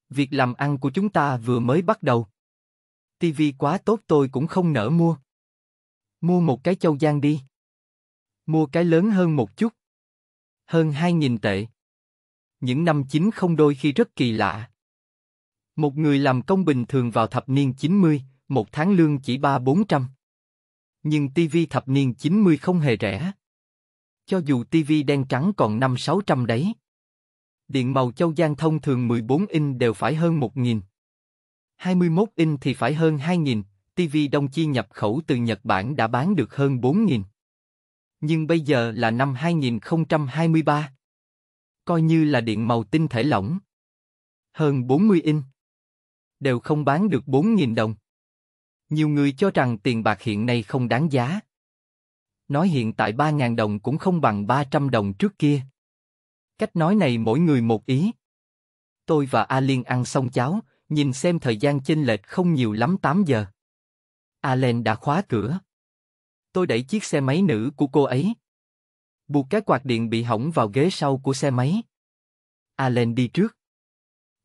Việc làm ăn của chúng ta vừa mới bắt đầu. Tivi quá tốt tôi cũng không nỡ mua. Mua một cái châu giang đi. Mua cái lớn hơn một chút. Hơn 2.000 tệ. Những năm 90 đôi khi rất kỳ lạ một người làm công bình thường vào thập niên 90, một tháng lương chỉ 3-400. Nhưng TV thập niên 90 không hề rẻ. Cho dù TV đen trắng còn 5-600 đấy. Điện màu châu Giang thông thường 14 inch đều phải hơn 1.000. 21 inch thì phải hơn 2.000, TV Đông Chi nhập khẩu từ Nhật Bản đã bán được hơn 4.000. Nhưng bây giờ là năm 2023. Coi như là điện màu tinh thể lỏng. Hơn 40 inch đều không bán được 4.000 đồng. Nhiều người cho rằng tiền bạc hiện nay không đáng giá. Nói hiện tại 3.000 đồng cũng không bằng 300 đồng trước kia. Cách nói này mỗi người một ý. Tôi và A Liên ăn xong cháo, nhìn xem thời gian chênh lệch không nhiều lắm 8 giờ. A Allen đã khóa cửa. Tôi đẩy chiếc xe máy nữ của cô ấy. Buộc cái quạt điện bị hỏng vào ghế sau của xe máy. A Allen đi trước.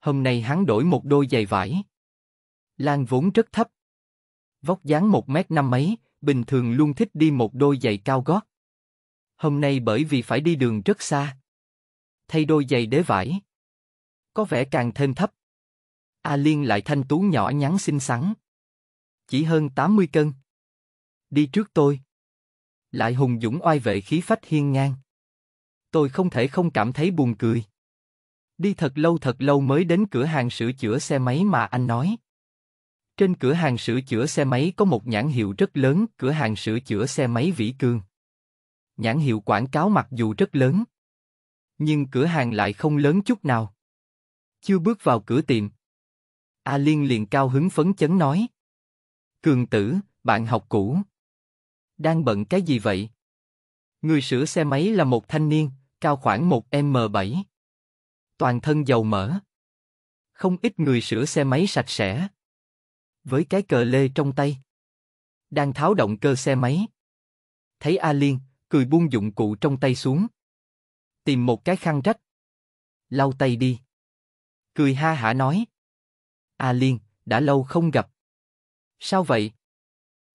Hôm nay hắn đổi một đôi giày vải. Lan vốn rất thấp. Vóc dáng một mét năm mấy, bình thường luôn thích đi một đôi giày cao gót. Hôm nay bởi vì phải đi đường rất xa. Thay đôi giày đế vải. Có vẻ càng thêm thấp. A Liên lại thanh tú nhỏ nhắn xinh xắn. Chỉ hơn 80 cân. Đi trước tôi. Lại hùng dũng oai vệ khí phách hiên ngang. Tôi không thể không cảm thấy buồn cười. Đi thật lâu thật lâu mới đến cửa hàng sửa chữa xe máy mà anh nói. Trên cửa hàng sửa chữa xe máy có một nhãn hiệu rất lớn, cửa hàng sửa chữa xe máy Vĩ Cương. Nhãn hiệu quảng cáo mặc dù rất lớn, nhưng cửa hàng lại không lớn chút nào. Chưa bước vào cửa tiệm, A Liên liền cao hứng phấn chấn nói: "Cường tử, bạn học cũ, đang bận cái gì vậy?" Người sửa xe máy là một thanh niên, cao khoảng 1m7 toàn thân dầu mỡ. Không ít người sửa xe máy sạch sẽ. Với cái cờ lê trong tay. Đang tháo động cơ xe máy. Thấy A Liên, cười buông dụng cụ trong tay xuống. Tìm một cái khăn rách. Lau tay đi. Cười ha hả nói. A Liên, đã lâu không gặp. Sao vậy?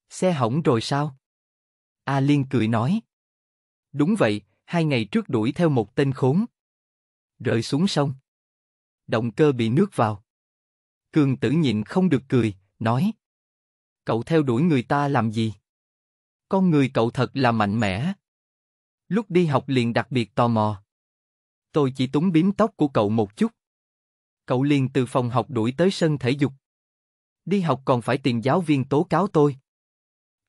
Xe hỏng rồi sao? A Liên cười nói. Đúng vậy, hai ngày trước đuổi theo một tên khốn rơi xuống sông. Động cơ bị nước vào. Cường tử nhịn không được cười, nói. Cậu theo đuổi người ta làm gì? Con người cậu thật là mạnh mẽ. Lúc đi học liền đặc biệt tò mò. Tôi chỉ túng bím tóc của cậu một chút. Cậu liền từ phòng học đuổi tới sân thể dục. Đi học còn phải tìm giáo viên tố cáo tôi.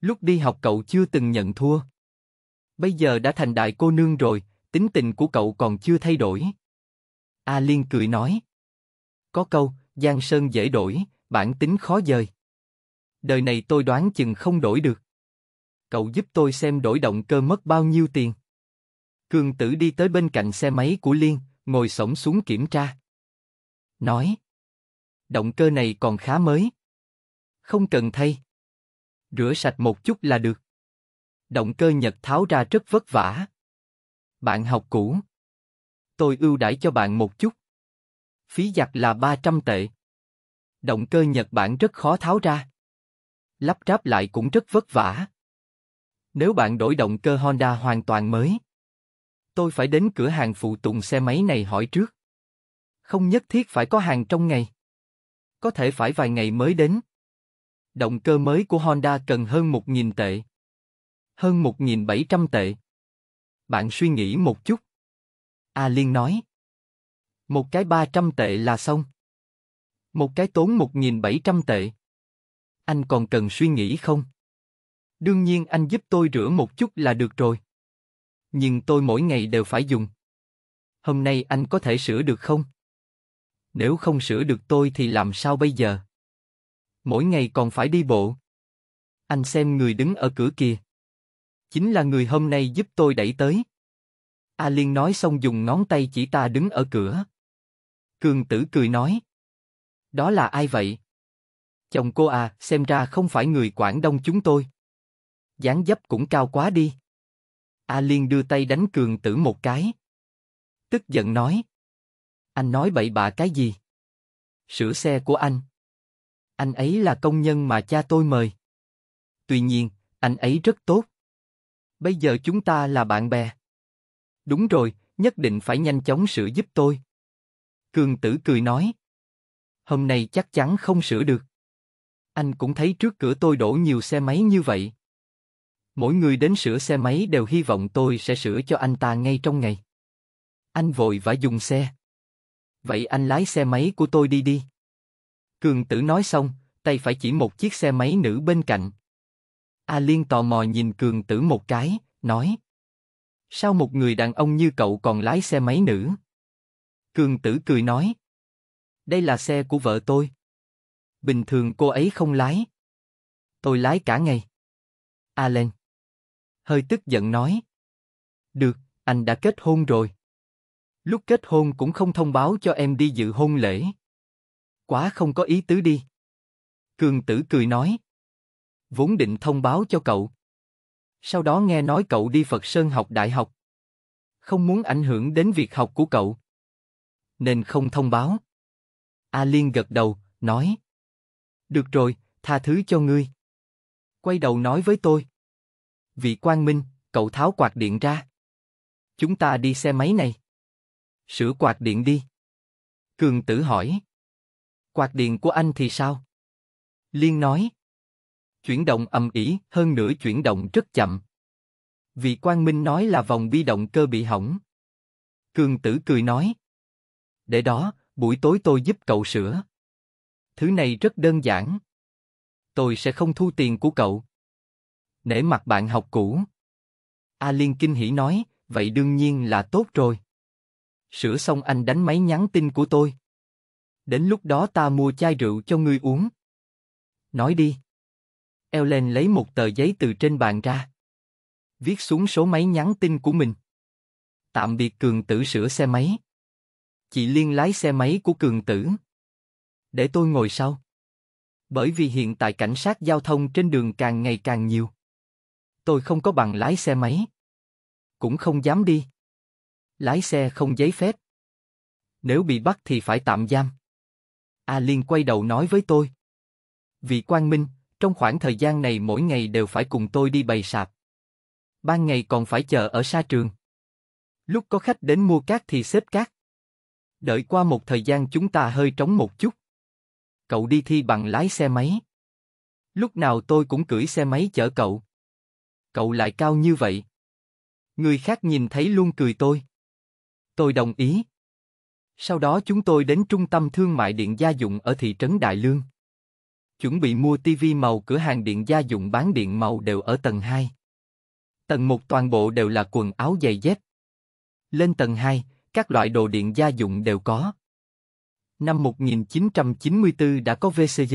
Lúc đi học cậu chưa từng nhận thua. Bây giờ đã thành đại cô nương rồi, tính tình của cậu còn chưa thay đổi. A Liên cười nói. Có câu, Giang Sơn dễ đổi, bản tính khó dời. Đời này tôi đoán chừng không đổi được. Cậu giúp tôi xem đổi động cơ mất bao nhiêu tiền. Cường tử đi tới bên cạnh xe máy của Liên, ngồi sổng xuống kiểm tra. Nói. Động cơ này còn khá mới. Không cần thay. Rửa sạch một chút là được. Động cơ Nhật tháo ra rất vất vả. Bạn học cũ, tôi ưu đãi cho bạn một chút. Phí giặt là 300 tệ. Động cơ Nhật Bản rất khó tháo ra. Lắp ráp lại cũng rất vất vả. Nếu bạn đổi động cơ Honda hoàn toàn mới, tôi phải đến cửa hàng phụ tùng xe máy này hỏi trước. Không nhất thiết phải có hàng trong ngày. Có thể phải vài ngày mới đến. Động cơ mới của Honda cần hơn 1.000 tệ. Hơn 1.700 tệ. Bạn suy nghĩ một chút. A Liên nói. Một cái 300 tệ là xong. Một cái tốn 1.700 tệ. Anh còn cần suy nghĩ không? Đương nhiên anh giúp tôi rửa một chút là được rồi. Nhưng tôi mỗi ngày đều phải dùng. Hôm nay anh có thể sửa được không? Nếu không sửa được tôi thì làm sao bây giờ? Mỗi ngày còn phải đi bộ. Anh xem người đứng ở cửa kia. Chính là người hôm nay giúp tôi đẩy tới. A Liên nói xong dùng ngón tay chỉ ta đứng ở cửa. Cường tử cười nói. Đó là ai vậy? Chồng cô à, xem ra không phải người Quảng Đông chúng tôi. dáng dấp cũng cao quá đi. A Liên đưa tay đánh cường tử một cái. Tức giận nói. Anh nói bậy bạ cái gì? Sửa xe của anh. Anh ấy là công nhân mà cha tôi mời. Tuy nhiên, anh ấy rất tốt. Bây giờ chúng ta là bạn bè. Đúng rồi, nhất định phải nhanh chóng sửa giúp tôi. Cường tử cười nói. Hôm nay chắc chắn không sửa được. Anh cũng thấy trước cửa tôi đổ nhiều xe máy như vậy. Mỗi người đến sửa xe máy đều hy vọng tôi sẽ sửa cho anh ta ngay trong ngày. Anh vội vã dùng xe. Vậy anh lái xe máy của tôi đi đi. Cường tử nói xong, tay phải chỉ một chiếc xe máy nữ bên cạnh. A Liên tò mò nhìn cường tử một cái, nói, Sao một người đàn ông như cậu còn lái xe máy nữ? Cường tử cười nói. Đây là xe của vợ tôi. Bình thường cô ấy không lái. Tôi lái cả ngày. Allen. Hơi tức giận nói. Được, anh đã kết hôn rồi. Lúc kết hôn cũng không thông báo cho em đi dự hôn lễ. Quá không có ý tứ đi. Cường tử cười nói. Vốn định thông báo cho cậu, sau đó nghe nói cậu đi Phật Sơn học đại học. Không muốn ảnh hưởng đến việc học của cậu. Nên không thông báo. A Liên gật đầu, nói. Được rồi, tha thứ cho ngươi. Quay đầu nói với tôi. Vị Quang Minh, cậu tháo quạt điện ra. Chúng ta đi xe máy này. Sửa quạt điện đi. Cường tử hỏi. Quạt điện của anh thì sao? Liên nói chuyển động âm ỉ, hơn nữa chuyển động rất chậm. Vị quan Minh nói là vòng bi động cơ bị hỏng. Cường tử cười nói. Để đó, buổi tối tôi giúp cậu sửa. Thứ này rất đơn giản. Tôi sẽ không thu tiền của cậu. Nể mặt bạn học cũ. A Liên kinh hỉ nói, vậy đương nhiên là tốt rồi. Sửa xong anh đánh máy nhắn tin của tôi. Đến lúc đó ta mua chai rượu cho ngươi uống. Nói đi. Ellen lấy một tờ giấy từ trên bàn ra. Viết xuống số máy nhắn tin của mình. Tạm biệt cường tử sửa xe máy. Chị Liên lái xe máy của cường tử. Để tôi ngồi sau. Bởi vì hiện tại cảnh sát giao thông trên đường càng ngày càng nhiều. Tôi không có bằng lái xe máy. Cũng không dám đi. Lái xe không giấy phép. Nếu bị bắt thì phải tạm giam. A Liên quay đầu nói với tôi. Vị Quang Minh, trong khoảng thời gian này mỗi ngày đều phải cùng tôi đi bày sạp. Ban ngày còn phải chờ ở xa trường. Lúc có khách đến mua cát thì xếp cát. Đợi qua một thời gian chúng ta hơi trống một chút. Cậu đi thi bằng lái xe máy. Lúc nào tôi cũng cưỡi xe máy chở cậu. Cậu lại cao như vậy. Người khác nhìn thấy luôn cười tôi. Tôi đồng ý. Sau đó chúng tôi đến trung tâm thương mại điện gia dụng ở thị trấn Đại Lương. Chuẩn bị mua tivi màu cửa hàng điện gia dụng bán điện màu đều ở tầng 2. Tầng 1 toàn bộ đều là quần áo giày dép. Lên tầng 2, các loại đồ điện gia dụng đều có. Năm 1994 đã có VCG.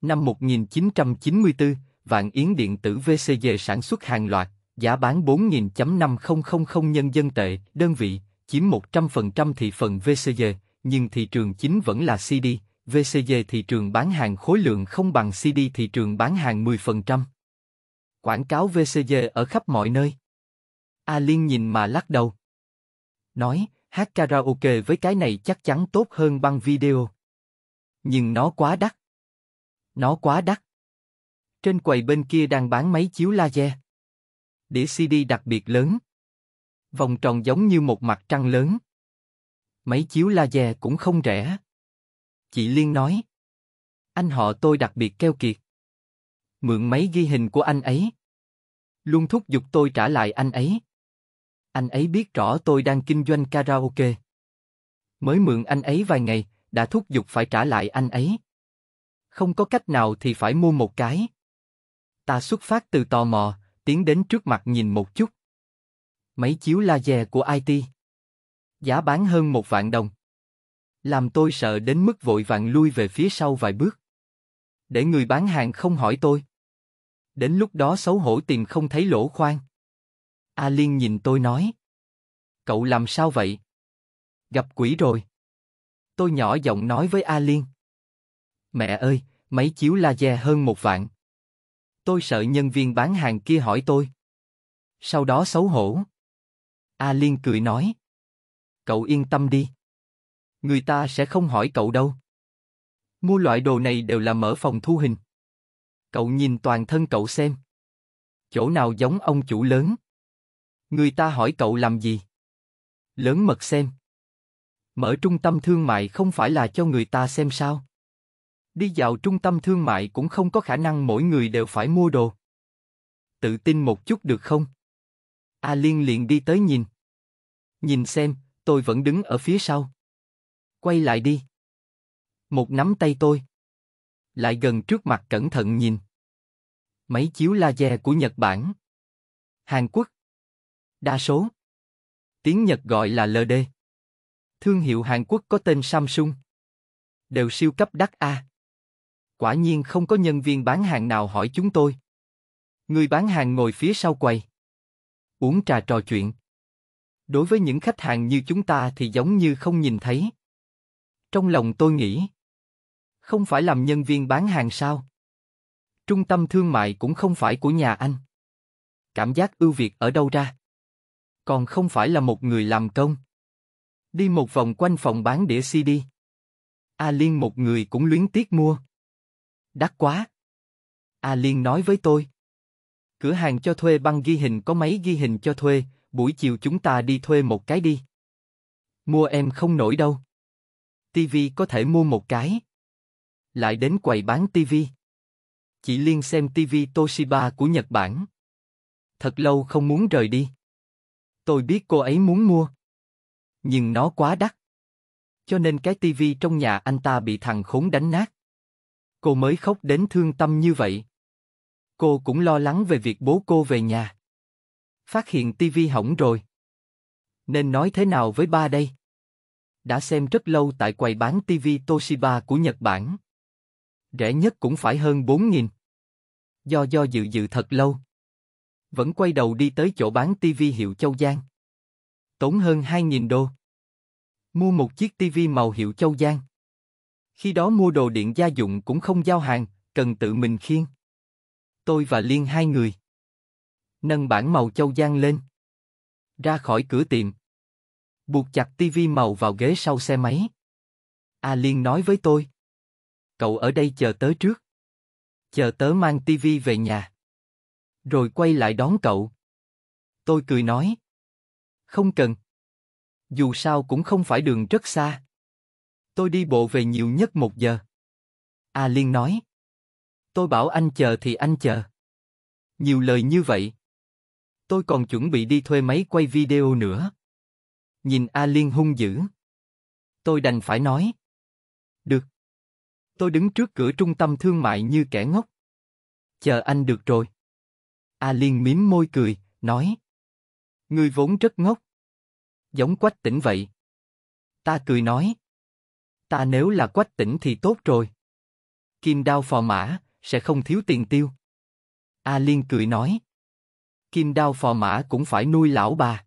Năm 1994, Vạn Yến Điện tử VCG sản xuất hàng loạt, giá bán 4.5000 nhân dân tệ, đơn vị, chiếm 100% thị phần VCG, nhưng thị trường chính vẫn là CD, VCD thị trường bán hàng khối lượng không bằng CD thị trường bán hàng 10%. Quảng cáo VCD ở khắp mọi nơi. A Liên nhìn mà lắc đầu. Nói, hát karaoke với cái này chắc chắn tốt hơn băng video. Nhưng nó quá đắt. Nó quá đắt. Trên quầy bên kia đang bán máy chiếu laser. Đĩa CD đặc biệt lớn. Vòng tròn giống như một mặt trăng lớn. Máy chiếu laser cũng không rẻ. Chị Liên nói. Anh họ tôi đặc biệt keo kiệt. Mượn máy ghi hình của anh ấy. Luôn thúc giục tôi trả lại anh ấy. Anh ấy biết rõ tôi đang kinh doanh karaoke. Mới mượn anh ấy vài ngày, đã thúc giục phải trả lại anh ấy. Không có cách nào thì phải mua một cái. Ta xuất phát từ tò mò, tiến đến trước mặt nhìn một chút. Máy chiếu laser của IT. Giá bán hơn một vạn đồng làm tôi sợ đến mức vội vàng lui về phía sau vài bước. Để người bán hàng không hỏi tôi. Đến lúc đó xấu hổ tìm không thấy lỗ khoan. A Liên nhìn tôi nói. Cậu làm sao vậy? Gặp quỷ rồi. Tôi nhỏ giọng nói với A Liên. Mẹ ơi, mấy chiếu laser hơn một vạn. Tôi sợ nhân viên bán hàng kia hỏi tôi. Sau đó xấu hổ. A Liên cười nói. Cậu yên tâm đi người ta sẽ không hỏi cậu đâu. Mua loại đồ này đều là mở phòng thu hình. Cậu nhìn toàn thân cậu xem. Chỗ nào giống ông chủ lớn? Người ta hỏi cậu làm gì? Lớn mật xem. Mở trung tâm thương mại không phải là cho người ta xem sao? Đi vào trung tâm thương mại cũng không có khả năng mỗi người đều phải mua đồ. Tự tin một chút được không? A Liên liền đi tới nhìn. Nhìn xem, tôi vẫn đứng ở phía sau. Quay lại đi. Một nắm tay tôi. Lại gần trước mặt cẩn thận nhìn. Máy chiếu laser của Nhật Bản. Hàn Quốc. Đa số. Tiếng Nhật gọi là LD. Thương hiệu Hàn Quốc có tên Samsung. Đều siêu cấp đắt A. Quả nhiên không có nhân viên bán hàng nào hỏi chúng tôi. Người bán hàng ngồi phía sau quầy. Uống trà trò chuyện. Đối với những khách hàng như chúng ta thì giống như không nhìn thấy. Trong lòng tôi nghĩ, không phải làm nhân viên bán hàng sao? Trung tâm thương mại cũng không phải của nhà anh. Cảm giác ưu việt ở đâu ra? Còn không phải là một người làm công. Đi một vòng quanh phòng bán đĩa CD. A Liên một người cũng luyến tiếc mua. Đắt quá. A Liên nói với tôi. Cửa hàng cho thuê băng ghi hình có máy ghi hình cho thuê, buổi chiều chúng ta đi thuê một cái đi. Mua em không nổi đâu. TV có thể mua một cái. Lại đến quầy bán TV. Chỉ liên xem TV Toshiba của Nhật Bản. Thật lâu không muốn rời đi. Tôi biết cô ấy muốn mua. Nhưng nó quá đắt. Cho nên cái TV trong nhà anh ta bị thằng khốn đánh nát. Cô mới khóc đến thương tâm như vậy. Cô cũng lo lắng về việc bố cô về nhà. Phát hiện TV hỏng rồi. Nên nói thế nào với ba đây? đã xem rất lâu tại quầy bán TV Toshiba của Nhật Bản. Rẻ nhất cũng phải hơn 4.000. Do do dự dự thật lâu. Vẫn quay đầu đi tới chỗ bán TV hiệu Châu Giang. Tốn hơn 2.000 đô. Mua một chiếc TV màu hiệu Châu Giang. Khi đó mua đồ điện gia dụng cũng không giao hàng, cần tự mình khiêng. Tôi và Liên hai người. Nâng bản màu Châu Giang lên. Ra khỏi cửa tiệm, buộc chặt tivi màu vào ghế sau xe máy. A Liên nói với tôi. Cậu ở đây chờ tớ trước. Chờ tớ mang tivi về nhà. Rồi quay lại đón cậu. Tôi cười nói. Không cần. Dù sao cũng không phải đường rất xa. Tôi đi bộ về nhiều nhất một giờ. A Liên nói. Tôi bảo anh chờ thì anh chờ. Nhiều lời như vậy. Tôi còn chuẩn bị đi thuê máy quay video nữa. Nhìn A Liên hung dữ. Tôi đành phải nói. Được. Tôi đứng trước cửa trung tâm thương mại như kẻ ngốc. Chờ anh được rồi. A Liên mím môi cười, nói. người vốn rất ngốc. Giống quách tỉnh vậy. Ta cười nói. Ta nếu là quách tỉnh thì tốt rồi. Kim đao phò mã, sẽ không thiếu tiền tiêu. A Liên cười nói. Kim đao phò mã cũng phải nuôi lão bà.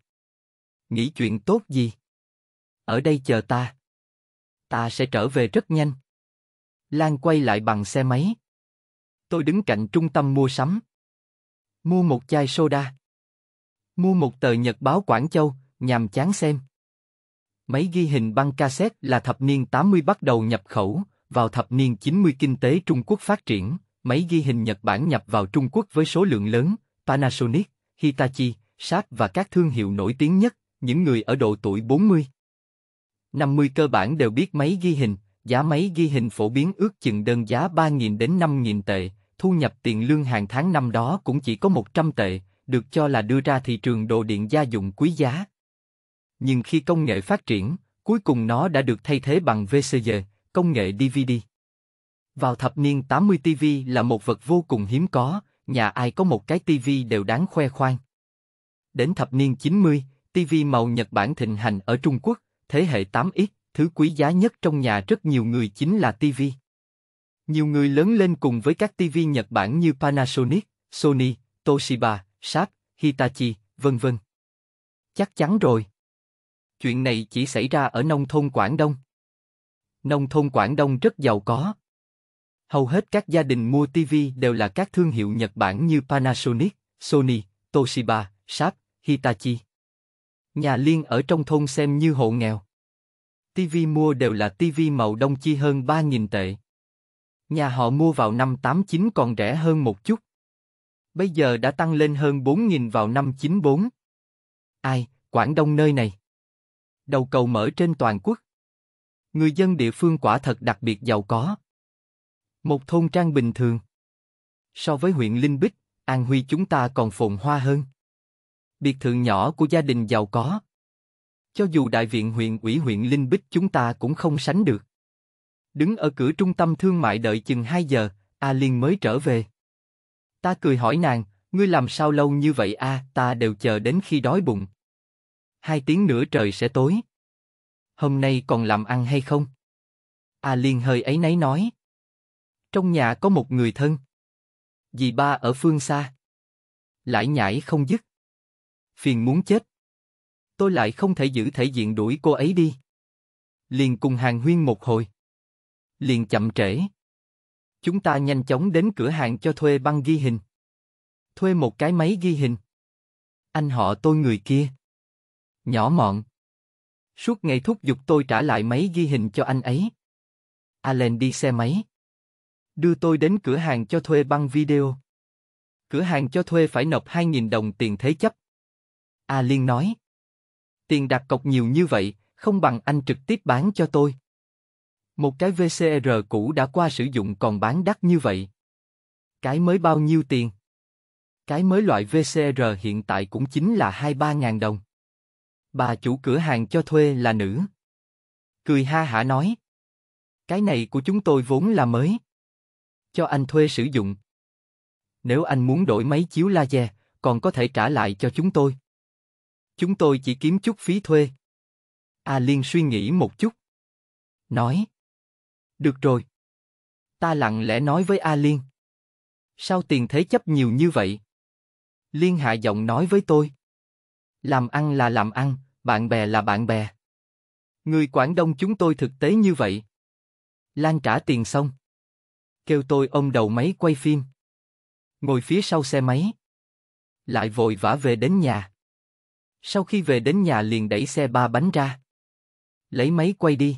Nghĩ chuyện tốt gì? Ở đây chờ ta. Ta sẽ trở về rất nhanh. Lan quay lại bằng xe máy. Tôi đứng cạnh trung tâm mua sắm. Mua một chai soda. Mua một tờ nhật báo Quảng Châu, nhằm chán xem. Máy ghi hình băng cassette là thập niên 80 bắt đầu nhập khẩu, vào thập niên 90 kinh tế Trung Quốc phát triển, máy ghi hình Nhật Bản nhập vào Trung Quốc với số lượng lớn, Panasonic, Hitachi, Sharp và các thương hiệu nổi tiếng nhất, những người ở độ tuổi 40, 50 cơ bản đều biết máy ghi hình, giá máy ghi hình phổ biến ước chừng đơn giá 3.000 đến 5.000 tệ, thu nhập tiền lương hàng tháng năm đó cũng chỉ có 100 tệ, được cho là đưa ra thị trường đồ điện gia dụng quý giá. Nhưng khi công nghệ phát triển, cuối cùng nó đã được thay thế bằng VCD, công nghệ DVD. Vào thập niên 80 TV là một vật vô cùng hiếm có, nhà ai có một cái TV đều đáng khoe khoang. Đến thập niên 90, TV màu Nhật Bản thịnh hành ở Trung Quốc, thế hệ 8X, thứ quý giá nhất trong nhà rất nhiều người chính là TV. Nhiều người lớn lên cùng với các TV Nhật Bản như Panasonic, Sony, Toshiba, Sharp, Hitachi, vân vân. Chắc chắn rồi. Chuyện này chỉ xảy ra ở nông thôn Quảng Đông. Nông thôn Quảng Đông rất giàu có. Hầu hết các gia đình mua TV đều là các thương hiệu Nhật Bản như Panasonic, Sony, Toshiba, Sharp, Hitachi. Nhà Liên ở trong thôn xem như hộ nghèo. TV mua đều là TV màu đông chi hơn 3.000 tệ. Nhà họ mua vào năm 89 còn rẻ hơn một chút. Bây giờ đã tăng lên hơn 4.000 vào năm 94. Ai, Quảng Đông nơi này. Đầu cầu mở trên toàn quốc. Người dân địa phương quả thật đặc biệt giàu có. Một thôn trang bình thường. So với huyện Linh Bích, An Huy chúng ta còn phồn hoa hơn biệt thự nhỏ của gia đình giàu có. Cho dù đại viện huyện ủy huyện Linh Bích chúng ta cũng không sánh được. Đứng ở cửa trung tâm thương mại đợi chừng 2 giờ, A Liên mới trở về. Ta cười hỏi nàng, ngươi làm sao lâu như vậy a, à, ta đều chờ đến khi đói bụng. Hai tiếng nữa trời sẽ tối. Hôm nay còn làm ăn hay không? A Liên hơi ấy nấy nói. Trong nhà có một người thân. Dì ba ở phương xa. Lại nhảy không dứt phiền muốn chết. Tôi lại không thể giữ thể diện đuổi cô ấy đi. Liền cùng hàng huyên một hồi. Liền chậm trễ. Chúng ta nhanh chóng đến cửa hàng cho thuê băng ghi hình. Thuê một cái máy ghi hình. Anh họ tôi người kia. Nhỏ mọn. Suốt ngày thúc giục tôi trả lại máy ghi hình cho anh ấy. Allen đi xe máy. Đưa tôi đến cửa hàng cho thuê băng video. Cửa hàng cho thuê phải nộp 2.000 đồng tiền thế chấp. A Liên nói. Tiền đặt cọc nhiều như vậy, không bằng anh trực tiếp bán cho tôi. Một cái VCR cũ đã qua sử dụng còn bán đắt như vậy. Cái mới bao nhiêu tiền? Cái mới loại VCR hiện tại cũng chính là 2-3 ngàn đồng. Bà chủ cửa hàng cho thuê là nữ. Cười ha hả nói. Cái này của chúng tôi vốn là mới. Cho anh thuê sử dụng. Nếu anh muốn đổi máy chiếu laser, còn có thể trả lại cho chúng tôi. Chúng tôi chỉ kiếm chút phí thuê. A Liên suy nghĩ một chút. Nói. Được rồi. Ta lặng lẽ nói với A Liên. Sao tiền thế chấp nhiều như vậy? Liên hạ giọng nói với tôi. Làm ăn là làm ăn, bạn bè là bạn bè. Người Quảng Đông chúng tôi thực tế như vậy. Lan trả tiền xong. Kêu tôi ông đầu máy quay phim. Ngồi phía sau xe máy. Lại vội vã về đến nhà. Sau khi về đến nhà liền đẩy xe ba bánh ra. Lấy máy quay đi.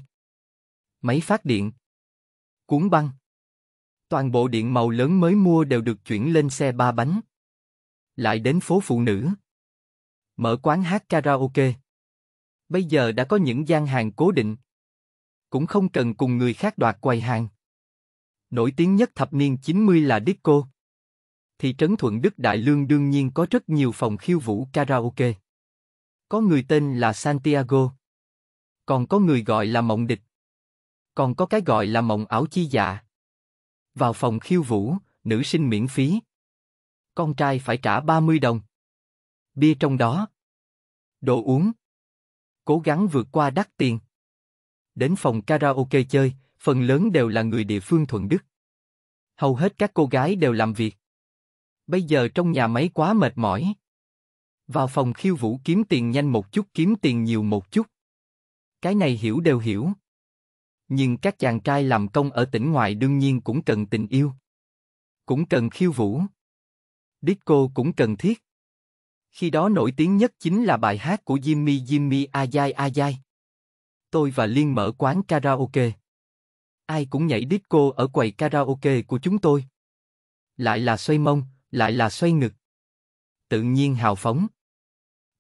Máy phát điện. Cuốn băng. Toàn bộ điện màu lớn mới mua đều được chuyển lên xe ba bánh. Lại đến phố phụ nữ. Mở quán hát karaoke. Bây giờ đã có những gian hàng cố định. Cũng không cần cùng người khác đoạt quầy hàng. Nổi tiếng nhất thập niên 90 là Disco thị trấn Thuận Đức Đại Lương đương nhiên có rất nhiều phòng khiêu vũ karaoke. Có người tên là Santiago. Còn có người gọi là mộng địch. Còn có cái gọi là mộng ảo chi dạ. Vào phòng khiêu vũ, nữ sinh miễn phí. Con trai phải trả 30 đồng. Bia trong đó. Đồ uống. Cố gắng vượt qua đắt tiền. Đến phòng karaoke chơi, phần lớn đều là người địa phương Thuận Đức. Hầu hết các cô gái đều làm việc. Bây giờ trong nhà máy quá mệt mỏi. Vào phòng khiêu vũ kiếm tiền nhanh một chút kiếm tiền nhiều một chút. Cái này hiểu đều hiểu. Nhưng các chàng trai làm công ở tỉnh ngoài đương nhiên cũng cần tình yêu. Cũng cần khiêu vũ. Disco cũng cần thiết. Khi đó nổi tiếng nhất chính là bài hát của Jimmy Jimmy Ajay Ajay. Tôi và Liên mở quán karaoke. Ai cũng nhảy disco ở quầy karaoke của chúng tôi. Lại là xoay mông, lại là xoay ngực. Tự nhiên hào phóng.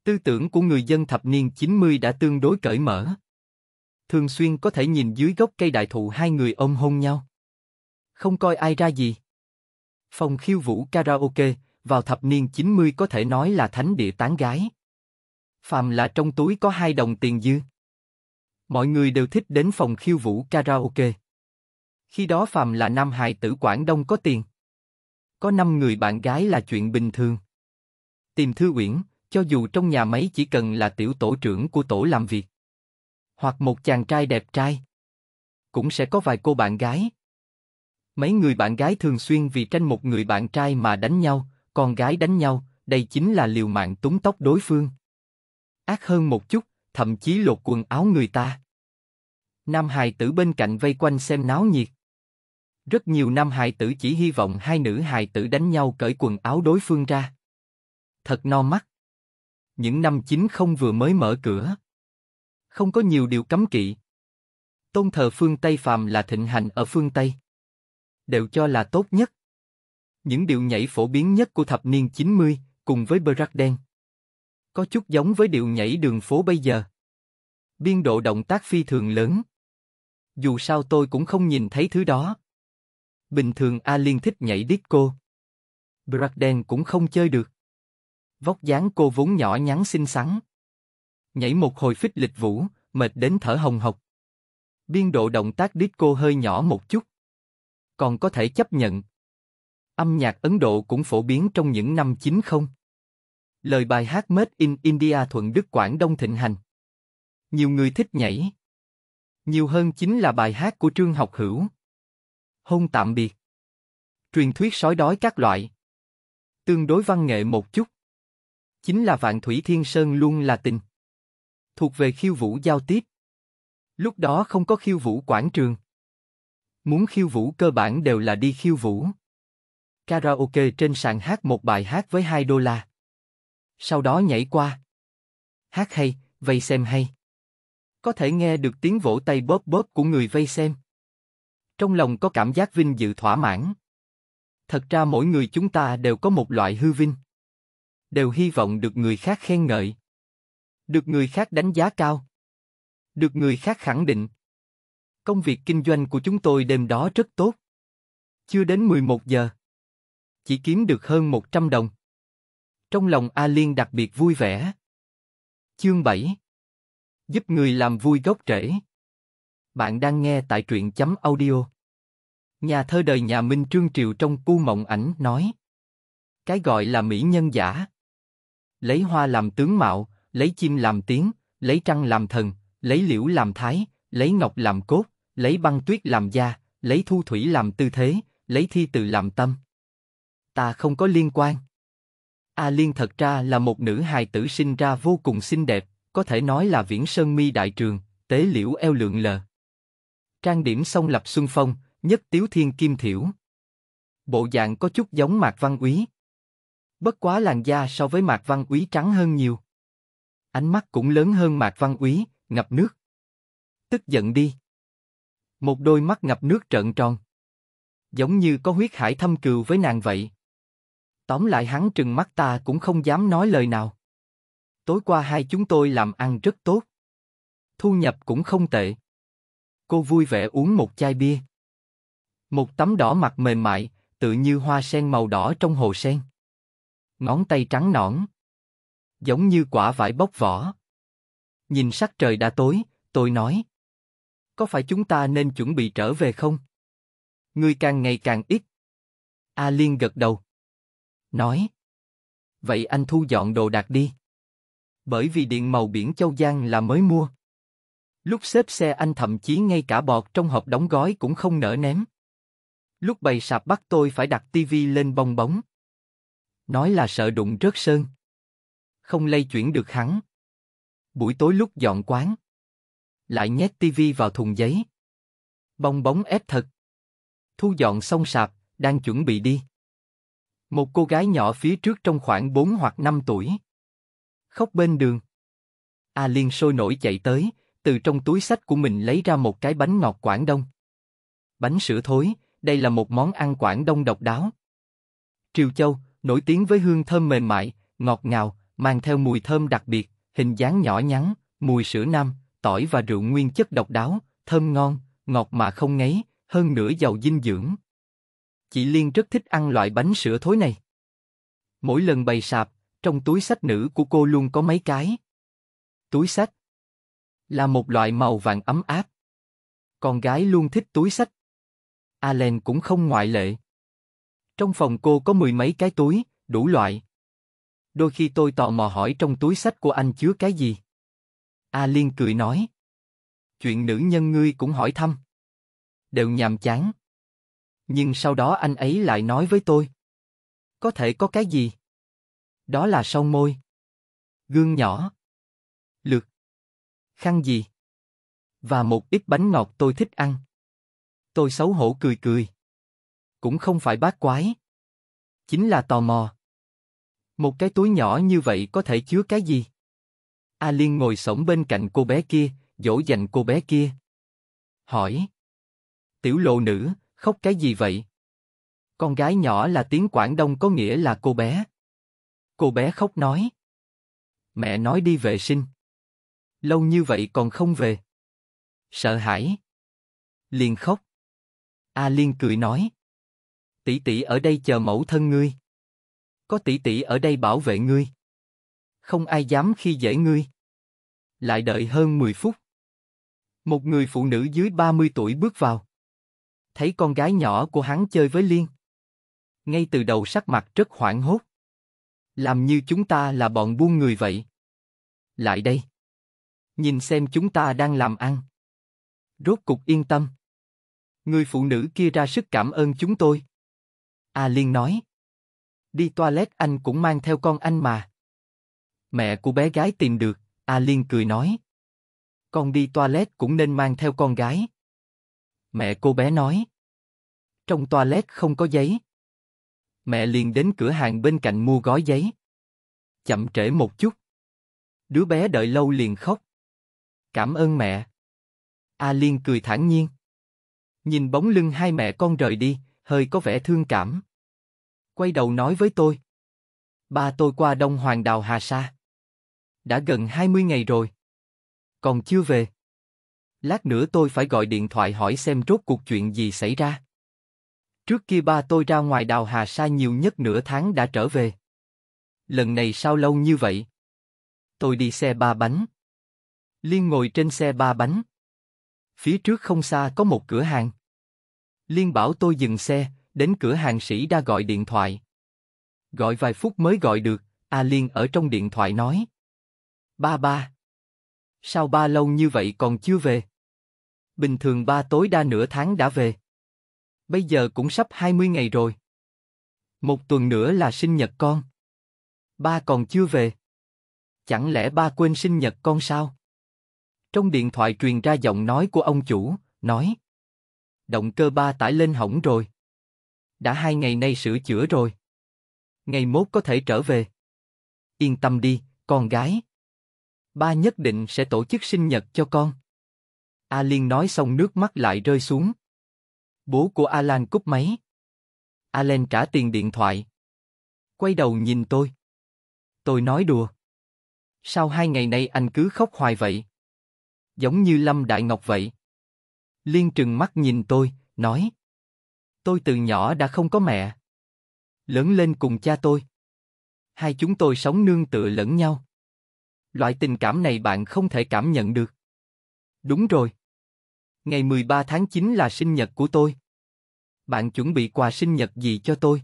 Tư tưởng của người dân thập niên 90 đã tương đối cởi mở. Thường xuyên có thể nhìn dưới gốc cây đại thụ hai người ôm hôn nhau. Không coi ai ra gì. Phòng khiêu vũ karaoke, vào thập niên 90 có thể nói là thánh địa tán gái. Phàm là trong túi có hai đồng tiền dư. Mọi người đều thích đến phòng khiêu vũ karaoke. Khi đó Phàm là nam hài tử Quảng Đông có tiền. Có năm người bạn gái là chuyện bình thường. Tìm Thư Uyển, cho dù trong nhà máy chỉ cần là tiểu tổ trưởng của tổ làm việc, hoặc một chàng trai đẹp trai, cũng sẽ có vài cô bạn gái. Mấy người bạn gái thường xuyên vì tranh một người bạn trai mà đánh nhau, con gái đánh nhau, đây chính là liều mạng túng tóc đối phương. Ác hơn một chút, thậm chí lột quần áo người ta. Nam hài tử bên cạnh vây quanh xem náo nhiệt. Rất nhiều nam hài tử chỉ hy vọng hai nữ hài tử đánh nhau cởi quần áo đối phương ra. Thật no mắt những năm 90 vừa mới mở cửa. Không có nhiều điều cấm kỵ. Tôn thờ phương Tây phàm là thịnh hành ở phương Tây. Đều cho là tốt nhất. Những điệu nhảy phổ biến nhất của thập niên 90, cùng với Brack đen. Có chút giống với điệu nhảy đường phố bây giờ. Biên độ động tác phi thường lớn. Dù sao tôi cũng không nhìn thấy thứ đó. Bình thường A Liên thích nhảy disco. Brack đen cũng không chơi được Vóc dáng cô vốn nhỏ nhắn xinh xắn. Nhảy một hồi phích lịch vũ, mệt đến thở hồng hộc. Biên độ động tác đít cô hơi nhỏ một chút. Còn có thể chấp nhận. Âm nhạc Ấn Độ cũng phổ biến trong những năm 90. Lời bài hát Made in India thuận Đức Quảng Đông thịnh hành. Nhiều người thích nhảy. Nhiều hơn chính là bài hát của Trương Học Hữu. Hôn tạm biệt. Truyền thuyết sói đói các loại. Tương đối văn nghệ một chút. Chính là Vạn Thủy Thiên Sơn luôn là tình. Thuộc về khiêu vũ giao tiếp. Lúc đó không có khiêu vũ quảng trường. Muốn khiêu vũ cơ bản đều là đi khiêu vũ. Karaoke trên sàn hát một bài hát với 2 đô la. Sau đó nhảy qua. Hát hay, vây xem hay. Có thể nghe được tiếng vỗ tay bóp bóp của người vây xem. Trong lòng có cảm giác vinh dự thỏa mãn. Thật ra mỗi người chúng ta đều có một loại hư vinh đều hy vọng được người khác khen ngợi, được người khác đánh giá cao, được người khác khẳng định. Công việc kinh doanh của chúng tôi đêm đó rất tốt. Chưa đến 11 giờ, chỉ kiếm được hơn 100 đồng. Trong lòng A Liên đặc biệt vui vẻ. Chương 7 Giúp người làm vui gốc rễ Bạn đang nghe tại truyện chấm audio Nhà thơ đời nhà Minh Trương Triều trong cu mộng ảnh nói Cái gọi là mỹ nhân giả lấy hoa làm tướng mạo, lấy chim làm tiếng, lấy trăng làm thần, lấy liễu làm thái, lấy ngọc làm cốt, lấy băng tuyết làm da, lấy thu thủy làm tư thế, lấy thi từ làm tâm. Ta không có liên quan. A Liên thật ra là một nữ hài tử sinh ra vô cùng xinh đẹp, có thể nói là viễn sơn mi đại trường, tế liễu eo lượng lờ. Trang điểm xong lập xuân phong, nhất tiếu thiên kim thiểu. Bộ dạng có chút giống Mạc Văn Úy. Bất quá làn da so với Mạc Văn Úy trắng hơn nhiều. Ánh mắt cũng lớn hơn Mạc Văn Úy, ngập nước. Tức giận đi. Một đôi mắt ngập nước trợn tròn. Giống như có huyết hải thâm cừu với nàng vậy. Tóm lại hắn trừng mắt ta cũng không dám nói lời nào. Tối qua hai chúng tôi làm ăn rất tốt. Thu nhập cũng không tệ. Cô vui vẻ uống một chai bia. Một tấm đỏ mặt mềm mại, tự như hoa sen màu đỏ trong hồ sen ngón tay trắng nõn. Giống như quả vải bóc vỏ. Nhìn sắc trời đã tối, tôi nói. Có phải chúng ta nên chuẩn bị trở về không? Người càng ngày càng ít. A Liên gật đầu. Nói. Vậy anh thu dọn đồ đạc đi. Bởi vì điện màu biển Châu Giang là mới mua. Lúc xếp xe anh thậm chí ngay cả bọt trong hộp đóng gói cũng không nỡ ném. Lúc bày sạp bắt tôi phải đặt tivi lên bong bóng. Nói là sợ đụng rớt sơn. Không lây chuyển được hắn. Buổi tối lúc dọn quán. Lại nhét tivi vào thùng giấy. Bong bóng ép thật. Thu dọn xong sạp, đang chuẩn bị đi. Một cô gái nhỏ phía trước trong khoảng 4 hoặc 5 tuổi. Khóc bên đường. A Liên sôi nổi chạy tới, từ trong túi sách của mình lấy ra một cái bánh ngọt Quảng Đông. Bánh sữa thối, đây là một món ăn Quảng Đông độc đáo. Triều Châu, nổi tiếng với hương thơm mềm mại, ngọt ngào, mang theo mùi thơm đặc biệt, hình dáng nhỏ nhắn, mùi sữa nam, tỏi và rượu nguyên chất độc đáo, thơm ngon, ngọt mà không ngấy, hơn nữa giàu dinh dưỡng. Chị Liên rất thích ăn loại bánh sữa thối này. Mỗi lần bày sạp, trong túi sách nữ của cô luôn có mấy cái. Túi sách là một loại màu vàng ấm áp. Con gái luôn thích túi sách. Allen cũng không ngoại lệ. Trong phòng cô có mười mấy cái túi, đủ loại. Đôi khi tôi tò mò hỏi trong túi sách của anh chứa cái gì. A Liên cười nói. Chuyện nữ nhân ngươi cũng hỏi thăm. Đều nhàm chán. Nhưng sau đó anh ấy lại nói với tôi. Có thể có cái gì? Đó là son môi. Gương nhỏ. Lược. Khăn gì? Và một ít bánh ngọt tôi thích ăn. Tôi xấu hổ cười cười cũng không phải bát quái. Chính là tò mò. Một cái túi nhỏ như vậy có thể chứa cái gì? A Liên ngồi sổng bên cạnh cô bé kia, dỗ dành cô bé kia. Hỏi. Tiểu lộ nữ, khóc cái gì vậy? Con gái nhỏ là tiếng Quảng Đông có nghĩa là cô bé. Cô bé khóc nói. Mẹ nói đi vệ sinh. Lâu như vậy còn không về. Sợ hãi. Liền khóc. A Liên cười nói tỷ tỷ ở đây chờ mẫu thân ngươi. Có tỷ tỷ ở đây bảo vệ ngươi. Không ai dám khi dễ ngươi. Lại đợi hơn 10 phút. Một người phụ nữ dưới 30 tuổi bước vào. Thấy con gái nhỏ của hắn chơi với Liên. Ngay từ đầu sắc mặt rất hoảng hốt. Làm như chúng ta là bọn buôn người vậy. Lại đây. Nhìn xem chúng ta đang làm ăn. Rốt cục yên tâm. Người phụ nữ kia ra sức cảm ơn chúng tôi. A Liên nói. Đi toilet anh cũng mang theo con anh mà. Mẹ của bé gái tìm được, A Liên cười nói. Con đi toilet cũng nên mang theo con gái. Mẹ cô bé nói. Trong toilet không có giấy. Mẹ liền đến cửa hàng bên cạnh mua gói giấy. Chậm trễ một chút. Đứa bé đợi lâu liền khóc. Cảm ơn mẹ. A Liên cười thản nhiên. Nhìn bóng lưng hai mẹ con rời đi, hơi có vẻ thương cảm quay đầu nói với tôi. Ba tôi qua Đông Hoàng Đào Hà Sa. Đã gần 20 ngày rồi. Còn chưa về. Lát nữa tôi phải gọi điện thoại hỏi xem rốt cuộc chuyện gì xảy ra. Trước kia ba tôi ra ngoài Đào Hà Sa nhiều nhất nửa tháng đã trở về. Lần này sao lâu như vậy? Tôi đi xe ba bánh. Liên ngồi trên xe ba bánh. Phía trước không xa có một cửa hàng. Liên bảo tôi dừng xe, đến cửa hàng sĩ đa gọi điện thoại. Gọi vài phút mới gọi được, A Liên ở trong điện thoại nói. Ba ba. Sao ba lâu như vậy còn chưa về? Bình thường ba tối đa nửa tháng đã về. Bây giờ cũng sắp 20 ngày rồi. Một tuần nữa là sinh nhật con. Ba còn chưa về. Chẳng lẽ ba quên sinh nhật con sao? Trong điện thoại truyền ra giọng nói của ông chủ, nói. Động cơ ba tải lên hỏng rồi đã hai ngày nay sửa chữa rồi. Ngày mốt có thể trở về. Yên tâm đi, con gái. Ba nhất định sẽ tổ chức sinh nhật cho con. A nói xong nước mắt lại rơi xuống. Bố của Alan cúp máy. Alan trả tiền điện thoại. Quay đầu nhìn tôi. Tôi nói đùa. Sao hai ngày nay anh cứ khóc hoài vậy? Giống như Lâm Đại Ngọc vậy. Liên trừng mắt nhìn tôi, nói. Tôi từ nhỏ đã không có mẹ. Lớn lên cùng cha tôi. Hai chúng tôi sống nương tựa lẫn nhau. Loại tình cảm này bạn không thể cảm nhận được. Đúng rồi. Ngày 13 tháng 9 là sinh nhật của tôi. Bạn chuẩn bị quà sinh nhật gì cho tôi?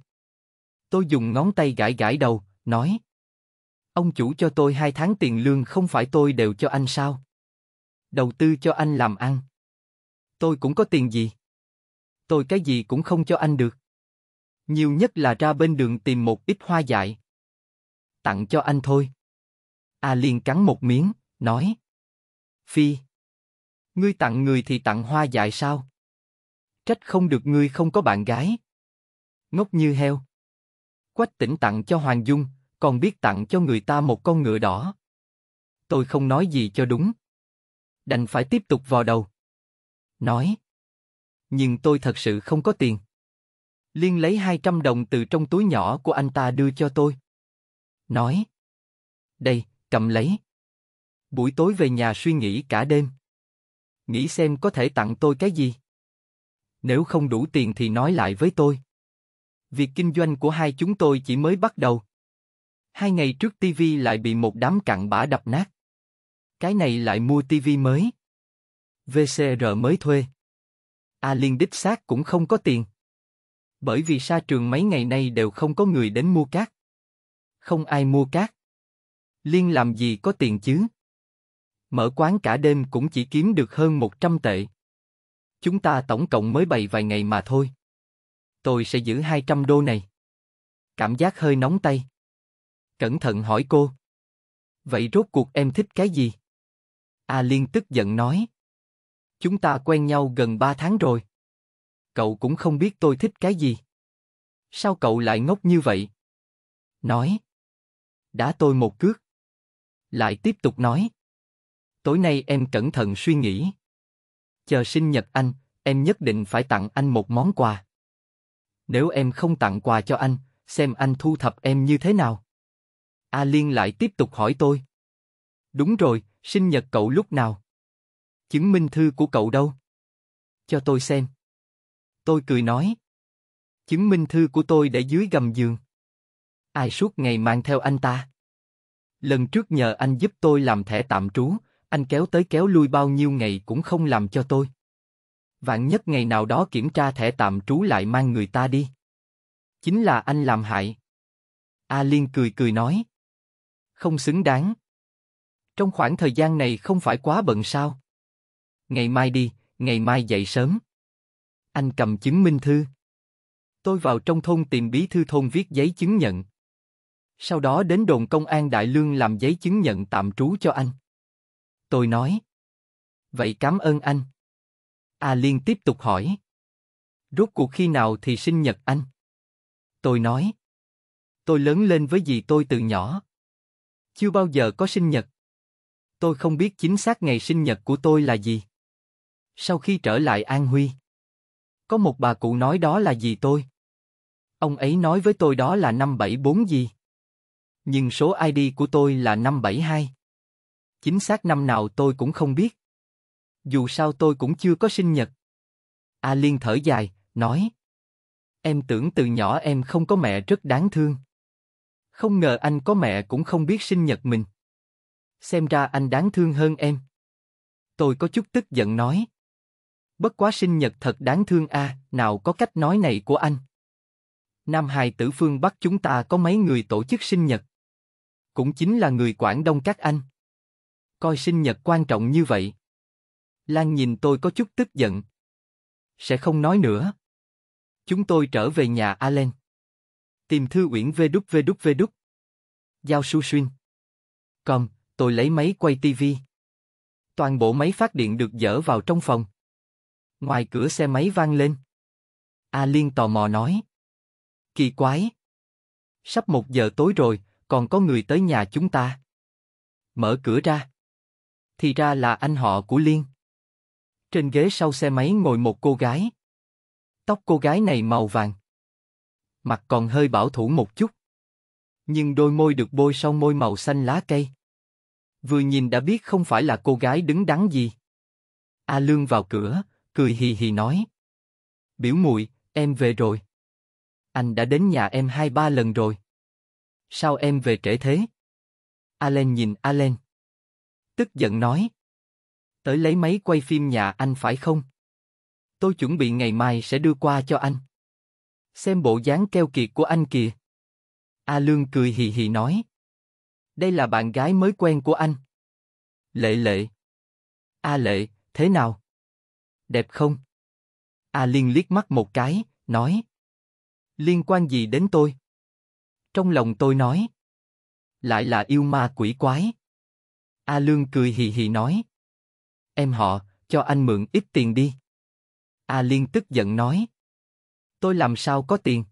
Tôi dùng ngón tay gãi gãi đầu, nói. Ông chủ cho tôi hai tháng tiền lương không phải tôi đều cho anh sao? Đầu tư cho anh làm ăn. Tôi cũng có tiền gì? tôi cái gì cũng không cho anh được. Nhiều nhất là ra bên đường tìm một ít hoa dại. Tặng cho anh thôi. A liền cắn một miếng, nói. Phi. Ngươi tặng người thì tặng hoa dại sao? Trách không được ngươi không có bạn gái. Ngốc như heo. Quách tỉnh tặng cho Hoàng Dung, còn biết tặng cho người ta một con ngựa đỏ. Tôi không nói gì cho đúng. Đành phải tiếp tục vò đầu. Nói nhưng tôi thật sự không có tiền. Liên lấy 200 đồng từ trong túi nhỏ của anh ta đưa cho tôi. Nói. Đây, cầm lấy. Buổi tối về nhà suy nghĩ cả đêm. Nghĩ xem có thể tặng tôi cái gì. Nếu không đủ tiền thì nói lại với tôi. Việc kinh doanh của hai chúng tôi chỉ mới bắt đầu. Hai ngày trước TV lại bị một đám cặn bã đập nát. Cái này lại mua TV mới. VCR mới thuê. A Liên đích xác cũng không có tiền. Bởi vì sa trường mấy ngày nay đều không có người đến mua cát. Không ai mua cát. Liên làm gì có tiền chứ? Mở quán cả đêm cũng chỉ kiếm được hơn 100 tệ. Chúng ta tổng cộng mới bày vài ngày mà thôi. Tôi sẽ giữ 200 đô này. Cảm giác hơi nóng tay. Cẩn thận hỏi cô. Vậy rốt cuộc em thích cái gì? A Liên tức giận nói. Chúng ta quen nhau gần ba tháng rồi. Cậu cũng không biết tôi thích cái gì. Sao cậu lại ngốc như vậy? Nói. Đã tôi một cước. Lại tiếp tục nói. Tối nay em cẩn thận suy nghĩ. Chờ sinh nhật anh, em nhất định phải tặng anh một món quà. Nếu em không tặng quà cho anh, xem anh thu thập em như thế nào. A Liên lại tiếp tục hỏi tôi. Đúng rồi, sinh nhật cậu lúc nào? Chứng minh thư của cậu đâu? Cho tôi xem. Tôi cười nói. Chứng minh thư của tôi để dưới gầm giường. Ai suốt ngày mang theo anh ta? Lần trước nhờ anh giúp tôi làm thẻ tạm trú, anh kéo tới kéo lui bao nhiêu ngày cũng không làm cho tôi. Vạn nhất ngày nào đó kiểm tra thẻ tạm trú lại mang người ta đi. Chính là anh làm hại. A Liên cười cười nói. Không xứng đáng. Trong khoảng thời gian này không phải quá bận sao? Ngày mai đi, ngày mai dậy sớm. Anh cầm chứng minh thư. Tôi vào trong thôn tìm bí thư thôn viết giấy chứng nhận. Sau đó đến đồn công an Đại Lương làm giấy chứng nhận tạm trú cho anh. Tôi nói. Vậy cảm ơn anh. A à Liên tiếp tục hỏi. Rốt cuộc khi nào thì sinh nhật anh? Tôi nói. Tôi lớn lên với gì tôi từ nhỏ. Chưa bao giờ có sinh nhật. Tôi không biết chính xác ngày sinh nhật của tôi là gì. Sau khi trở lại An Huy, có một bà cụ nói đó là gì tôi. Ông ấy nói với tôi đó là 574 gì. Nhưng số ID của tôi là 572. Chính xác năm nào tôi cũng không biết. Dù sao tôi cũng chưa có sinh nhật. A Liên thở dài, nói. Em tưởng từ nhỏ em không có mẹ rất đáng thương. Không ngờ anh có mẹ cũng không biết sinh nhật mình. Xem ra anh đáng thương hơn em. Tôi có chút tức giận nói. Bất quá sinh nhật thật đáng thương a, à, nào có cách nói này của anh. Nam hài tử phương bắt chúng ta có mấy người tổ chức sinh nhật. Cũng chính là người Quảng Đông các anh. Coi sinh nhật quan trọng như vậy. Lan nhìn tôi có chút tức giận. Sẽ không nói nữa. Chúng tôi trở về nhà Allen. Tìm thư uyển vê vê vê đúc đúc đúc Giao su xuyên. Còn, tôi lấy máy quay tivi. Toàn bộ máy phát điện được dỡ vào trong phòng. Ngoài cửa xe máy vang lên. A Liên tò mò nói. Kỳ quái. Sắp một giờ tối rồi, còn có người tới nhà chúng ta. Mở cửa ra. Thì ra là anh họ của Liên. Trên ghế sau xe máy ngồi một cô gái. Tóc cô gái này màu vàng. Mặt còn hơi bảo thủ một chút. Nhưng đôi môi được bôi sau môi màu xanh lá cây. Vừa nhìn đã biết không phải là cô gái đứng đắn gì. A Lương vào cửa, cười hì hì nói. Biểu muội, em về rồi. Anh đã đến nhà em hai ba lần rồi. Sao em về trễ thế? Alen nhìn Alen. Tức giận nói. Tới lấy máy quay phim nhà anh phải không? Tôi chuẩn bị ngày mai sẽ đưa qua cho anh. Xem bộ dáng keo kiệt của anh kìa. A Lương cười hì hì nói. Đây là bạn gái mới quen của anh. Lệ lệ. A lệ, thế nào? đẹp không? A Liên liếc mắt một cái, nói. Liên quan gì đến tôi? Trong lòng tôi nói. Lại là yêu ma quỷ quái. A Lương cười hì hì nói. Em họ, cho anh mượn ít tiền đi. A Liên tức giận nói. Tôi làm sao có tiền?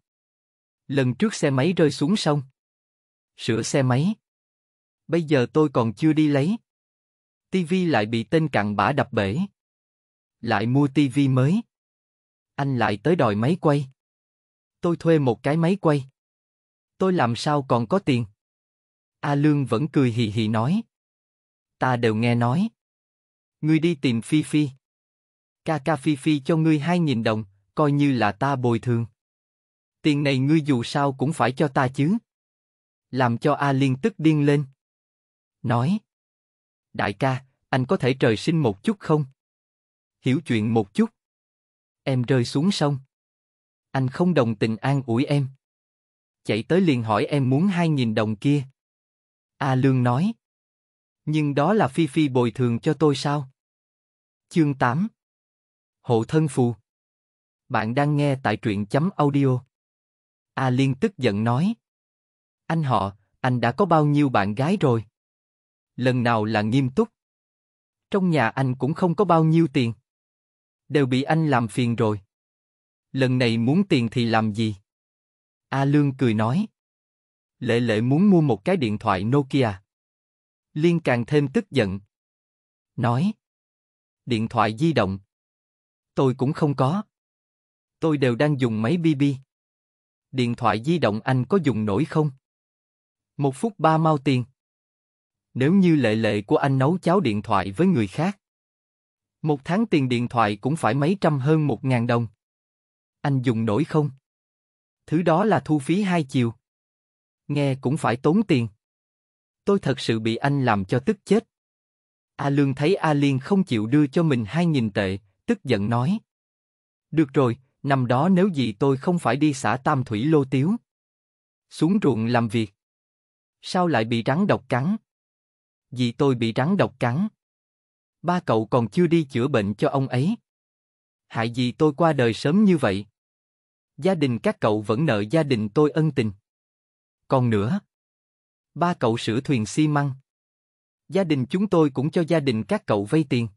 Lần trước xe máy rơi xuống sông. Sửa xe máy. Bây giờ tôi còn chưa đi lấy. Tivi lại bị tên cặn bã đập bể. Lại mua tivi mới. Anh lại tới đòi máy quay. Tôi thuê một cái máy quay. Tôi làm sao còn có tiền? A Lương vẫn cười hì hì nói. Ta đều nghe nói. Ngươi đi tìm Phi Phi. Ca ca Phi Phi cho ngươi hai nghìn đồng, coi như là ta bồi thường. Tiền này ngươi dù sao cũng phải cho ta chứ. Làm cho A Liên tức điên lên. Nói. Đại ca, anh có thể trời sinh một chút không? hiểu chuyện một chút. Em rơi xuống sông. Anh không đồng tình an ủi em. Chạy tới liền hỏi em muốn hai nghìn đồng kia. A Lương nói. Nhưng đó là Phi Phi bồi thường cho tôi sao? Chương 8 Hộ thân phù Bạn đang nghe tại truyện chấm audio. A Liên tức giận nói. Anh họ, anh đã có bao nhiêu bạn gái rồi? Lần nào là nghiêm túc. Trong nhà anh cũng không có bao nhiêu tiền đều bị anh làm phiền rồi. Lần này muốn tiền thì làm gì? A Lương cười nói. Lệ lệ muốn mua một cái điện thoại Nokia. Liên càng thêm tức giận. Nói. Điện thoại di động. Tôi cũng không có. Tôi đều đang dùng máy BB. Điện thoại di động anh có dùng nổi không? Một phút ba mau tiền. Nếu như lệ lệ của anh nấu cháo điện thoại với người khác, một tháng tiền điện thoại cũng phải mấy trăm hơn một ngàn đồng. Anh dùng nổi không? Thứ đó là thu phí hai chiều. Nghe cũng phải tốn tiền. Tôi thật sự bị anh làm cho tức chết. A Lương thấy A Liên không chịu đưa cho mình hai nghìn tệ, tức giận nói. Được rồi, năm đó nếu gì tôi không phải đi xã Tam Thủy Lô Tiếu. Xuống ruộng làm việc. Sao lại bị rắn độc cắn? Vì tôi bị rắn độc cắn ba cậu còn chưa đi chữa bệnh cho ông ấy. Hại gì tôi qua đời sớm như vậy? Gia đình các cậu vẫn nợ gia đình tôi ân tình. Còn nữa, ba cậu sửa thuyền xi măng. Gia đình chúng tôi cũng cho gia đình các cậu vay tiền.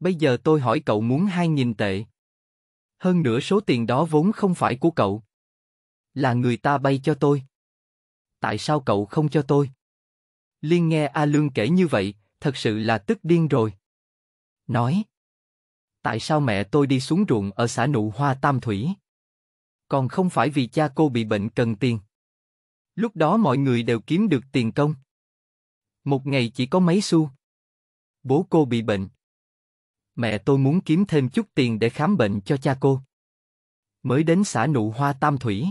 Bây giờ tôi hỏi cậu muốn hai nghìn tệ. Hơn nữa số tiền đó vốn không phải của cậu. Là người ta bay cho tôi. Tại sao cậu không cho tôi? Liên nghe A Lương kể như vậy, thật sự là tức điên rồi. Nói, tại sao mẹ tôi đi xuống ruộng ở xã Nụ Hoa Tam Thủy? Còn không phải vì cha cô bị bệnh cần tiền. Lúc đó mọi người đều kiếm được tiền công. Một ngày chỉ có mấy xu. Bố cô bị bệnh. Mẹ tôi muốn kiếm thêm chút tiền để khám bệnh cho cha cô. Mới đến xã Nụ Hoa Tam Thủy.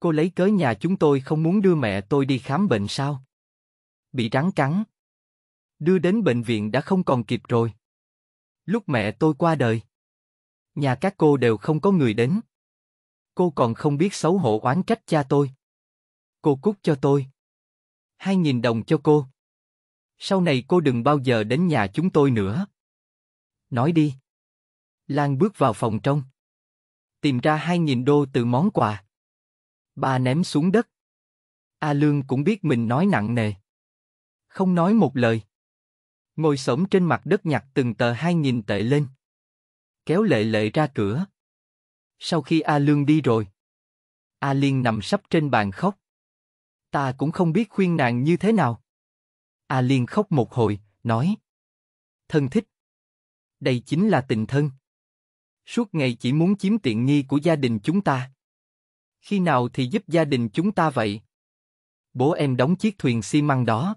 Cô lấy cớ nhà chúng tôi không muốn đưa mẹ tôi đi khám bệnh sao? Bị rắn cắn, đưa đến bệnh viện đã không còn kịp rồi. Lúc mẹ tôi qua đời, nhà các cô đều không có người đến. Cô còn không biết xấu hổ oán trách cha tôi. Cô cút cho tôi. Hai nghìn đồng cho cô. Sau này cô đừng bao giờ đến nhà chúng tôi nữa. Nói đi. Lan bước vào phòng trong. Tìm ra hai nghìn đô từ món quà. Bà ném xuống đất. A Lương cũng biết mình nói nặng nề. Không nói một lời ngồi xổm trên mặt đất nhặt từng tờ 2.000 tệ lên. Kéo lệ lệ ra cửa. Sau khi A Lương đi rồi, A Liên nằm sấp trên bàn khóc. Ta cũng không biết khuyên nàng như thế nào. A Liên khóc một hồi, nói. Thân thích. Đây chính là tình thân. Suốt ngày chỉ muốn chiếm tiện nghi của gia đình chúng ta. Khi nào thì giúp gia đình chúng ta vậy? Bố em đóng chiếc thuyền xi măng đó.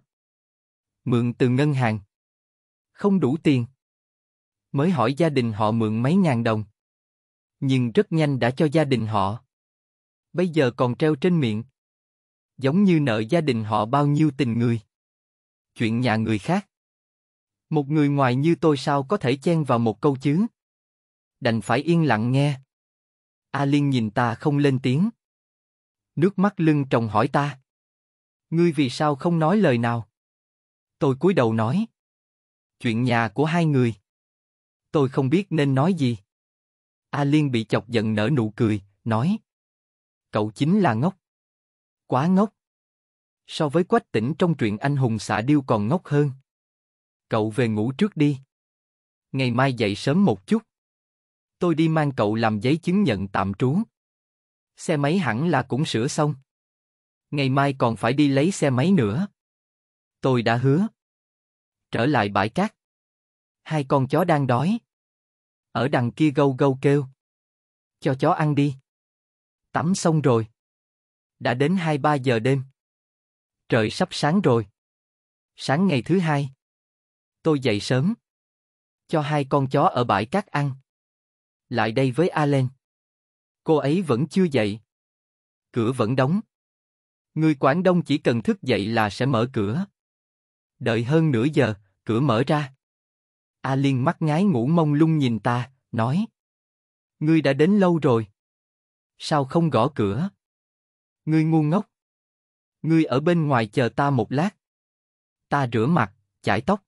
Mượn từ ngân hàng không đủ tiền. Mới hỏi gia đình họ mượn mấy ngàn đồng. Nhưng rất nhanh đã cho gia đình họ. Bây giờ còn treo trên miệng. Giống như nợ gia đình họ bao nhiêu tình người. Chuyện nhà người khác. Một người ngoài như tôi sao có thể chen vào một câu chứ? Đành phải yên lặng nghe. A Liên nhìn ta không lên tiếng. Nước mắt lưng tròng hỏi ta. Ngươi vì sao không nói lời nào? Tôi cúi đầu nói chuyện nhà của hai người. Tôi không biết nên nói gì. A Liên bị chọc giận nở nụ cười, nói. Cậu chính là ngốc. Quá ngốc. So với quách tỉnh trong truyện anh hùng xạ điêu còn ngốc hơn. Cậu về ngủ trước đi. Ngày mai dậy sớm một chút. Tôi đi mang cậu làm giấy chứng nhận tạm trú. Xe máy hẳn là cũng sửa xong. Ngày mai còn phải đi lấy xe máy nữa. Tôi đã hứa trở lại bãi cát. Hai con chó đang đói. Ở đằng kia gâu gâu kêu. Cho chó ăn đi. Tắm xong rồi. Đã đến 2-3 giờ đêm. Trời sắp sáng rồi. Sáng ngày thứ hai. Tôi dậy sớm. Cho hai con chó ở bãi cát ăn. Lại đây với Allen. Cô ấy vẫn chưa dậy. Cửa vẫn đóng. Người Quảng Đông chỉ cần thức dậy là sẽ mở cửa. Đợi hơn nửa giờ, cửa mở ra. A Liên mắt ngái ngủ mông lung nhìn ta, nói. Ngươi đã đến lâu rồi. Sao không gõ cửa? Ngươi ngu ngốc. Ngươi ở bên ngoài chờ ta một lát. Ta rửa mặt, chải tóc.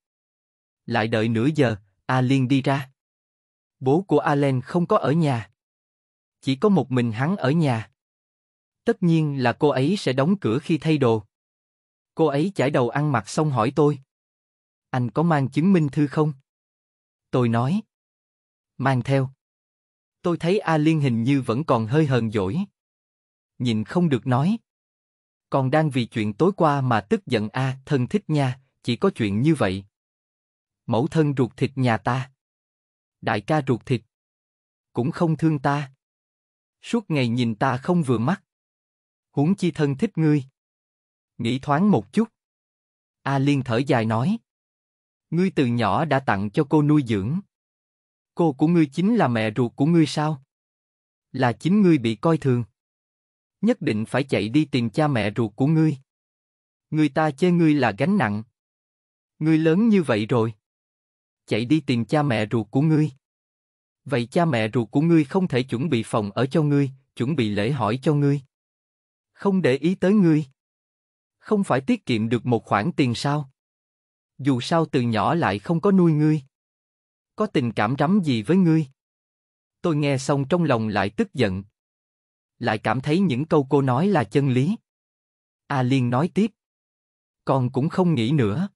Lại đợi nửa giờ, A Liên đi ra. Bố của a Allen không có ở nhà. Chỉ có một mình hắn ở nhà. Tất nhiên là cô ấy sẽ đóng cửa khi thay đồ. Cô ấy chải đầu ăn mặc xong hỏi tôi. Anh có mang chứng minh thư không? Tôi nói. Mang theo. Tôi thấy A Liên hình như vẫn còn hơi hờn dỗi. Nhìn không được nói. Còn đang vì chuyện tối qua mà tức giận A, thân thích nha, chỉ có chuyện như vậy. Mẫu thân ruột thịt nhà ta. Đại ca ruột thịt. Cũng không thương ta. Suốt ngày nhìn ta không vừa mắt. Huống chi thân thích ngươi. Nghĩ thoáng một chút. A Liên thở dài nói. Ngươi từ nhỏ đã tặng cho cô nuôi dưỡng. Cô của ngươi chính là mẹ ruột của ngươi sao? Là chính ngươi bị coi thường. Nhất định phải chạy đi tìm cha mẹ ruột của ngươi. Người ta chê ngươi là gánh nặng. Ngươi lớn như vậy rồi. Chạy đi tìm cha mẹ ruột của ngươi. Vậy cha mẹ ruột của ngươi không thể chuẩn bị phòng ở cho ngươi, chuẩn bị lễ hỏi cho ngươi. Không để ý tới ngươi. Không phải tiết kiệm được một khoản tiền sao? dù sao từ nhỏ lại không có nuôi ngươi. Có tình cảm rắm gì với ngươi? Tôi nghe xong trong lòng lại tức giận. Lại cảm thấy những câu cô nói là chân lý. A Liên nói tiếp. Con cũng không nghĩ nữa.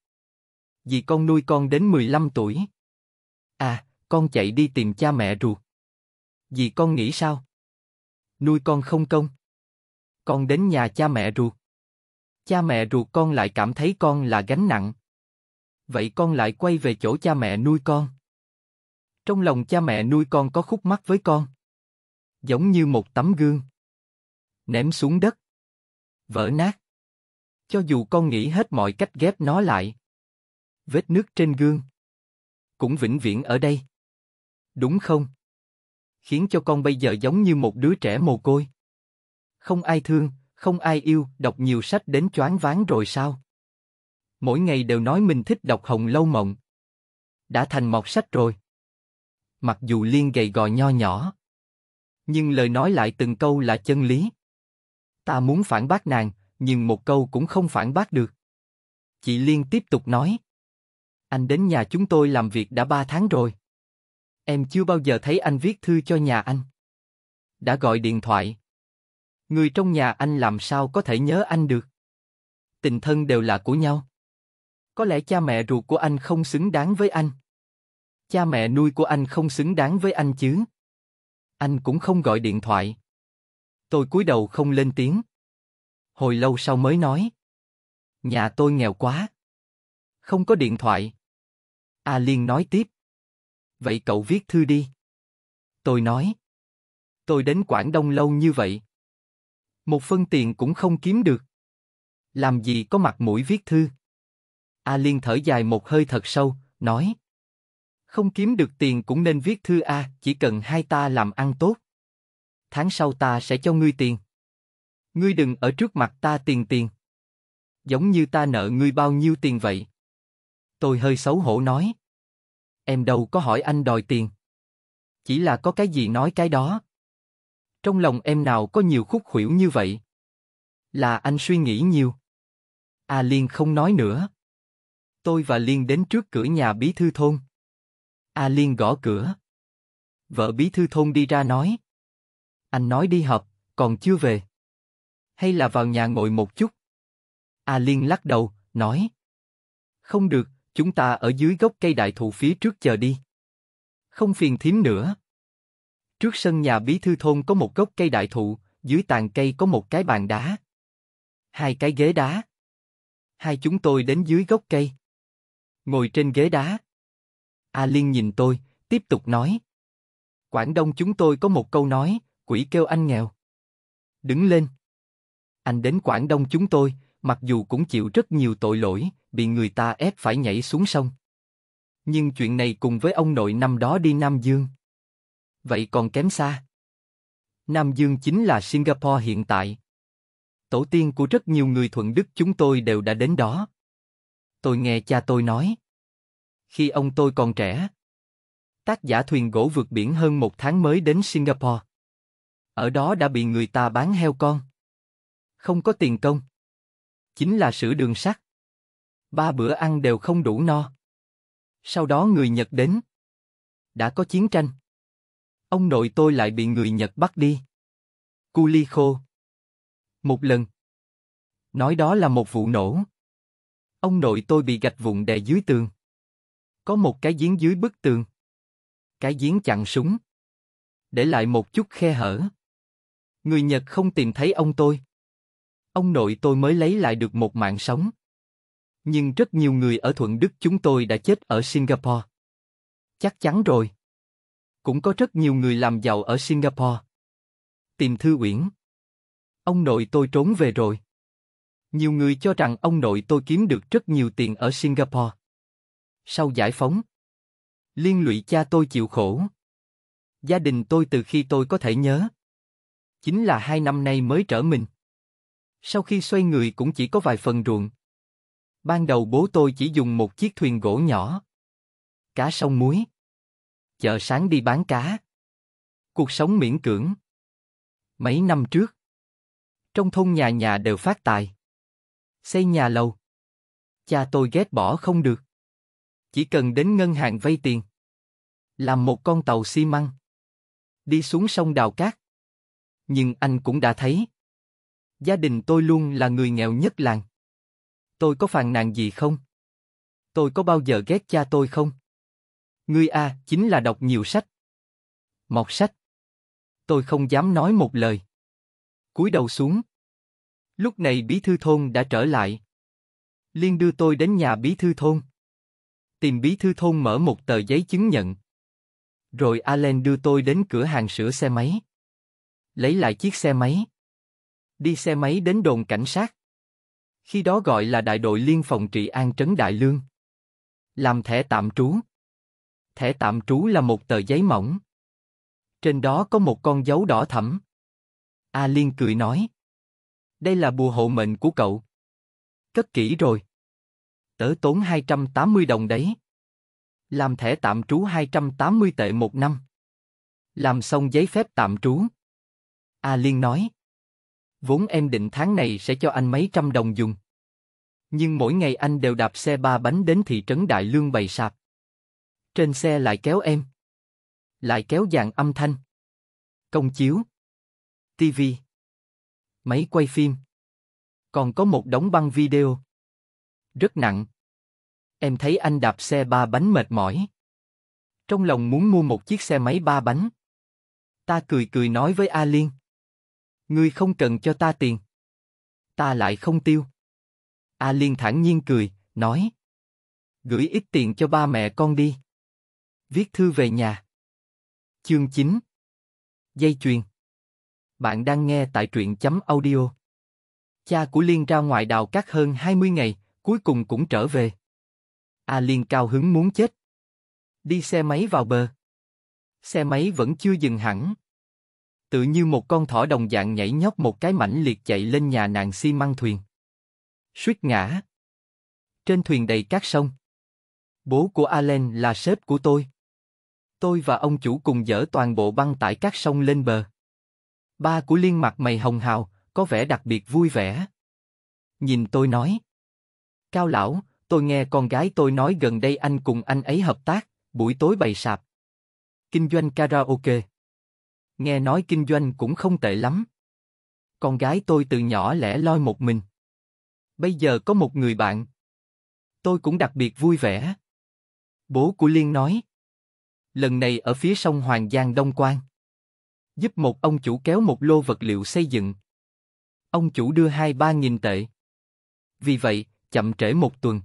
Vì con nuôi con đến 15 tuổi. À, con chạy đi tìm cha mẹ ruột. Vì con nghĩ sao? Nuôi con không công. Con đến nhà cha mẹ ruột. Cha mẹ ruột con lại cảm thấy con là gánh nặng vậy con lại quay về chỗ cha mẹ nuôi con. Trong lòng cha mẹ nuôi con có khúc mắc với con. Giống như một tấm gương. Ném xuống đất. Vỡ nát. Cho dù con nghĩ hết mọi cách ghép nó lại. Vết nước trên gương. Cũng vĩnh viễn ở đây. Đúng không? Khiến cho con bây giờ giống như một đứa trẻ mồ côi. Không ai thương, không ai yêu, đọc nhiều sách đến choáng váng rồi sao? mỗi ngày đều nói mình thích đọc Hồng Lâu Mộng. Đã thành mọt sách rồi. Mặc dù Liên gầy gò nho nhỏ, nhưng lời nói lại từng câu là chân lý. Ta muốn phản bác nàng, nhưng một câu cũng không phản bác được. Chị Liên tiếp tục nói. Anh đến nhà chúng tôi làm việc đã ba tháng rồi. Em chưa bao giờ thấy anh viết thư cho nhà anh. Đã gọi điện thoại. Người trong nhà anh làm sao có thể nhớ anh được? Tình thân đều là của nhau. Có lẽ cha mẹ ruột của anh không xứng đáng với anh. Cha mẹ nuôi của anh không xứng đáng với anh chứ. Anh cũng không gọi điện thoại. Tôi cúi đầu không lên tiếng. Hồi lâu sau mới nói. Nhà tôi nghèo quá. Không có điện thoại. A Liên nói tiếp. Vậy cậu viết thư đi. Tôi nói. Tôi đến Quảng Đông lâu như vậy. Một phân tiền cũng không kiếm được. Làm gì có mặt mũi viết thư. A Liên thở dài một hơi thật sâu, nói. Không kiếm được tiền cũng nên viết thư A, chỉ cần hai ta làm ăn tốt. Tháng sau ta sẽ cho ngươi tiền. Ngươi đừng ở trước mặt ta tiền tiền. Giống như ta nợ ngươi bao nhiêu tiền vậy. Tôi hơi xấu hổ nói. Em đâu có hỏi anh đòi tiền. Chỉ là có cái gì nói cái đó. Trong lòng em nào có nhiều khúc khuỷu như vậy. Là anh suy nghĩ nhiều. A Liên không nói nữa tôi và Liên đến trước cửa nhà bí thư thôn. A à, Liên gõ cửa. Vợ bí thư thôn đi ra nói. Anh nói đi họp, còn chưa về. Hay là vào nhà ngồi một chút? A à, Liên lắc đầu, nói. Không được, chúng ta ở dưới gốc cây đại thụ phía trước chờ đi. Không phiền thím nữa. Trước sân nhà bí thư thôn có một gốc cây đại thụ, dưới tàn cây có một cái bàn đá. Hai cái ghế đá. Hai chúng tôi đến dưới gốc cây ngồi trên ghế đá. A Liên nhìn tôi, tiếp tục nói. Quảng Đông chúng tôi có một câu nói, quỷ kêu anh nghèo. Đứng lên. Anh đến Quảng Đông chúng tôi, mặc dù cũng chịu rất nhiều tội lỗi, bị người ta ép phải nhảy xuống sông. Nhưng chuyện này cùng với ông nội năm đó đi Nam Dương. Vậy còn kém xa. Nam Dương chính là Singapore hiện tại. Tổ tiên của rất nhiều người thuận đức chúng tôi đều đã đến đó. Tôi nghe cha tôi nói khi ông tôi còn trẻ. Tác giả thuyền gỗ vượt biển hơn một tháng mới đến Singapore. Ở đó đã bị người ta bán heo con. Không có tiền công. Chính là sữa đường sắt. Ba bữa ăn đều không đủ no. Sau đó người Nhật đến. Đã có chiến tranh. Ông nội tôi lại bị người Nhật bắt đi. Cu ly khô. Một lần. Nói đó là một vụ nổ. Ông nội tôi bị gạch vụn đè dưới tường có một cái giếng dưới bức tường. Cái giếng chặn súng. Để lại một chút khe hở. Người Nhật không tìm thấy ông tôi. Ông nội tôi mới lấy lại được một mạng sống. Nhưng rất nhiều người ở Thuận Đức chúng tôi đã chết ở Singapore. Chắc chắn rồi. Cũng có rất nhiều người làm giàu ở Singapore. Tìm Thư Uyển. Ông nội tôi trốn về rồi. Nhiều người cho rằng ông nội tôi kiếm được rất nhiều tiền ở Singapore sau giải phóng. Liên lụy cha tôi chịu khổ. Gia đình tôi từ khi tôi có thể nhớ. Chính là hai năm nay mới trở mình. Sau khi xoay người cũng chỉ có vài phần ruộng. Ban đầu bố tôi chỉ dùng một chiếc thuyền gỗ nhỏ. Cá sông muối. Chợ sáng đi bán cá. Cuộc sống miễn cưỡng. Mấy năm trước. Trong thôn nhà nhà đều phát tài. Xây nhà lầu. Cha tôi ghét bỏ không được chỉ cần đến ngân hàng vay tiền. Làm một con tàu xi măng. Đi xuống sông đào cát. Nhưng anh cũng đã thấy. Gia đình tôi luôn là người nghèo nhất làng. Tôi có phàn nàn gì không? Tôi có bao giờ ghét cha tôi không? Ngươi A chính là đọc nhiều sách. Mọt sách. Tôi không dám nói một lời. cúi đầu xuống. Lúc này bí thư thôn đã trở lại. Liên đưa tôi đến nhà bí thư thôn tìm bí thư thôn mở một tờ giấy chứng nhận. Rồi Allen đưa tôi đến cửa hàng sửa xe máy. Lấy lại chiếc xe máy. Đi xe máy đến đồn cảnh sát. Khi đó gọi là đại đội liên phòng trị an trấn Đại Lương. Làm thẻ tạm trú. Thẻ tạm trú là một tờ giấy mỏng. Trên đó có một con dấu đỏ thẫm. A Liên cười nói. Đây là bùa hộ mệnh của cậu. Cất kỹ rồi. Tớ tốn 280 đồng đấy. Làm thẻ tạm trú 280 tệ một năm. Làm xong giấy phép tạm trú. A Liên nói. Vốn em định tháng này sẽ cho anh mấy trăm đồng dùng. Nhưng mỗi ngày anh đều đạp xe ba bánh đến thị trấn Đại Lương bày sạp. Trên xe lại kéo em. Lại kéo dàn âm thanh. Công chiếu. TV. Máy quay phim. Còn có một đống băng video. Rất nặng. Em thấy anh đạp xe ba bánh mệt mỏi. Trong lòng muốn mua một chiếc xe máy ba bánh. Ta cười cười nói với A Liên. Ngươi không cần cho ta tiền. Ta lại không tiêu. A Liên thản nhiên cười, nói. Gửi ít tiền cho ba mẹ con đi. Viết thư về nhà. Chương 9 Dây chuyền Bạn đang nghe tại truyện chấm audio. Cha của Liên ra ngoài đào cát hơn 20 ngày, cuối cùng cũng trở về. A Liên cao hứng muốn chết. Đi xe máy vào bờ. Xe máy vẫn chưa dừng hẳn. Tự như một con thỏ đồng dạng nhảy nhót một cái mảnh liệt chạy lên nhà nàng xi măng thuyền. Suýt ngã. Trên thuyền đầy cát sông. Bố của Allen là sếp của tôi. Tôi và ông chủ cùng dỡ toàn bộ băng tải cát sông lên bờ. Ba của Liên mặt mày hồng hào, có vẻ đặc biệt vui vẻ. Nhìn tôi nói. Cao lão, tôi nghe con gái tôi nói gần đây anh cùng anh ấy hợp tác, buổi tối bày sạp. Kinh doanh karaoke. Nghe nói kinh doanh cũng không tệ lắm. Con gái tôi từ nhỏ lẻ loi một mình. Bây giờ có một người bạn. Tôi cũng đặc biệt vui vẻ. Bố của Liên nói. Lần này ở phía sông Hoàng Giang Đông Quang. Giúp một ông chủ kéo một lô vật liệu xây dựng. Ông chủ đưa hai ba nghìn tệ. Vì vậy, chậm trễ một tuần.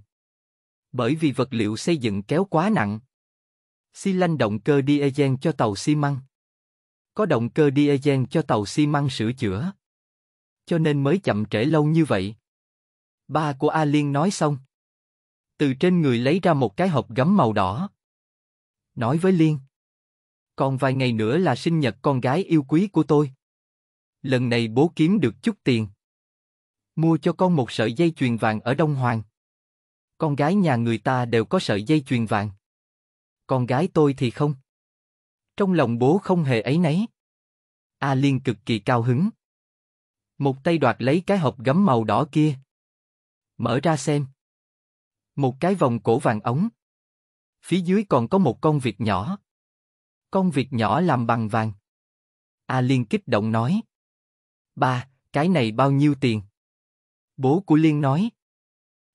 Bởi vì vật liệu xây dựng kéo quá nặng. Xi lanh động cơ diesel cho tàu xi măng. Có động cơ diesel cho tàu xi măng sửa chữa. Cho nên mới chậm trễ lâu như vậy. Ba của A Liên nói xong. Từ trên người lấy ra một cái hộp gấm màu đỏ. Nói với Liên. Còn vài ngày nữa là sinh nhật con gái yêu quý của tôi. Lần này bố kiếm được chút tiền mua cho con một sợi dây chuyền vàng ở Đông Hoàng. Con gái nhà người ta đều có sợi dây chuyền vàng. Con gái tôi thì không. Trong lòng bố không hề ấy nấy. A Liên cực kỳ cao hứng. Một tay đoạt lấy cái hộp gấm màu đỏ kia. Mở ra xem. Một cái vòng cổ vàng ống. Phía dưới còn có một con vịt nhỏ. Con vịt nhỏ làm bằng vàng. A Liên kích động nói. Ba, cái này bao nhiêu tiền? Bố của Liên nói.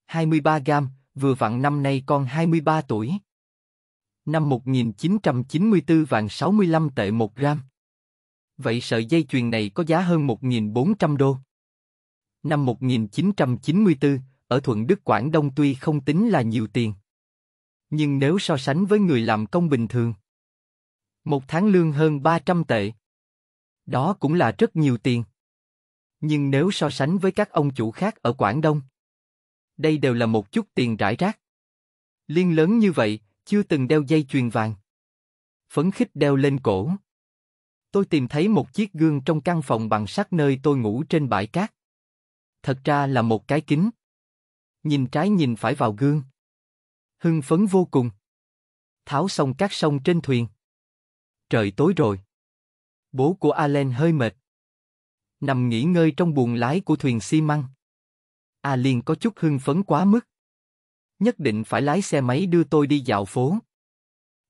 23 gam, vừa vặn năm nay con 23 tuổi. Năm 1994 vàng 65 tệ 1 gram. Vậy sợi dây chuyền này có giá hơn 1.400 đô. Năm 1994, ở Thuận Đức Quảng Đông tuy không tính là nhiều tiền. Nhưng nếu so sánh với người làm công bình thường, một tháng lương hơn 300 tệ. Đó cũng là rất nhiều tiền. Nhưng nếu so sánh với các ông chủ khác ở Quảng Đông, đây đều là một chút tiền rải rác. Liên lớn như vậy, chưa từng đeo dây chuyền vàng. Phấn khích đeo lên cổ. Tôi tìm thấy một chiếc gương trong căn phòng bằng sắt nơi tôi ngủ trên bãi cát. Thật ra là một cái kính. Nhìn trái nhìn phải vào gương. Hưng phấn vô cùng. Tháo xong các sông trên thuyền. Trời tối rồi. Bố của Allen hơi mệt nằm nghỉ ngơi trong buồng lái của thuyền xi măng. A Liên có chút hưng phấn quá mức. Nhất định phải lái xe máy đưa tôi đi dạo phố.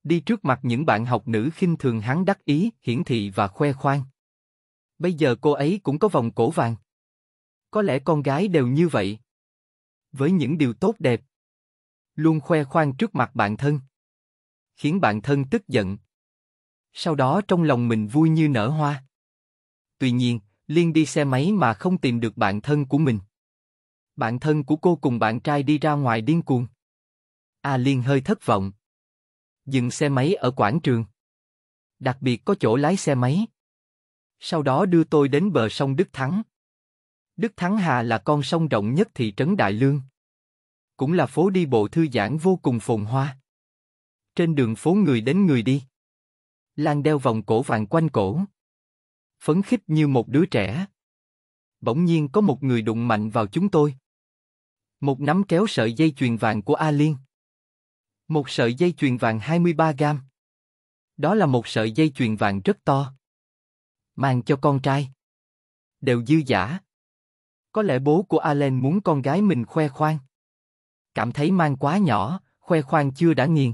Đi trước mặt những bạn học nữ khinh thường hắn đắc ý, hiển thị và khoe khoang. Bây giờ cô ấy cũng có vòng cổ vàng. Có lẽ con gái đều như vậy. Với những điều tốt đẹp. Luôn khoe khoang trước mặt bạn thân. Khiến bạn thân tức giận. Sau đó trong lòng mình vui như nở hoa. Tuy nhiên, Liên đi xe máy mà không tìm được bạn thân của mình. Bạn thân của cô cùng bạn trai đi ra ngoài điên cuồng. A Liên hơi thất vọng. Dừng xe máy ở quảng trường. Đặc biệt có chỗ lái xe máy. Sau đó đưa tôi đến bờ sông Đức Thắng. Đức Thắng Hà là con sông rộng nhất thị trấn Đại Lương. Cũng là phố đi bộ thư giãn vô cùng phồn hoa. Trên đường phố người đến người đi. Lan đeo vòng cổ vàng quanh cổ phấn khích như một đứa trẻ. Bỗng nhiên có một người đụng mạnh vào chúng tôi. Một nắm kéo sợi dây chuyền vàng của A Liên. Một sợi dây chuyền vàng 23 gam. Đó là một sợi dây chuyền vàng rất to. Mang cho con trai. Đều dư giả. Có lẽ bố của Alan muốn con gái mình khoe khoang. Cảm thấy mang quá nhỏ, khoe khoang chưa đã nghiền.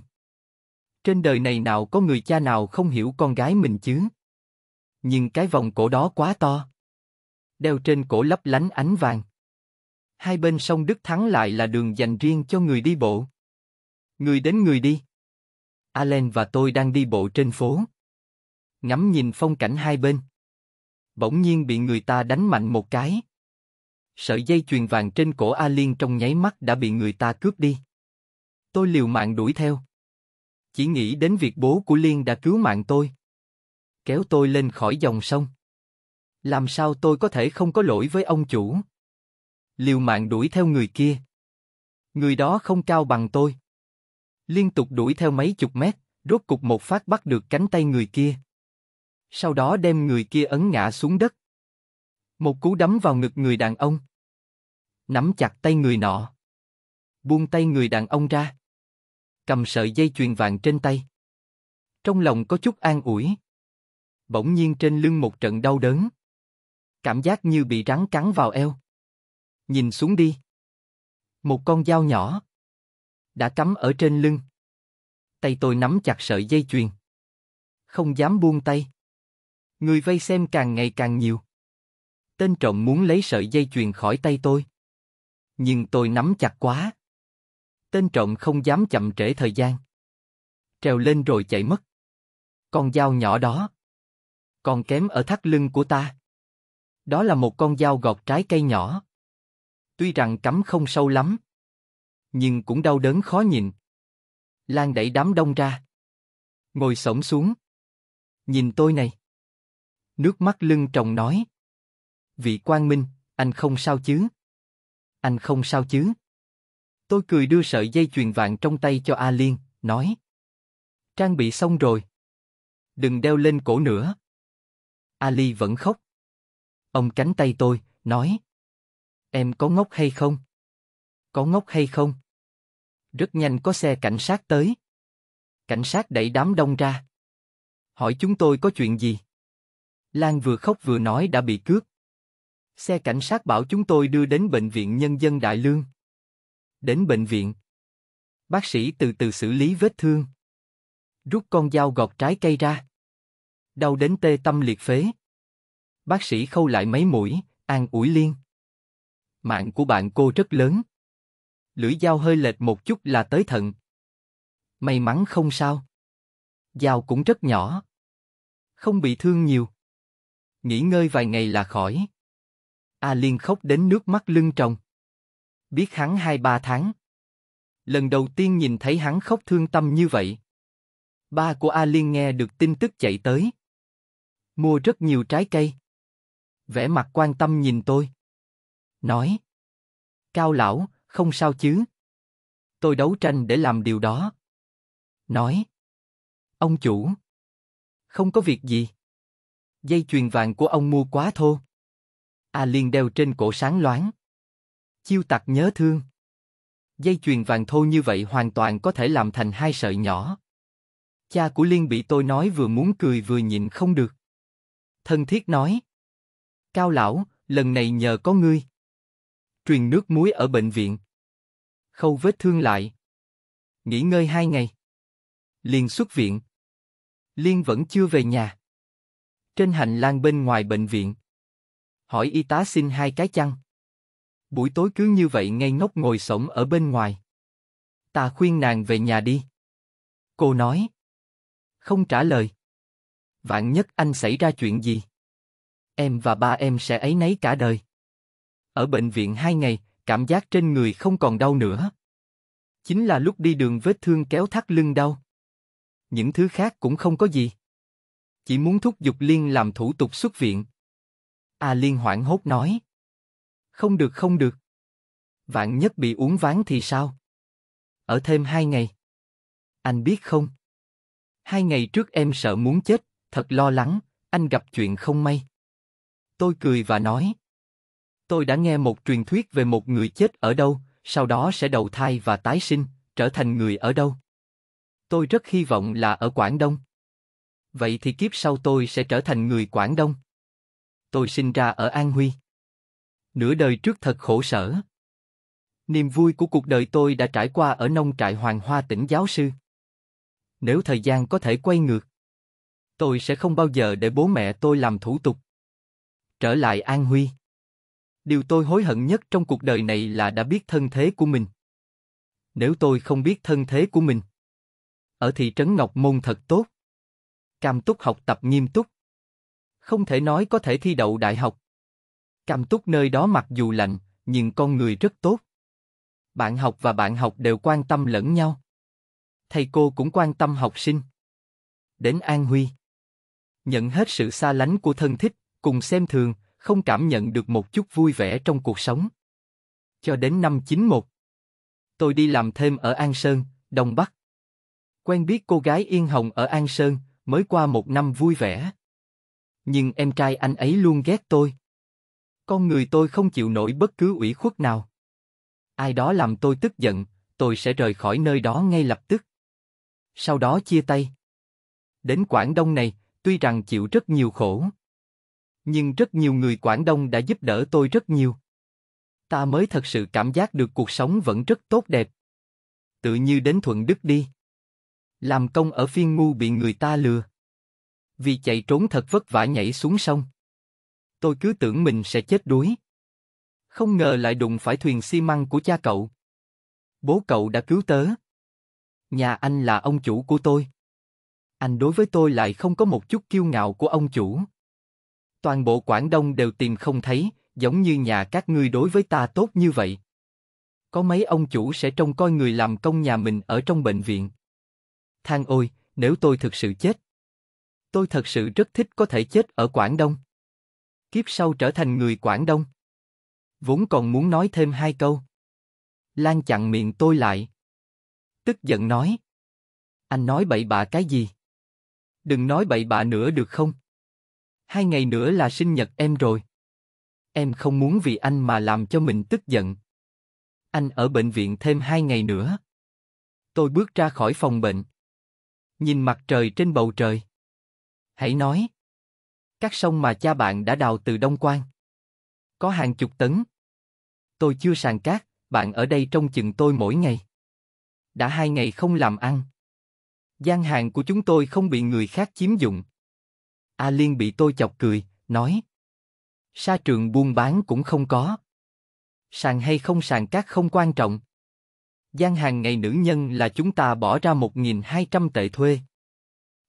Trên đời này nào có người cha nào không hiểu con gái mình chứ? nhưng cái vòng cổ đó quá to. Đeo trên cổ lấp lánh ánh vàng. Hai bên sông Đức Thắng lại là đường dành riêng cho người đi bộ. Người đến người đi. Allen và tôi đang đi bộ trên phố. Ngắm nhìn phong cảnh hai bên. Bỗng nhiên bị người ta đánh mạnh một cái. Sợi dây chuyền vàng trên cổ A Liên trong nháy mắt đã bị người ta cướp đi. Tôi liều mạng đuổi theo. Chỉ nghĩ đến việc bố của Liên đã cứu mạng tôi kéo tôi lên khỏi dòng sông. Làm sao tôi có thể không có lỗi với ông chủ? Liều mạng đuổi theo người kia. Người đó không cao bằng tôi. Liên tục đuổi theo mấy chục mét, rốt cục một phát bắt được cánh tay người kia. Sau đó đem người kia ấn ngã xuống đất. Một cú đấm vào ngực người đàn ông. Nắm chặt tay người nọ. Buông tay người đàn ông ra. Cầm sợi dây chuyền vàng trên tay. Trong lòng có chút an ủi bỗng nhiên trên lưng một trận đau đớn. Cảm giác như bị rắn cắn vào eo. Nhìn xuống đi. Một con dao nhỏ. Đã cắm ở trên lưng. Tay tôi nắm chặt sợi dây chuyền. Không dám buông tay. Người vây xem càng ngày càng nhiều. Tên trộm muốn lấy sợi dây chuyền khỏi tay tôi. Nhưng tôi nắm chặt quá. Tên trộm không dám chậm trễ thời gian. Trèo lên rồi chạy mất. Con dao nhỏ đó còn kém ở thắt lưng của ta. Đó là một con dao gọt trái cây nhỏ. Tuy rằng cắm không sâu lắm, nhưng cũng đau đớn khó nhịn. Lan đẩy đám đông ra. Ngồi sổng xuống. Nhìn tôi này. Nước mắt lưng trồng nói. Vị Quang Minh, anh không sao chứ? Anh không sao chứ? Tôi cười đưa sợi dây chuyền vàng trong tay cho A Liên, nói. Trang bị xong rồi. Đừng đeo lên cổ nữa. Ali vẫn khóc. Ông cánh tay tôi, nói. Em có ngốc hay không? Có ngốc hay không? Rất nhanh có xe cảnh sát tới. Cảnh sát đẩy đám đông ra. Hỏi chúng tôi có chuyện gì? Lan vừa khóc vừa nói đã bị cướp. Xe cảnh sát bảo chúng tôi đưa đến bệnh viện nhân dân Đại Lương. Đến bệnh viện. Bác sĩ từ từ xử lý vết thương. Rút con dao gọt trái cây ra đau đến tê tâm liệt phế. Bác sĩ khâu lại mấy mũi, an ủi liên. Mạng của bạn cô rất lớn. Lưỡi dao hơi lệch một chút là tới thận. May mắn không sao. Dao cũng rất nhỏ. Không bị thương nhiều. Nghỉ ngơi vài ngày là khỏi. A Liên khóc đến nước mắt lưng tròng. Biết hắn hai ba tháng. Lần đầu tiên nhìn thấy hắn khóc thương tâm như vậy. Ba của A Liên nghe được tin tức chạy tới. Mua rất nhiều trái cây. Vẻ mặt quan tâm nhìn tôi. Nói. Cao lão, không sao chứ. Tôi đấu tranh để làm điều đó. Nói. Ông chủ. Không có việc gì. Dây chuyền vàng của ông mua quá thô. A à, Liên đeo trên cổ sáng loáng. Chiêu tặc nhớ thương. Dây chuyền vàng thô như vậy hoàn toàn có thể làm thành hai sợi nhỏ. Cha của Liên bị tôi nói vừa muốn cười vừa nhịn không được thân thiết nói. Cao lão, lần này nhờ có ngươi. Truyền nước muối ở bệnh viện. Khâu vết thương lại. Nghỉ ngơi hai ngày. Liên xuất viện. Liên vẫn chưa về nhà. Trên hành lang bên ngoài bệnh viện. Hỏi y tá xin hai cái chăn. Buổi tối cứ như vậy ngay ngốc ngồi sổng ở bên ngoài. Ta khuyên nàng về nhà đi. Cô nói. Không trả lời vạn nhất anh xảy ra chuyện gì? Em và ba em sẽ ấy nấy cả đời. Ở bệnh viện hai ngày, cảm giác trên người không còn đau nữa. Chính là lúc đi đường vết thương kéo thắt lưng đau. Những thứ khác cũng không có gì. Chỉ muốn thúc giục Liên làm thủ tục xuất viện. A à, Liên hoảng hốt nói. Không được không được. Vạn nhất bị uống ván thì sao? Ở thêm hai ngày. Anh biết không? Hai ngày trước em sợ muốn chết thật lo lắng, anh gặp chuyện không may. Tôi cười và nói. Tôi đã nghe một truyền thuyết về một người chết ở đâu, sau đó sẽ đầu thai và tái sinh, trở thành người ở đâu. Tôi rất hy vọng là ở Quảng Đông. Vậy thì kiếp sau tôi sẽ trở thành người Quảng Đông. Tôi sinh ra ở An Huy. Nửa đời trước thật khổ sở. Niềm vui của cuộc đời tôi đã trải qua ở nông trại Hoàng Hoa tỉnh giáo sư. Nếu thời gian có thể quay ngược, Tôi sẽ không bao giờ để bố mẹ tôi làm thủ tục. Trở lại An Huy. Điều tôi hối hận nhất trong cuộc đời này là đã biết thân thế của mình. Nếu tôi không biết thân thế của mình. Ở thị trấn Ngọc Môn thật tốt. Cam túc học tập nghiêm túc. Không thể nói có thể thi đậu đại học. Cam túc nơi đó mặc dù lạnh, nhưng con người rất tốt. Bạn học và bạn học đều quan tâm lẫn nhau. Thầy cô cũng quan tâm học sinh. Đến An Huy nhận hết sự xa lánh của thân thích, cùng xem thường, không cảm nhận được một chút vui vẻ trong cuộc sống. Cho đến năm 91, tôi đi làm thêm ở An Sơn, Đông Bắc. Quen biết cô gái Yên Hồng ở An Sơn, mới qua một năm vui vẻ. Nhưng em trai anh ấy luôn ghét tôi. Con người tôi không chịu nổi bất cứ ủy khuất nào. Ai đó làm tôi tức giận, tôi sẽ rời khỏi nơi đó ngay lập tức. Sau đó chia tay. Đến Quảng Đông này, tuy rằng chịu rất nhiều khổ. Nhưng rất nhiều người Quảng Đông đã giúp đỡ tôi rất nhiều. Ta mới thật sự cảm giác được cuộc sống vẫn rất tốt đẹp. Tự như đến Thuận Đức đi. Làm công ở phiên ngu bị người ta lừa. Vì chạy trốn thật vất vả nhảy xuống sông. Tôi cứ tưởng mình sẽ chết đuối. Không ngờ lại đụng phải thuyền xi măng của cha cậu. Bố cậu đã cứu tớ. Nhà anh là ông chủ của tôi anh đối với tôi lại không có một chút kiêu ngạo của ông chủ. Toàn bộ Quảng Đông đều tìm không thấy, giống như nhà các ngươi đối với ta tốt như vậy. Có mấy ông chủ sẽ trông coi người làm công nhà mình ở trong bệnh viện. Thang ôi, nếu tôi thực sự chết. Tôi thật sự rất thích có thể chết ở Quảng Đông. Kiếp sau trở thành người Quảng Đông. Vốn còn muốn nói thêm hai câu. Lan chặn miệng tôi lại. Tức giận nói. Anh nói bậy bạ cái gì? Đừng nói bậy bạ nữa được không? Hai ngày nữa là sinh nhật em rồi. Em không muốn vì anh mà làm cho mình tức giận. Anh ở bệnh viện thêm hai ngày nữa. Tôi bước ra khỏi phòng bệnh. Nhìn mặt trời trên bầu trời. Hãy nói. Các sông mà cha bạn đã đào từ Đông Quan. Có hàng chục tấn. Tôi chưa sàn cát, bạn ở đây trông chừng tôi mỗi ngày. Đã hai ngày không làm ăn gian hàng của chúng tôi không bị người khác chiếm dụng. A Liên bị tôi chọc cười, nói. Sa trường buôn bán cũng không có. Sàn hay không sàn cát không quan trọng. Gian hàng ngày nữ nhân là chúng ta bỏ ra 1.200 tệ thuê.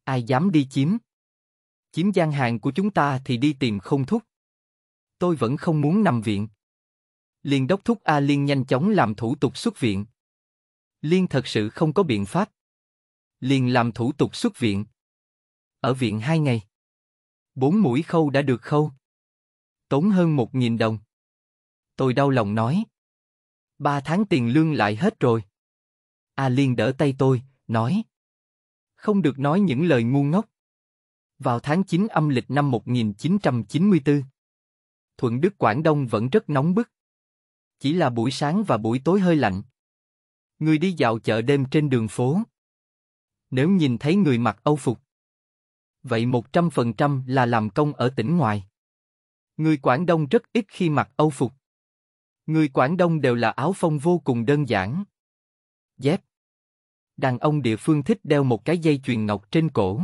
Ai dám đi chiếm? Chiếm gian hàng của chúng ta thì đi tìm không thúc. Tôi vẫn không muốn nằm viện. Liên đốc thúc A Liên nhanh chóng làm thủ tục xuất viện. Liên thật sự không có biện pháp liền làm thủ tục xuất viện. Ở viện hai ngày, bốn mũi khâu đã được khâu, tốn hơn một nghìn đồng. Tôi đau lòng nói, ba tháng tiền lương lại hết rồi. A Liên đỡ tay tôi, nói, không được nói những lời ngu ngốc. Vào tháng 9 âm lịch năm 1994, Thuận Đức Quảng Đông vẫn rất nóng bức. Chỉ là buổi sáng và buổi tối hơi lạnh. Người đi dạo chợ đêm trên đường phố, nếu nhìn thấy người mặc Âu phục. Vậy 100% là làm công ở tỉnh ngoài. Người Quảng Đông rất ít khi mặc Âu phục. Người Quảng Đông đều là áo phông vô cùng đơn giản. Dép. Đàn ông địa phương thích đeo một cái dây chuyền ngọc trên cổ.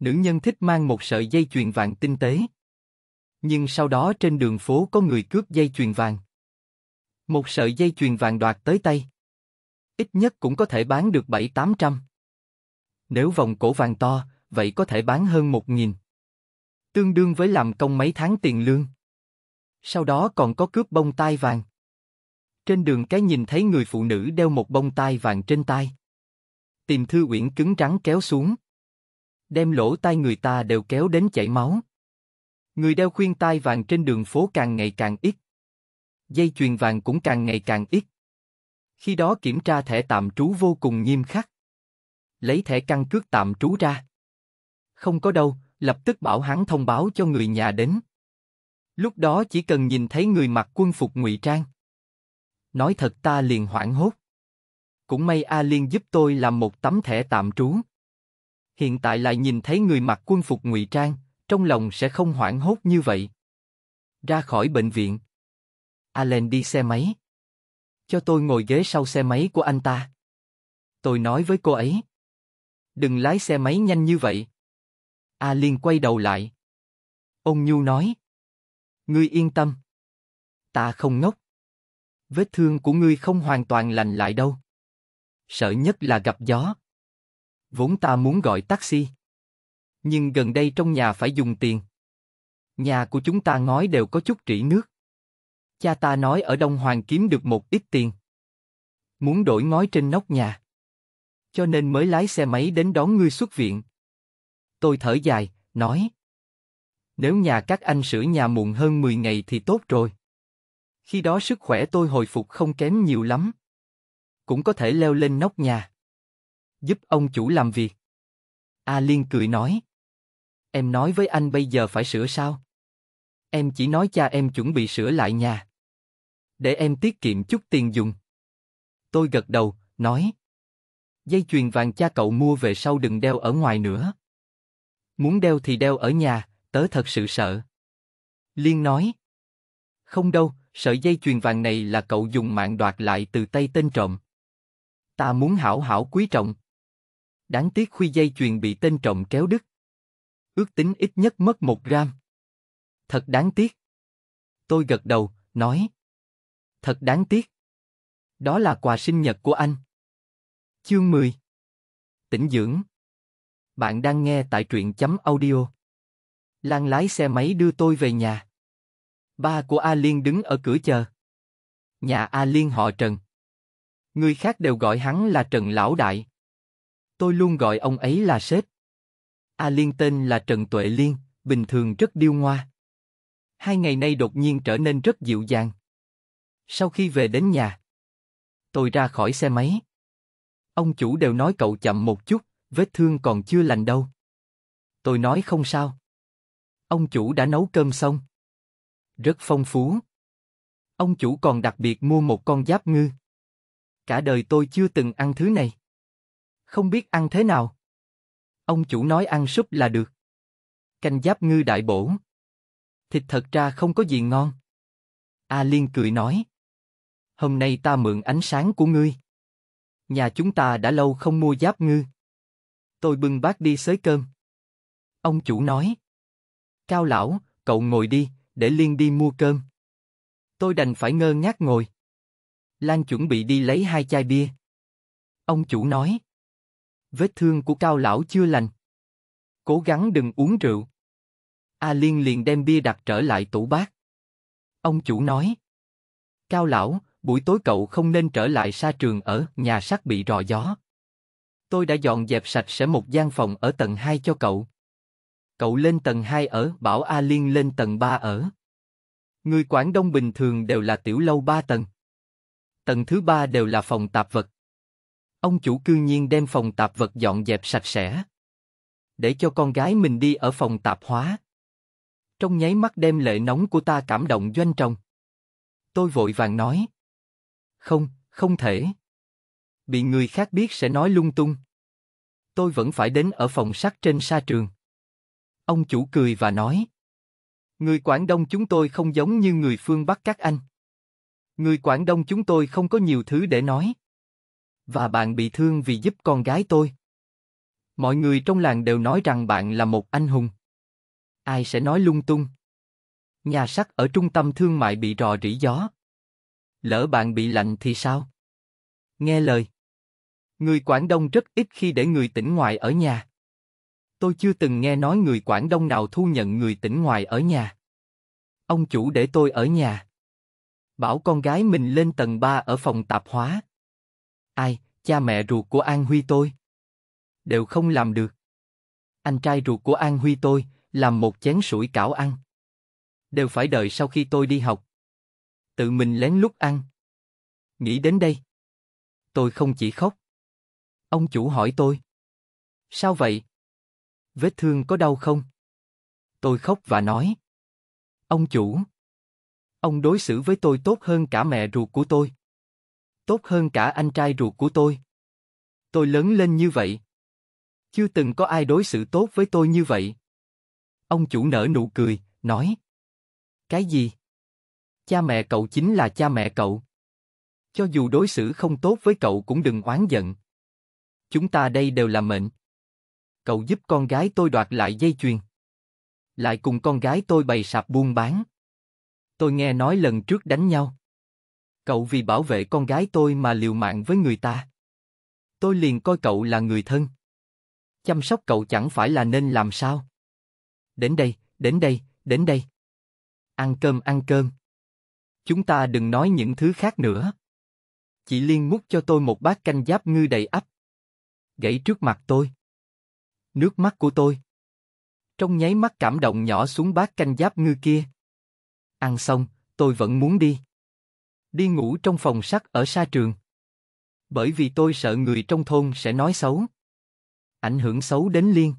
Nữ nhân thích mang một sợi dây chuyền vàng tinh tế. Nhưng sau đó trên đường phố có người cướp dây chuyền vàng. Một sợi dây chuyền vàng đoạt tới tay. Ít nhất cũng có thể bán được 7-800. Nếu vòng cổ vàng to, vậy có thể bán hơn một nghìn. Tương đương với làm công mấy tháng tiền lương. Sau đó còn có cướp bông tai vàng. Trên đường cái nhìn thấy người phụ nữ đeo một bông tai vàng trên tai. Tìm thư uyển cứng trắng kéo xuống. Đem lỗ tai người ta đều kéo đến chảy máu. Người đeo khuyên tai vàng trên đường phố càng ngày càng ít. Dây chuyền vàng cũng càng ngày càng ít. Khi đó kiểm tra thẻ tạm trú vô cùng nghiêm khắc lấy thẻ căn cước tạm trú ra. Không có đâu, lập tức bảo hắn thông báo cho người nhà đến. Lúc đó chỉ cần nhìn thấy người mặc quân phục ngụy trang. Nói thật ta liền hoảng hốt. Cũng may A Liên giúp tôi làm một tấm thẻ tạm trú. Hiện tại lại nhìn thấy người mặc quân phục ngụy trang, trong lòng sẽ không hoảng hốt như vậy. Ra khỏi bệnh viện. Allen đi xe máy. Cho tôi ngồi ghế sau xe máy của anh ta. Tôi nói với cô ấy đừng lái xe máy nhanh như vậy. A Liên quay đầu lại. Ông Nhu nói. Ngươi yên tâm. Ta không ngốc. Vết thương của ngươi không hoàn toàn lành lại đâu. Sợ nhất là gặp gió. Vốn ta muốn gọi taxi. Nhưng gần đây trong nhà phải dùng tiền. Nhà của chúng ta ngói đều có chút trĩ nước. Cha ta nói ở Đông Hoàng kiếm được một ít tiền. Muốn đổi ngói trên nóc nhà cho nên mới lái xe máy đến đón ngươi xuất viện. Tôi thở dài, nói. Nếu nhà các anh sửa nhà muộn hơn 10 ngày thì tốt rồi. Khi đó sức khỏe tôi hồi phục không kém nhiều lắm. Cũng có thể leo lên nóc nhà. Giúp ông chủ làm việc. A Liên cười nói. Em nói với anh bây giờ phải sửa sao? Em chỉ nói cha em chuẩn bị sửa lại nhà. Để em tiết kiệm chút tiền dùng. Tôi gật đầu, nói. Dây chuyền vàng cha cậu mua về sau đừng đeo ở ngoài nữa. Muốn đeo thì đeo ở nhà, tớ thật sự sợ. Liên nói. Không đâu, sợi dây chuyền vàng này là cậu dùng mạng đoạt lại từ tay tên trộm. Ta muốn hảo hảo quý trọng. Đáng tiếc khuy dây chuyền bị tên trộm kéo đứt. Ước tính ít nhất mất một gram. Thật đáng tiếc. Tôi gật đầu, nói. Thật đáng tiếc. Đó là quà sinh nhật của anh. Chương 10 Tỉnh dưỡng Bạn đang nghe tại truyện chấm audio. Lan lái xe máy đưa tôi về nhà. Ba của A Liên đứng ở cửa chờ. Nhà A Liên họ Trần. Người khác đều gọi hắn là Trần Lão Đại. Tôi luôn gọi ông ấy là sếp. A Liên tên là Trần Tuệ Liên, bình thường rất điêu ngoa. Hai ngày nay đột nhiên trở nên rất dịu dàng. Sau khi về đến nhà, tôi ra khỏi xe máy Ông chủ đều nói cậu chậm một chút, vết thương còn chưa lành đâu. Tôi nói không sao. Ông chủ đã nấu cơm xong. Rất phong phú. Ông chủ còn đặc biệt mua một con giáp ngư. Cả đời tôi chưa từng ăn thứ này. Không biết ăn thế nào. Ông chủ nói ăn súp là được. Canh giáp ngư đại bổ. Thịt thật ra không có gì ngon. A Liên cười nói. Hôm nay ta mượn ánh sáng của ngươi. Nhà chúng ta đã lâu không mua giáp ngư. Tôi bưng bát đi xới cơm. Ông chủ nói. Cao lão, cậu ngồi đi, để Liên đi mua cơm. Tôi đành phải ngơ ngác ngồi. Lan chuẩn bị đi lấy hai chai bia. Ông chủ nói. Vết thương của cao lão chưa lành. Cố gắng đừng uống rượu. A Liên liền đem bia đặt trở lại tủ bát. Ông chủ nói. Cao lão, buổi tối cậu không nên trở lại sa trường ở nhà sắt bị rò gió. Tôi đã dọn dẹp sạch sẽ một gian phòng ở tầng 2 cho cậu. Cậu lên tầng 2 ở, bảo A Liên lên tầng 3 ở. Người Quảng Đông bình thường đều là tiểu lâu 3 tầng. Tầng thứ 3 đều là phòng tạp vật. Ông chủ cư nhiên đem phòng tạp vật dọn dẹp sạch sẽ. Để cho con gái mình đi ở phòng tạp hóa. Trong nháy mắt đem lệ nóng của ta cảm động doanh trồng. Tôi vội vàng nói. Không, không thể. Bị người khác biết sẽ nói lung tung. Tôi vẫn phải đến ở phòng sắt trên sa trường. Ông chủ cười và nói. Người Quảng Đông chúng tôi không giống như người phương Bắc các anh. Người Quảng Đông chúng tôi không có nhiều thứ để nói. Và bạn bị thương vì giúp con gái tôi. Mọi người trong làng đều nói rằng bạn là một anh hùng. Ai sẽ nói lung tung? Nhà sắt ở trung tâm thương mại bị rò rỉ gió lỡ bạn bị lạnh thì sao? Nghe lời. Người Quảng Đông rất ít khi để người tỉnh ngoài ở nhà. Tôi chưa từng nghe nói người Quảng Đông nào thu nhận người tỉnh ngoài ở nhà. Ông chủ để tôi ở nhà. Bảo con gái mình lên tầng 3 ở phòng tạp hóa. Ai, cha mẹ ruột của An Huy tôi. Đều không làm được. Anh trai ruột của An Huy tôi, làm một chén sủi cảo ăn. Đều phải đợi sau khi tôi đi học, tự mình lén lút ăn. Nghĩ đến đây, tôi không chỉ khóc. Ông chủ hỏi tôi, sao vậy? Vết thương có đau không? Tôi khóc và nói, ông chủ, ông đối xử với tôi tốt hơn cả mẹ ruột của tôi, tốt hơn cả anh trai ruột của tôi. Tôi lớn lên như vậy, chưa từng có ai đối xử tốt với tôi như vậy. Ông chủ nở nụ cười, nói, cái gì? cha mẹ cậu chính là cha mẹ cậu. Cho dù đối xử không tốt với cậu cũng đừng oán giận. Chúng ta đây đều là mệnh. Cậu giúp con gái tôi đoạt lại dây chuyền. Lại cùng con gái tôi bày sạp buôn bán. Tôi nghe nói lần trước đánh nhau. Cậu vì bảo vệ con gái tôi mà liều mạng với người ta. Tôi liền coi cậu là người thân. Chăm sóc cậu chẳng phải là nên làm sao? Đến đây, đến đây, đến đây. Ăn cơm ăn cơm. Chúng ta đừng nói những thứ khác nữa. Chị Liên múc cho tôi một bát canh giáp ngư đầy ắp. Gãy trước mặt tôi. Nước mắt của tôi. Trong nháy mắt cảm động nhỏ xuống bát canh giáp ngư kia. Ăn xong, tôi vẫn muốn đi. Đi ngủ trong phòng sắt ở xa trường. Bởi vì tôi sợ người trong thôn sẽ nói xấu. Ảnh hưởng xấu đến Liên.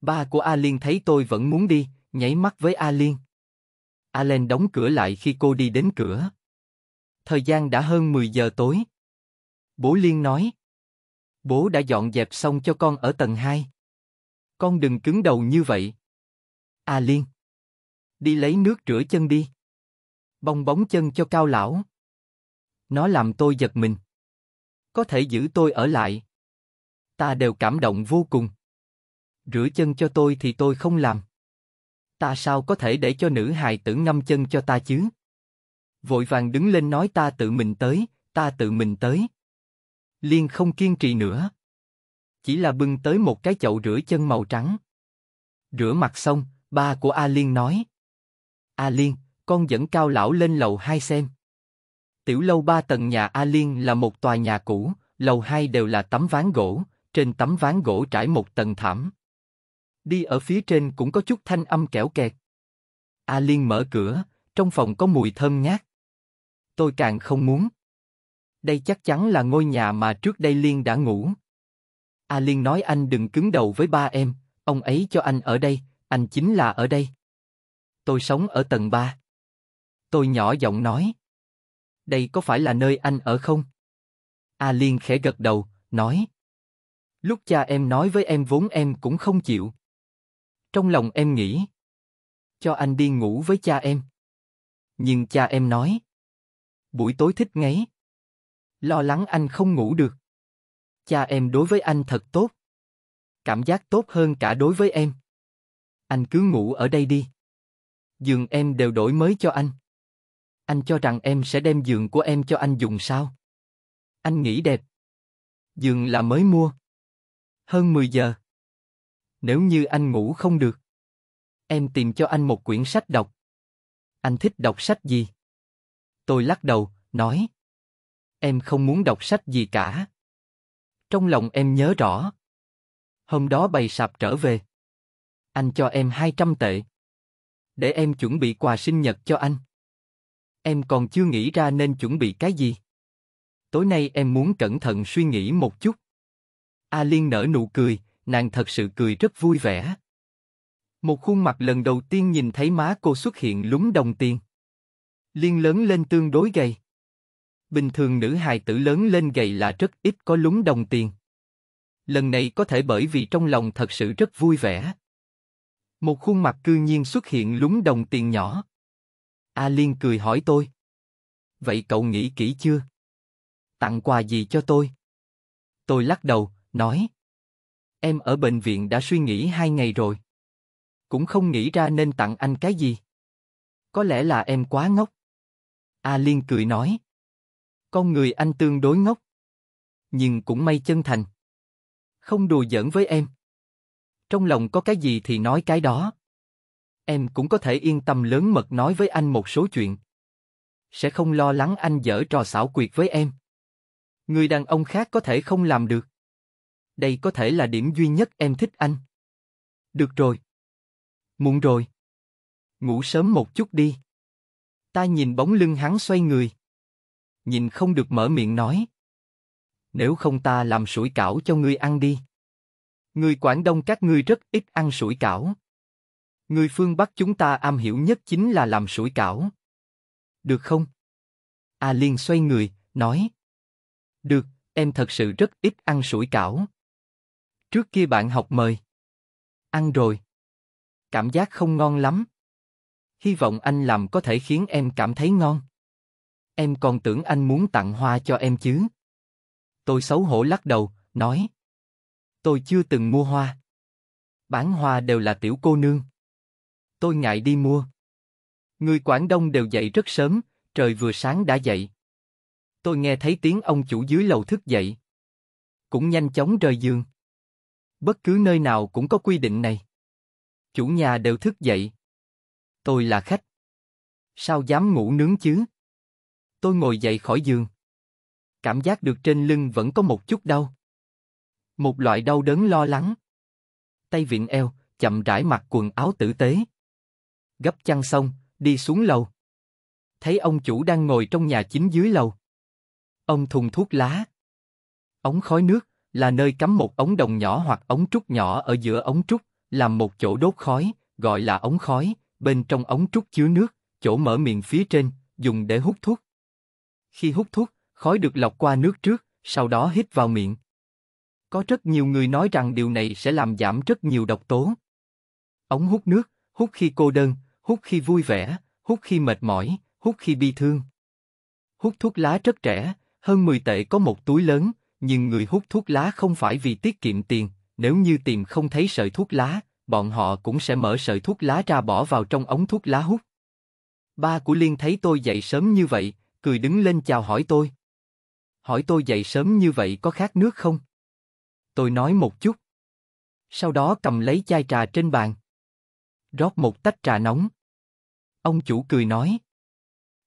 Ba của A Liên thấy tôi vẫn muốn đi, nháy mắt với A Liên. Allen đóng cửa lại khi cô đi đến cửa. Thời gian đã hơn 10 giờ tối. Bố Liên nói. Bố đã dọn dẹp xong cho con ở tầng 2. Con đừng cứng đầu như vậy. A à Liên. Đi lấy nước rửa chân đi. Bong bóng chân cho cao lão. Nó làm tôi giật mình. Có thể giữ tôi ở lại. Ta đều cảm động vô cùng. Rửa chân cho tôi thì tôi không làm ta sao có thể để cho nữ hài tử ngâm chân cho ta chứ? Vội vàng đứng lên nói ta tự mình tới, ta tự mình tới. Liên không kiên trì nữa. Chỉ là bưng tới một cái chậu rửa chân màu trắng. Rửa mặt xong, ba của A Liên nói. A Liên, con dẫn cao lão lên lầu hai xem. Tiểu lâu ba tầng nhà A Liên là một tòa nhà cũ, lầu hai đều là tấm ván gỗ, trên tấm ván gỗ trải một tầng thảm đi ở phía trên cũng có chút thanh âm kẽo kẹt. A Liên mở cửa, trong phòng có mùi thơm ngát. Tôi càng không muốn. Đây chắc chắn là ngôi nhà mà trước đây Liên đã ngủ. A Liên nói anh đừng cứng đầu với ba em, ông ấy cho anh ở đây, anh chính là ở đây. Tôi sống ở tầng 3. Tôi nhỏ giọng nói. Đây có phải là nơi anh ở không? A Liên khẽ gật đầu, nói. Lúc cha em nói với em vốn em cũng không chịu. Trong lòng em nghĩ, cho anh đi ngủ với cha em. Nhưng cha em nói, buổi tối thích ngáy. Lo lắng anh không ngủ được. Cha em đối với anh thật tốt. Cảm giác tốt hơn cả đối với em. Anh cứ ngủ ở đây đi. Giường em đều đổi mới cho anh. Anh cho rằng em sẽ đem giường của em cho anh dùng sao? Anh nghĩ đẹp. Giường là mới mua. Hơn 10 giờ. Nếu như anh ngủ không được, em tìm cho anh một quyển sách đọc. Anh thích đọc sách gì? Tôi lắc đầu, nói. Em không muốn đọc sách gì cả. Trong lòng em nhớ rõ. Hôm đó bày sạp trở về. Anh cho em 200 tệ. Để em chuẩn bị quà sinh nhật cho anh. Em còn chưa nghĩ ra nên chuẩn bị cái gì. Tối nay em muốn cẩn thận suy nghĩ một chút. A Liên nở nụ cười, nàng thật sự cười rất vui vẻ. Một khuôn mặt lần đầu tiên nhìn thấy má cô xuất hiện lúng đồng tiền. Liên lớn lên tương đối gầy. Bình thường nữ hài tử lớn lên gầy là rất ít có lúng đồng tiền. Lần này có thể bởi vì trong lòng thật sự rất vui vẻ. Một khuôn mặt cư nhiên xuất hiện lúng đồng tiền nhỏ. A Liên cười hỏi tôi. Vậy cậu nghĩ kỹ chưa? Tặng quà gì cho tôi? Tôi lắc đầu, nói. Em ở bệnh viện đã suy nghĩ hai ngày rồi. Cũng không nghĩ ra nên tặng anh cái gì. Có lẽ là em quá ngốc. A Liên cười nói. Con người anh tương đối ngốc. Nhưng cũng may chân thành. Không đùa giỡn với em. Trong lòng có cái gì thì nói cái đó. Em cũng có thể yên tâm lớn mật nói với anh một số chuyện. Sẽ không lo lắng anh dở trò xảo quyệt với em. Người đàn ông khác có thể không làm được. Đây có thể là điểm duy nhất em thích anh. Được rồi. Muộn rồi. Ngủ sớm một chút đi. Ta nhìn bóng lưng hắn xoay người. Nhìn không được mở miệng nói. Nếu không ta làm sủi cảo cho ngươi ăn đi. Người Quảng Đông các ngươi rất ít ăn sủi cảo. Người phương Bắc chúng ta am hiểu nhất chính là làm sủi cảo. Được không? A Liên xoay người, nói. Được, em thật sự rất ít ăn sủi cảo. Trước kia bạn học mời. Ăn rồi. Cảm giác không ngon lắm. Hy vọng anh làm có thể khiến em cảm thấy ngon. Em còn tưởng anh muốn tặng hoa cho em chứ. Tôi xấu hổ lắc đầu, nói. Tôi chưa từng mua hoa. Bán hoa đều là tiểu cô nương. Tôi ngại đi mua. Người Quảng Đông đều dậy rất sớm, trời vừa sáng đã dậy. Tôi nghe thấy tiếng ông chủ dưới lầu thức dậy. Cũng nhanh chóng rời giường. Bất cứ nơi nào cũng có quy định này. Chủ nhà đều thức dậy. Tôi là khách. Sao dám ngủ nướng chứ? Tôi ngồi dậy khỏi giường. Cảm giác được trên lưng vẫn có một chút đau. Một loại đau đớn lo lắng. Tay vịn eo, chậm rãi mặc quần áo tử tế. Gấp chăn xong, đi xuống lầu. Thấy ông chủ đang ngồi trong nhà chính dưới lầu. Ông thùng thuốc lá. Ống khói nước là nơi cắm một ống đồng nhỏ hoặc ống trúc nhỏ ở giữa ống trúc, làm một chỗ đốt khói, gọi là ống khói, bên trong ống trúc chứa nước, chỗ mở miệng phía trên, dùng để hút thuốc. Khi hút thuốc, khói được lọc qua nước trước, sau đó hít vào miệng. Có rất nhiều người nói rằng điều này sẽ làm giảm rất nhiều độc tố. Ống hút nước, hút khi cô đơn, hút khi vui vẻ, hút khi mệt mỏi, hút khi bi thương. Hút thuốc lá rất trẻ, hơn 10 tệ có một túi lớn, nhưng người hút thuốc lá không phải vì tiết kiệm tiền, nếu như tìm không thấy sợi thuốc lá, bọn họ cũng sẽ mở sợi thuốc lá ra bỏ vào trong ống thuốc lá hút. Ba của Liên thấy tôi dậy sớm như vậy, cười đứng lên chào hỏi tôi. Hỏi tôi dậy sớm như vậy có khát nước không? Tôi nói một chút. Sau đó cầm lấy chai trà trên bàn. Rót một tách trà nóng. Ông chủ cười nói.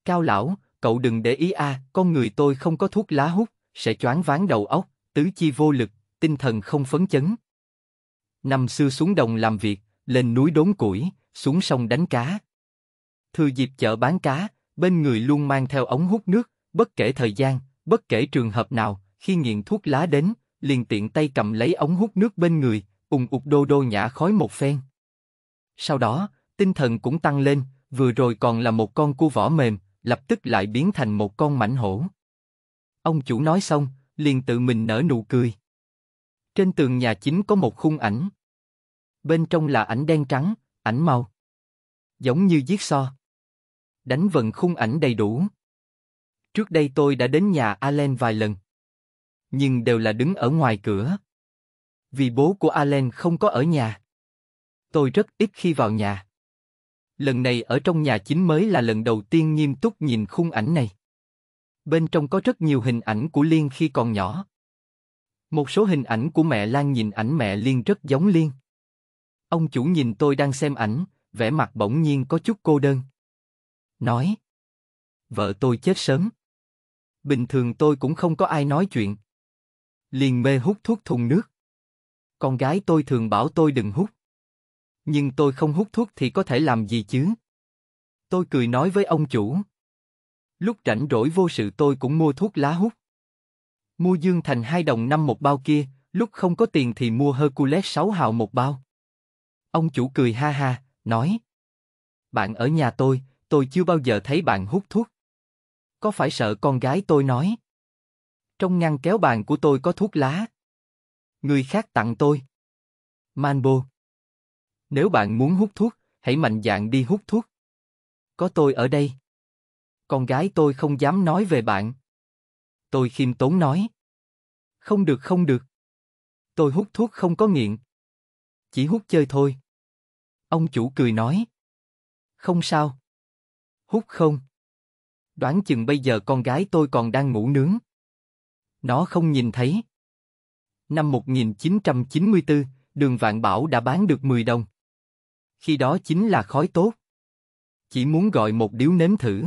Cao lão, cậu đừng để ý a, à, con người tôi không có thuốc lá hút sẽ choáng váng đầu óc, tứ chi vô lực, tinh thần không phấn chấn. Năm xưa xuống đồng làm việc, lên núi đốn củi, xuống sông đánh cá. Thừa dịp chợ bán cá, bên người luôn mang theo ống hút nước, bất kể thời gian, bất kể trường hợp nào, khi nghiện thuốc lá đến, liền tiện tay cầm lấy ống hút nước bên người, ùng ục đô đô nhả khói một phen. Sau đó, tinh thần cũng tăng lên, vừa rồi còn là một con cua vỏ mềm, lập tức lại biến thành một con mảnh hổ. Ông chủ nói xong, liền tự mình nở nụ cười. Trên tường nhà chính có một khung ảnh. Bên trong là ảnh đen trắng, ảnh màu. Giống như giết so. Đánh vần khung ảnh đầy đủ. Trước đây tôi đã đến nhà Allen vài lần. Nhưng đều là đứng ở ngoài cửa. Vì bố của Allen không có ở nhà. Tôi rất ít khi vào nhà. Lần này ở trong nhà chính mới là lần đầu tiên nghiêm túc nhìn khung ảnh này. Bên trong có rất nhiều hình ảnh của Liên khi còn nhỏ. Một số hình ảnh của mẹ Lan nhìn ảnh mẹ Liên rất giống Liên. Ông chủ nhìn tôi đang xem ảnh, vẻ mặt bỗng nhiên có chút cô đơn. Nói. Vợ tôi chết sớm. Bình thường tôi cũng không có ai nói chuyện. Liền mê hút thuốc thùng nước. Con gái tôi thường bảo tôi đừng hút. Nhưng tôi không hút thuốc thì có thể làm gì chứ? Tôi cười nói với ông chủ. Lúc rảnh rỗi vô sự tôi cũng mua thuốc lá hút. Mua Dương Thành hai đồng năm một bao kia, lúc không có tiền thì mua Hercules 6 hào một bao. Ông chủ cười ha ha, nói. Bạn ở nhà tôi, tôi chưa bao giờ thấy bạn hút thuốc. Có phải sợ con gái tôi nói? Trong ngăn kéo bàn của tôi có thuốc lá. Người khác tặng tôi. Manbo. Nếu bạn muốn hút thuốc, hãy mạnh dạn đi hút thuốc. Có tôi ở đây. Con gái tôi không dám nói về bạn. Tôi khiêm tốn nói. Không được không được. Tôi hút thuốc không có nghiện. Chỉ hút chơi thôi. Ông chủ cười nói. Không sao. Hút không. Đoán chừng bây giờ con gái tôi còn đang ngủ nướng. Nó không nhìn thấy. Năm 1994, đường Vạn Bảo đã bán được 10 đồng. Khi đó chính là khói tốt. Chỉ muốn gọi một điếu nếm thử.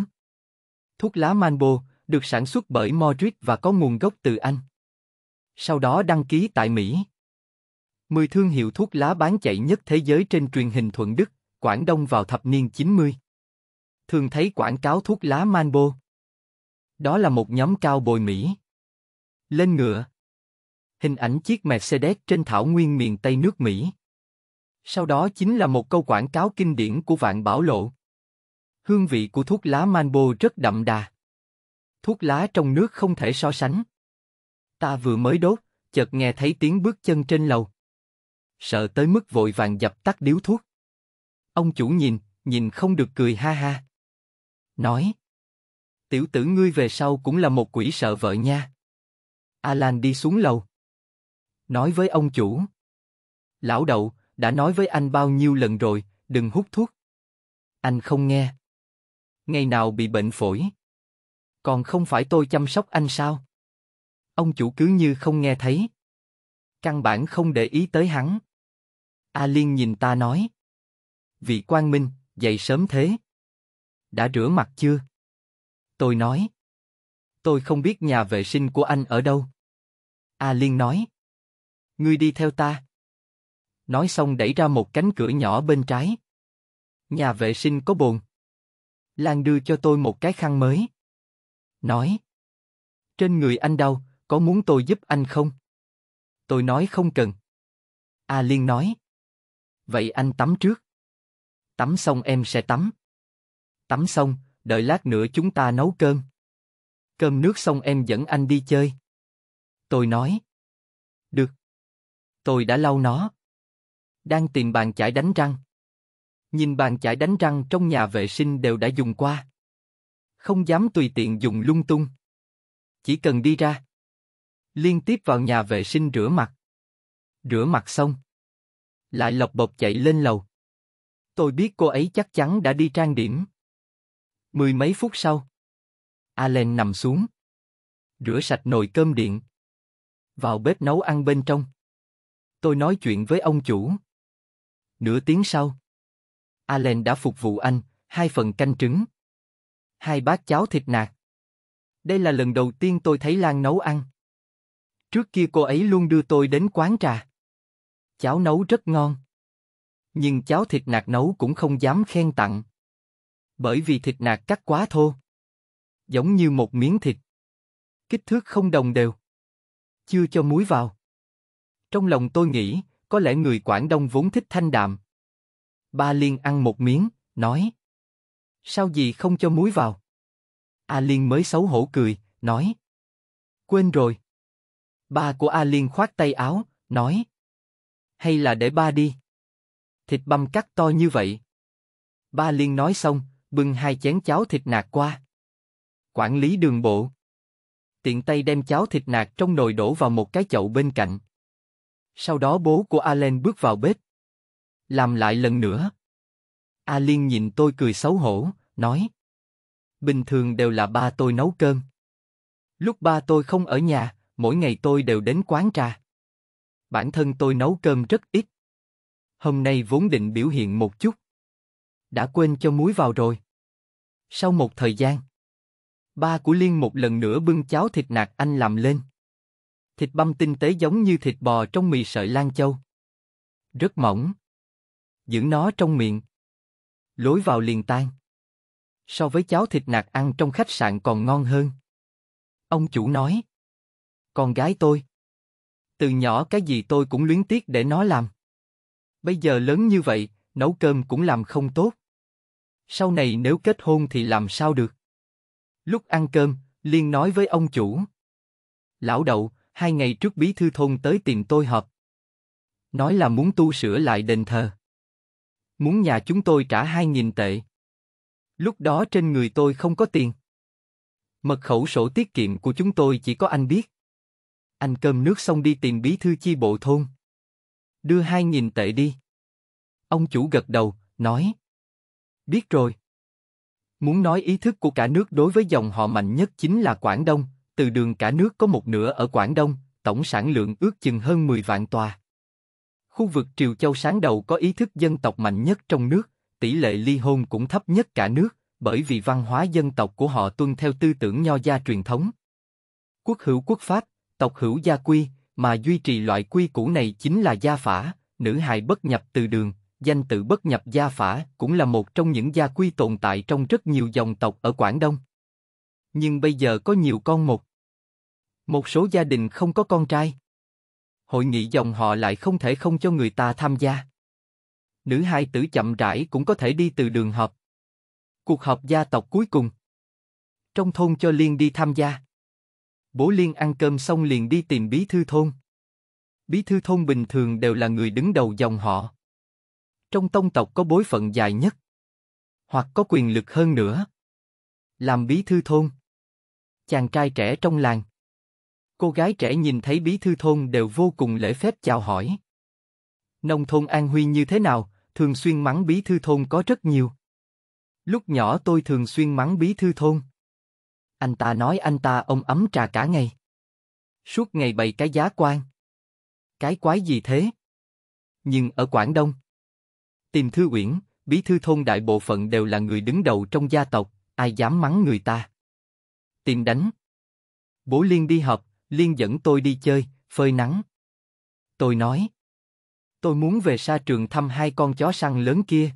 Thuốc lá Manbo, được sản xuất bởi Modric và có nguồn gốc từ Anh. Sau đó đăng ký tại Mỹ. 10 thương hiệu thuốc lá bán chạy nhất thế giới trên truyền hình Thuận Đức, Quảng Đông vào thập niên 90. Thường thấy quảng cáo thuốc lá Manbo. Đó là một nhóm cao bồi Mỹ. Lên ngựa. Hình ảnh chiếc Mercedes trên thảo nguyên miền Tây nước Mỹ. Sau đó chính là một câu quảng cáo kinh điển của Vạn Bảo Lộ. Hương vị của thuốc lá Manbo rất đậm đà. Thuốc lá trong nước không thể so sánh. Ta vừa mới đốt, chợt nghe thấy tiếng bước chân trên lầu. Sợ tới mức vội vàng dập tắt điếu thuốc. Ông chủ nhìn, nhìn không được cười ha ha. Nói. Tiểu tử ngươi về sau cũng là một quỷ sợ vợ nha. Alan đi xuống lầu. Nói với ông chủ. Lão đậu, đã nói với anh bao nhiêu lần rồi, đừng hút thuốc. Anh không nghe ngày nào bị bệnh phổi. Còn không phải tôi chăm sóc anh sao? Ông chủ cứ như không nghe thấy. Căn bản không để ý tới hắn. A Liên nhìn ta nói. Vị Quang Minh, dậy sớm thế. Đã rửa mặt chưa? Tôi nói. Tôi không biết nhà vệ sinh của anh ở đâu. A Liên nói. Ngươi đi theo ta. Nói xong đẩy ra một cánh cửa nhỏ bên trái. Nhà vệ sinh có bồn. Lan đưa cho tôi một cái khăn mới. Nói. Trên người anh đau, có muốn tôi giúp anh không? Tôi nói không cần. A Liên nói. Vậy anh tắm trước. Tắm xong em sẽ tắm. Tắm xong, đợi lát nữa chúng ta nấu cơm. Cơm nước xong em dẫn anh đi chơi. Tôi nói. Được. Tôi đã lau nó. Đang tìm bàn chải đánh răng. Nhìn bàn chải đánh răng trong nhà vệ sinh đều đã dùng qua. Không dám tùy tiện dùng lung tung. Chỉ cần đi ra. Liên tiếp vào nhà vệ sinh rửa mặt. Rửa mặt xong. Lại lọc bọc chạy lên lầu. Tôi biết cô ấy chắc chắn đã đi trang điểm. Mười mấy phút sau. Allen nằm xuống. Rửa sạch nồi cơm điện. Vào bếp nấu ăn bên trong. Tôi nói chuyện với ông chủ. Nửa tiếng sau. Allen đã phục vụ anh, hai phần canh trứng. Hai bát cháo thịt nạc. Đây là lần đầu tiên tôi thấy Lan nấu ăn. Trước kia cô ấy luôn đưa tôi đến quán trà. Cháo nấu rất ngon. Nhưng cháo thịt nạc nấu cũng không dám khen tặng. Bởi vì thịt nạc cắt quá thô. Giống như một miếng thịt. Kích thước không đồng đều. Chưa cho muối vào. Trong lòng tôi nghĩ, có lẽ người Quảng Đông vốn thích thanh đạm, Ba Liên ăn một miếng, nói. Sao gì không cho muối vào? A Liên mới xấu hổ cười, nói. Quên rồi. Ba của A Liên khoát tay áo, nói. Hay là để ba đi. Thịt băm cắt to như vậy. Ba Liên nói xong, bưng hai chén cháo thịt nạc qua. Quản lý đường bộ. Tiện tay đem cháo thịt nạc trong nồi đổ vào một cái chậu bên cạnh. Sau đó bố của Allen bước vào bếp làm lại lần nữa. A Liên nhìn tôi cười xấu hổ, nói: bình thường đều là ba tôi nấu cơm. Lúc ba tôi không ở nhà, mỗi ngày tôi đều đến quán trà. Bản thân tôi nấu cơm rất ít. Hôm nay vốn định biểu hiện một chút, đã quên cho muối vào rồi. Sau một thời gian, ba của Liên một lần nữa bưng cháo thịt nạc anh làm lên. Thịt băm tinh tế giống như thịt bò trong mì sợi Lan Châu, rất mỏng giữ nó trong miệng. Lối vào liền tan. So với cháo thịt nạc ăn trong khách sạn còn ngon hơn. Ông chủ nói. Con gái tôi. Từ nhỏ cái gì tôi cũng luyến tiếc để nó làm. Bây giờ lớn như vậy, nấu cơm cũng làm không tốt. Sau này nếu kết hôn thì làm sao được? Lúc ăn cơm, Liên nói với ông chủ. Lão đậu, hai ngày trước bí thư thôn tới tìm tôi họp. Nói là muốn tu sửa lại đền thờ muốn nhà chúng tôi trả 2.000 tệ. Lúc đó trên người tôi không có tiền. Mật khẩu sổ tiết kiệm của chúng tôi chỉ có anh biết. Anh cơm nước xong đi tìm bí thư chi bộ thôn. Đưa 2.000 tệ đi. Ông chủ gật đầu, nói. Biết rồi. Muốn nói ý thức của cả nước đối với dòng họ mạnh nhất chính là Quảng Đông, từ đường cả nước có một nửa ở Quảng Đông, tổng sản lượng ước chừng hơn 10 vạn tòa. Khu vực Triều Châu sáng đầu có ý thức dân tộc mạnh nhất trong nước, tỷ lệ ly hôn cũng thấp nhất cả nước, bởi vì văn hóa dân tộc của họ tuân theo tư tưởng nho gia truyền thống. Quốc hữu quốc pháp, tộc hữu gia quy, mà duy trì loại quy củ này chính là gia phả, nữ hài bất nhập từ đường, danh tự bất nhập gia phả cũng là một trong những gia quy tồn tại trong rất nhiều dòng tộc ở Quảng Đông. Nhưng bây giờ có nhiều con một. Một số gia đình không có con trai hội nghị dòng họ lại không thể không cho người ta tham gia. Nữ hai tử chậm rãi cũng có thể đi từ đường họp. Cuộc họp gia tộc cuối cùng. Trong thôn cho Liên đi tham gia. Bố Liên ăn cơm xong liền đi tìm bí thư thôn. Bí thư thôn bình thường đều là người đứng đầu dòng họ. Trong tông tộc có bối phận dài nhất. Hoặc có quyền lực hơn nữa. Làm bí thư thôn. Chàng trai trẻ trong làng Cô gái trẻ nhìn thấy bí thư thôn đều vô cùng lễ phép chào hỏi. Nông thôn An Huy như thế nào, thường xuyên mắng bí thư thôn có rất nhiều. Lúc nhỏ tôi thường xuyên mắng bí thư thôn. Anh ta nói anh ta ông ấm trà cả ngày. Suốt ngày bày cái giá quan. Cái quái gì thế? Nhưng ở Quảng Đông, tìm thư uyển, bí thư thôn đại bộ phận đều là người đứng đầu trong gia tộc, ai dám mắng người ta? Tìm đánh. Bố Liên đi họp, Liên dẫn tôi đi chơi, phơi nắng. Tôi nói. Tôi muốn về sa trường thăm hai con chó săn lớn kia.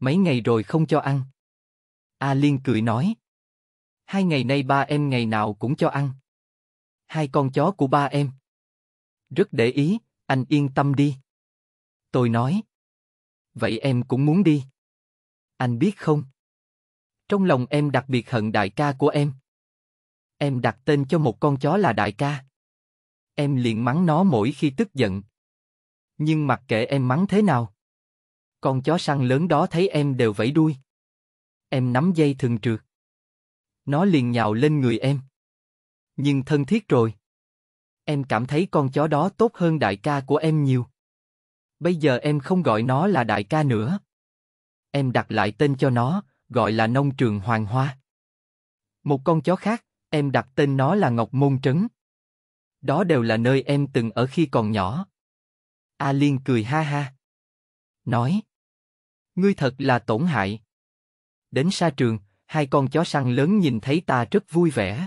Mấy ngày rồi không cho ăn. A Liên cười nói. Hai ngày nay ba em ngày nào cũng cho ăn. Hai con chó của ba em. Rất để ý, anh yên tâm đi. Tôi nói. Vậy em cũng muốn đi. Anh biết không? Trong lòng em đặc biệt hận đại ca của em. Em đặt tên cho một con chó là Đại ca. Em liền mắng nó mỗi khi tức giận. Nhưng mặc kệ em mắng thế nào, con chó săn lớn đó thấy em đều vẫy đuôi. Em nắm dây thường trượt. Nó liền nhào lên người em. Nhưng thân thiết rồi. Em cảm thấy con chó đó tốt hơn đại ca của em nhiều. Bây giờ em không gọi nó là đại ca nữa. Em đặt lại tên cho nó, gọi là nông trường hoàng hoa. Một con chó khác, Em đặt tên nó là Ngọc Môn Trấn. Đó đều là nơi em từng ở khi còn nhỏ. A Liên cười ha ha. Nói. Ngươi thật là tổn hại. Đến xa trường, hai con chó săn lớn nhìn thấy ta rất vui vẻ.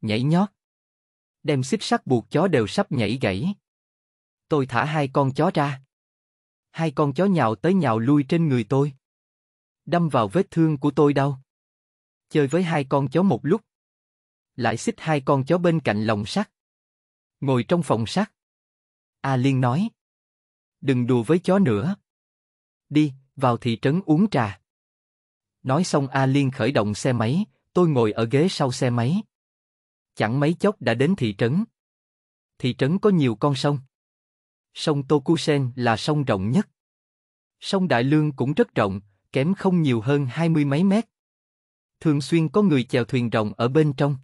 Nhảy nhót. Đem xích sắt buộc chó đều sắp nhảy gãy. Tôi thả hai con chó ra. Hai con chó nhào tới nhào lui trên người tôi. Đâm vào vết thương của tôi đau. Chơi với hai con chó một lúc, lại xích hai con chó bên cạnh lồng sắt. Ngồi trong phòng sắt. A Liên nói. Đừng đùa với chó nữa. Đi, vào thị trấn uống trà. Nói xong A Liên khởi động xe máy, tôi ngồi ở ghế sau xe máy. Chẳng mấy chốc đã đến thị trấn. Thị trấn có nhiều con sông. Sông Tokusen là sông rộng nhất. Sông Đại Lương cũng rất rộng, kém không nhiều hơn hai mươi mấy mét. Thường xuyên có người chèo thuyền rồng ở bên trong.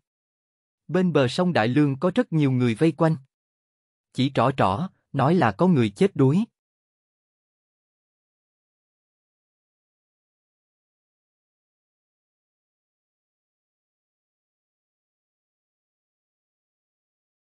Bên bờ sông Đại Lương có rất nhiều người vây quanh. Chỉ trỏ trỏ, nói là có người chết đuối,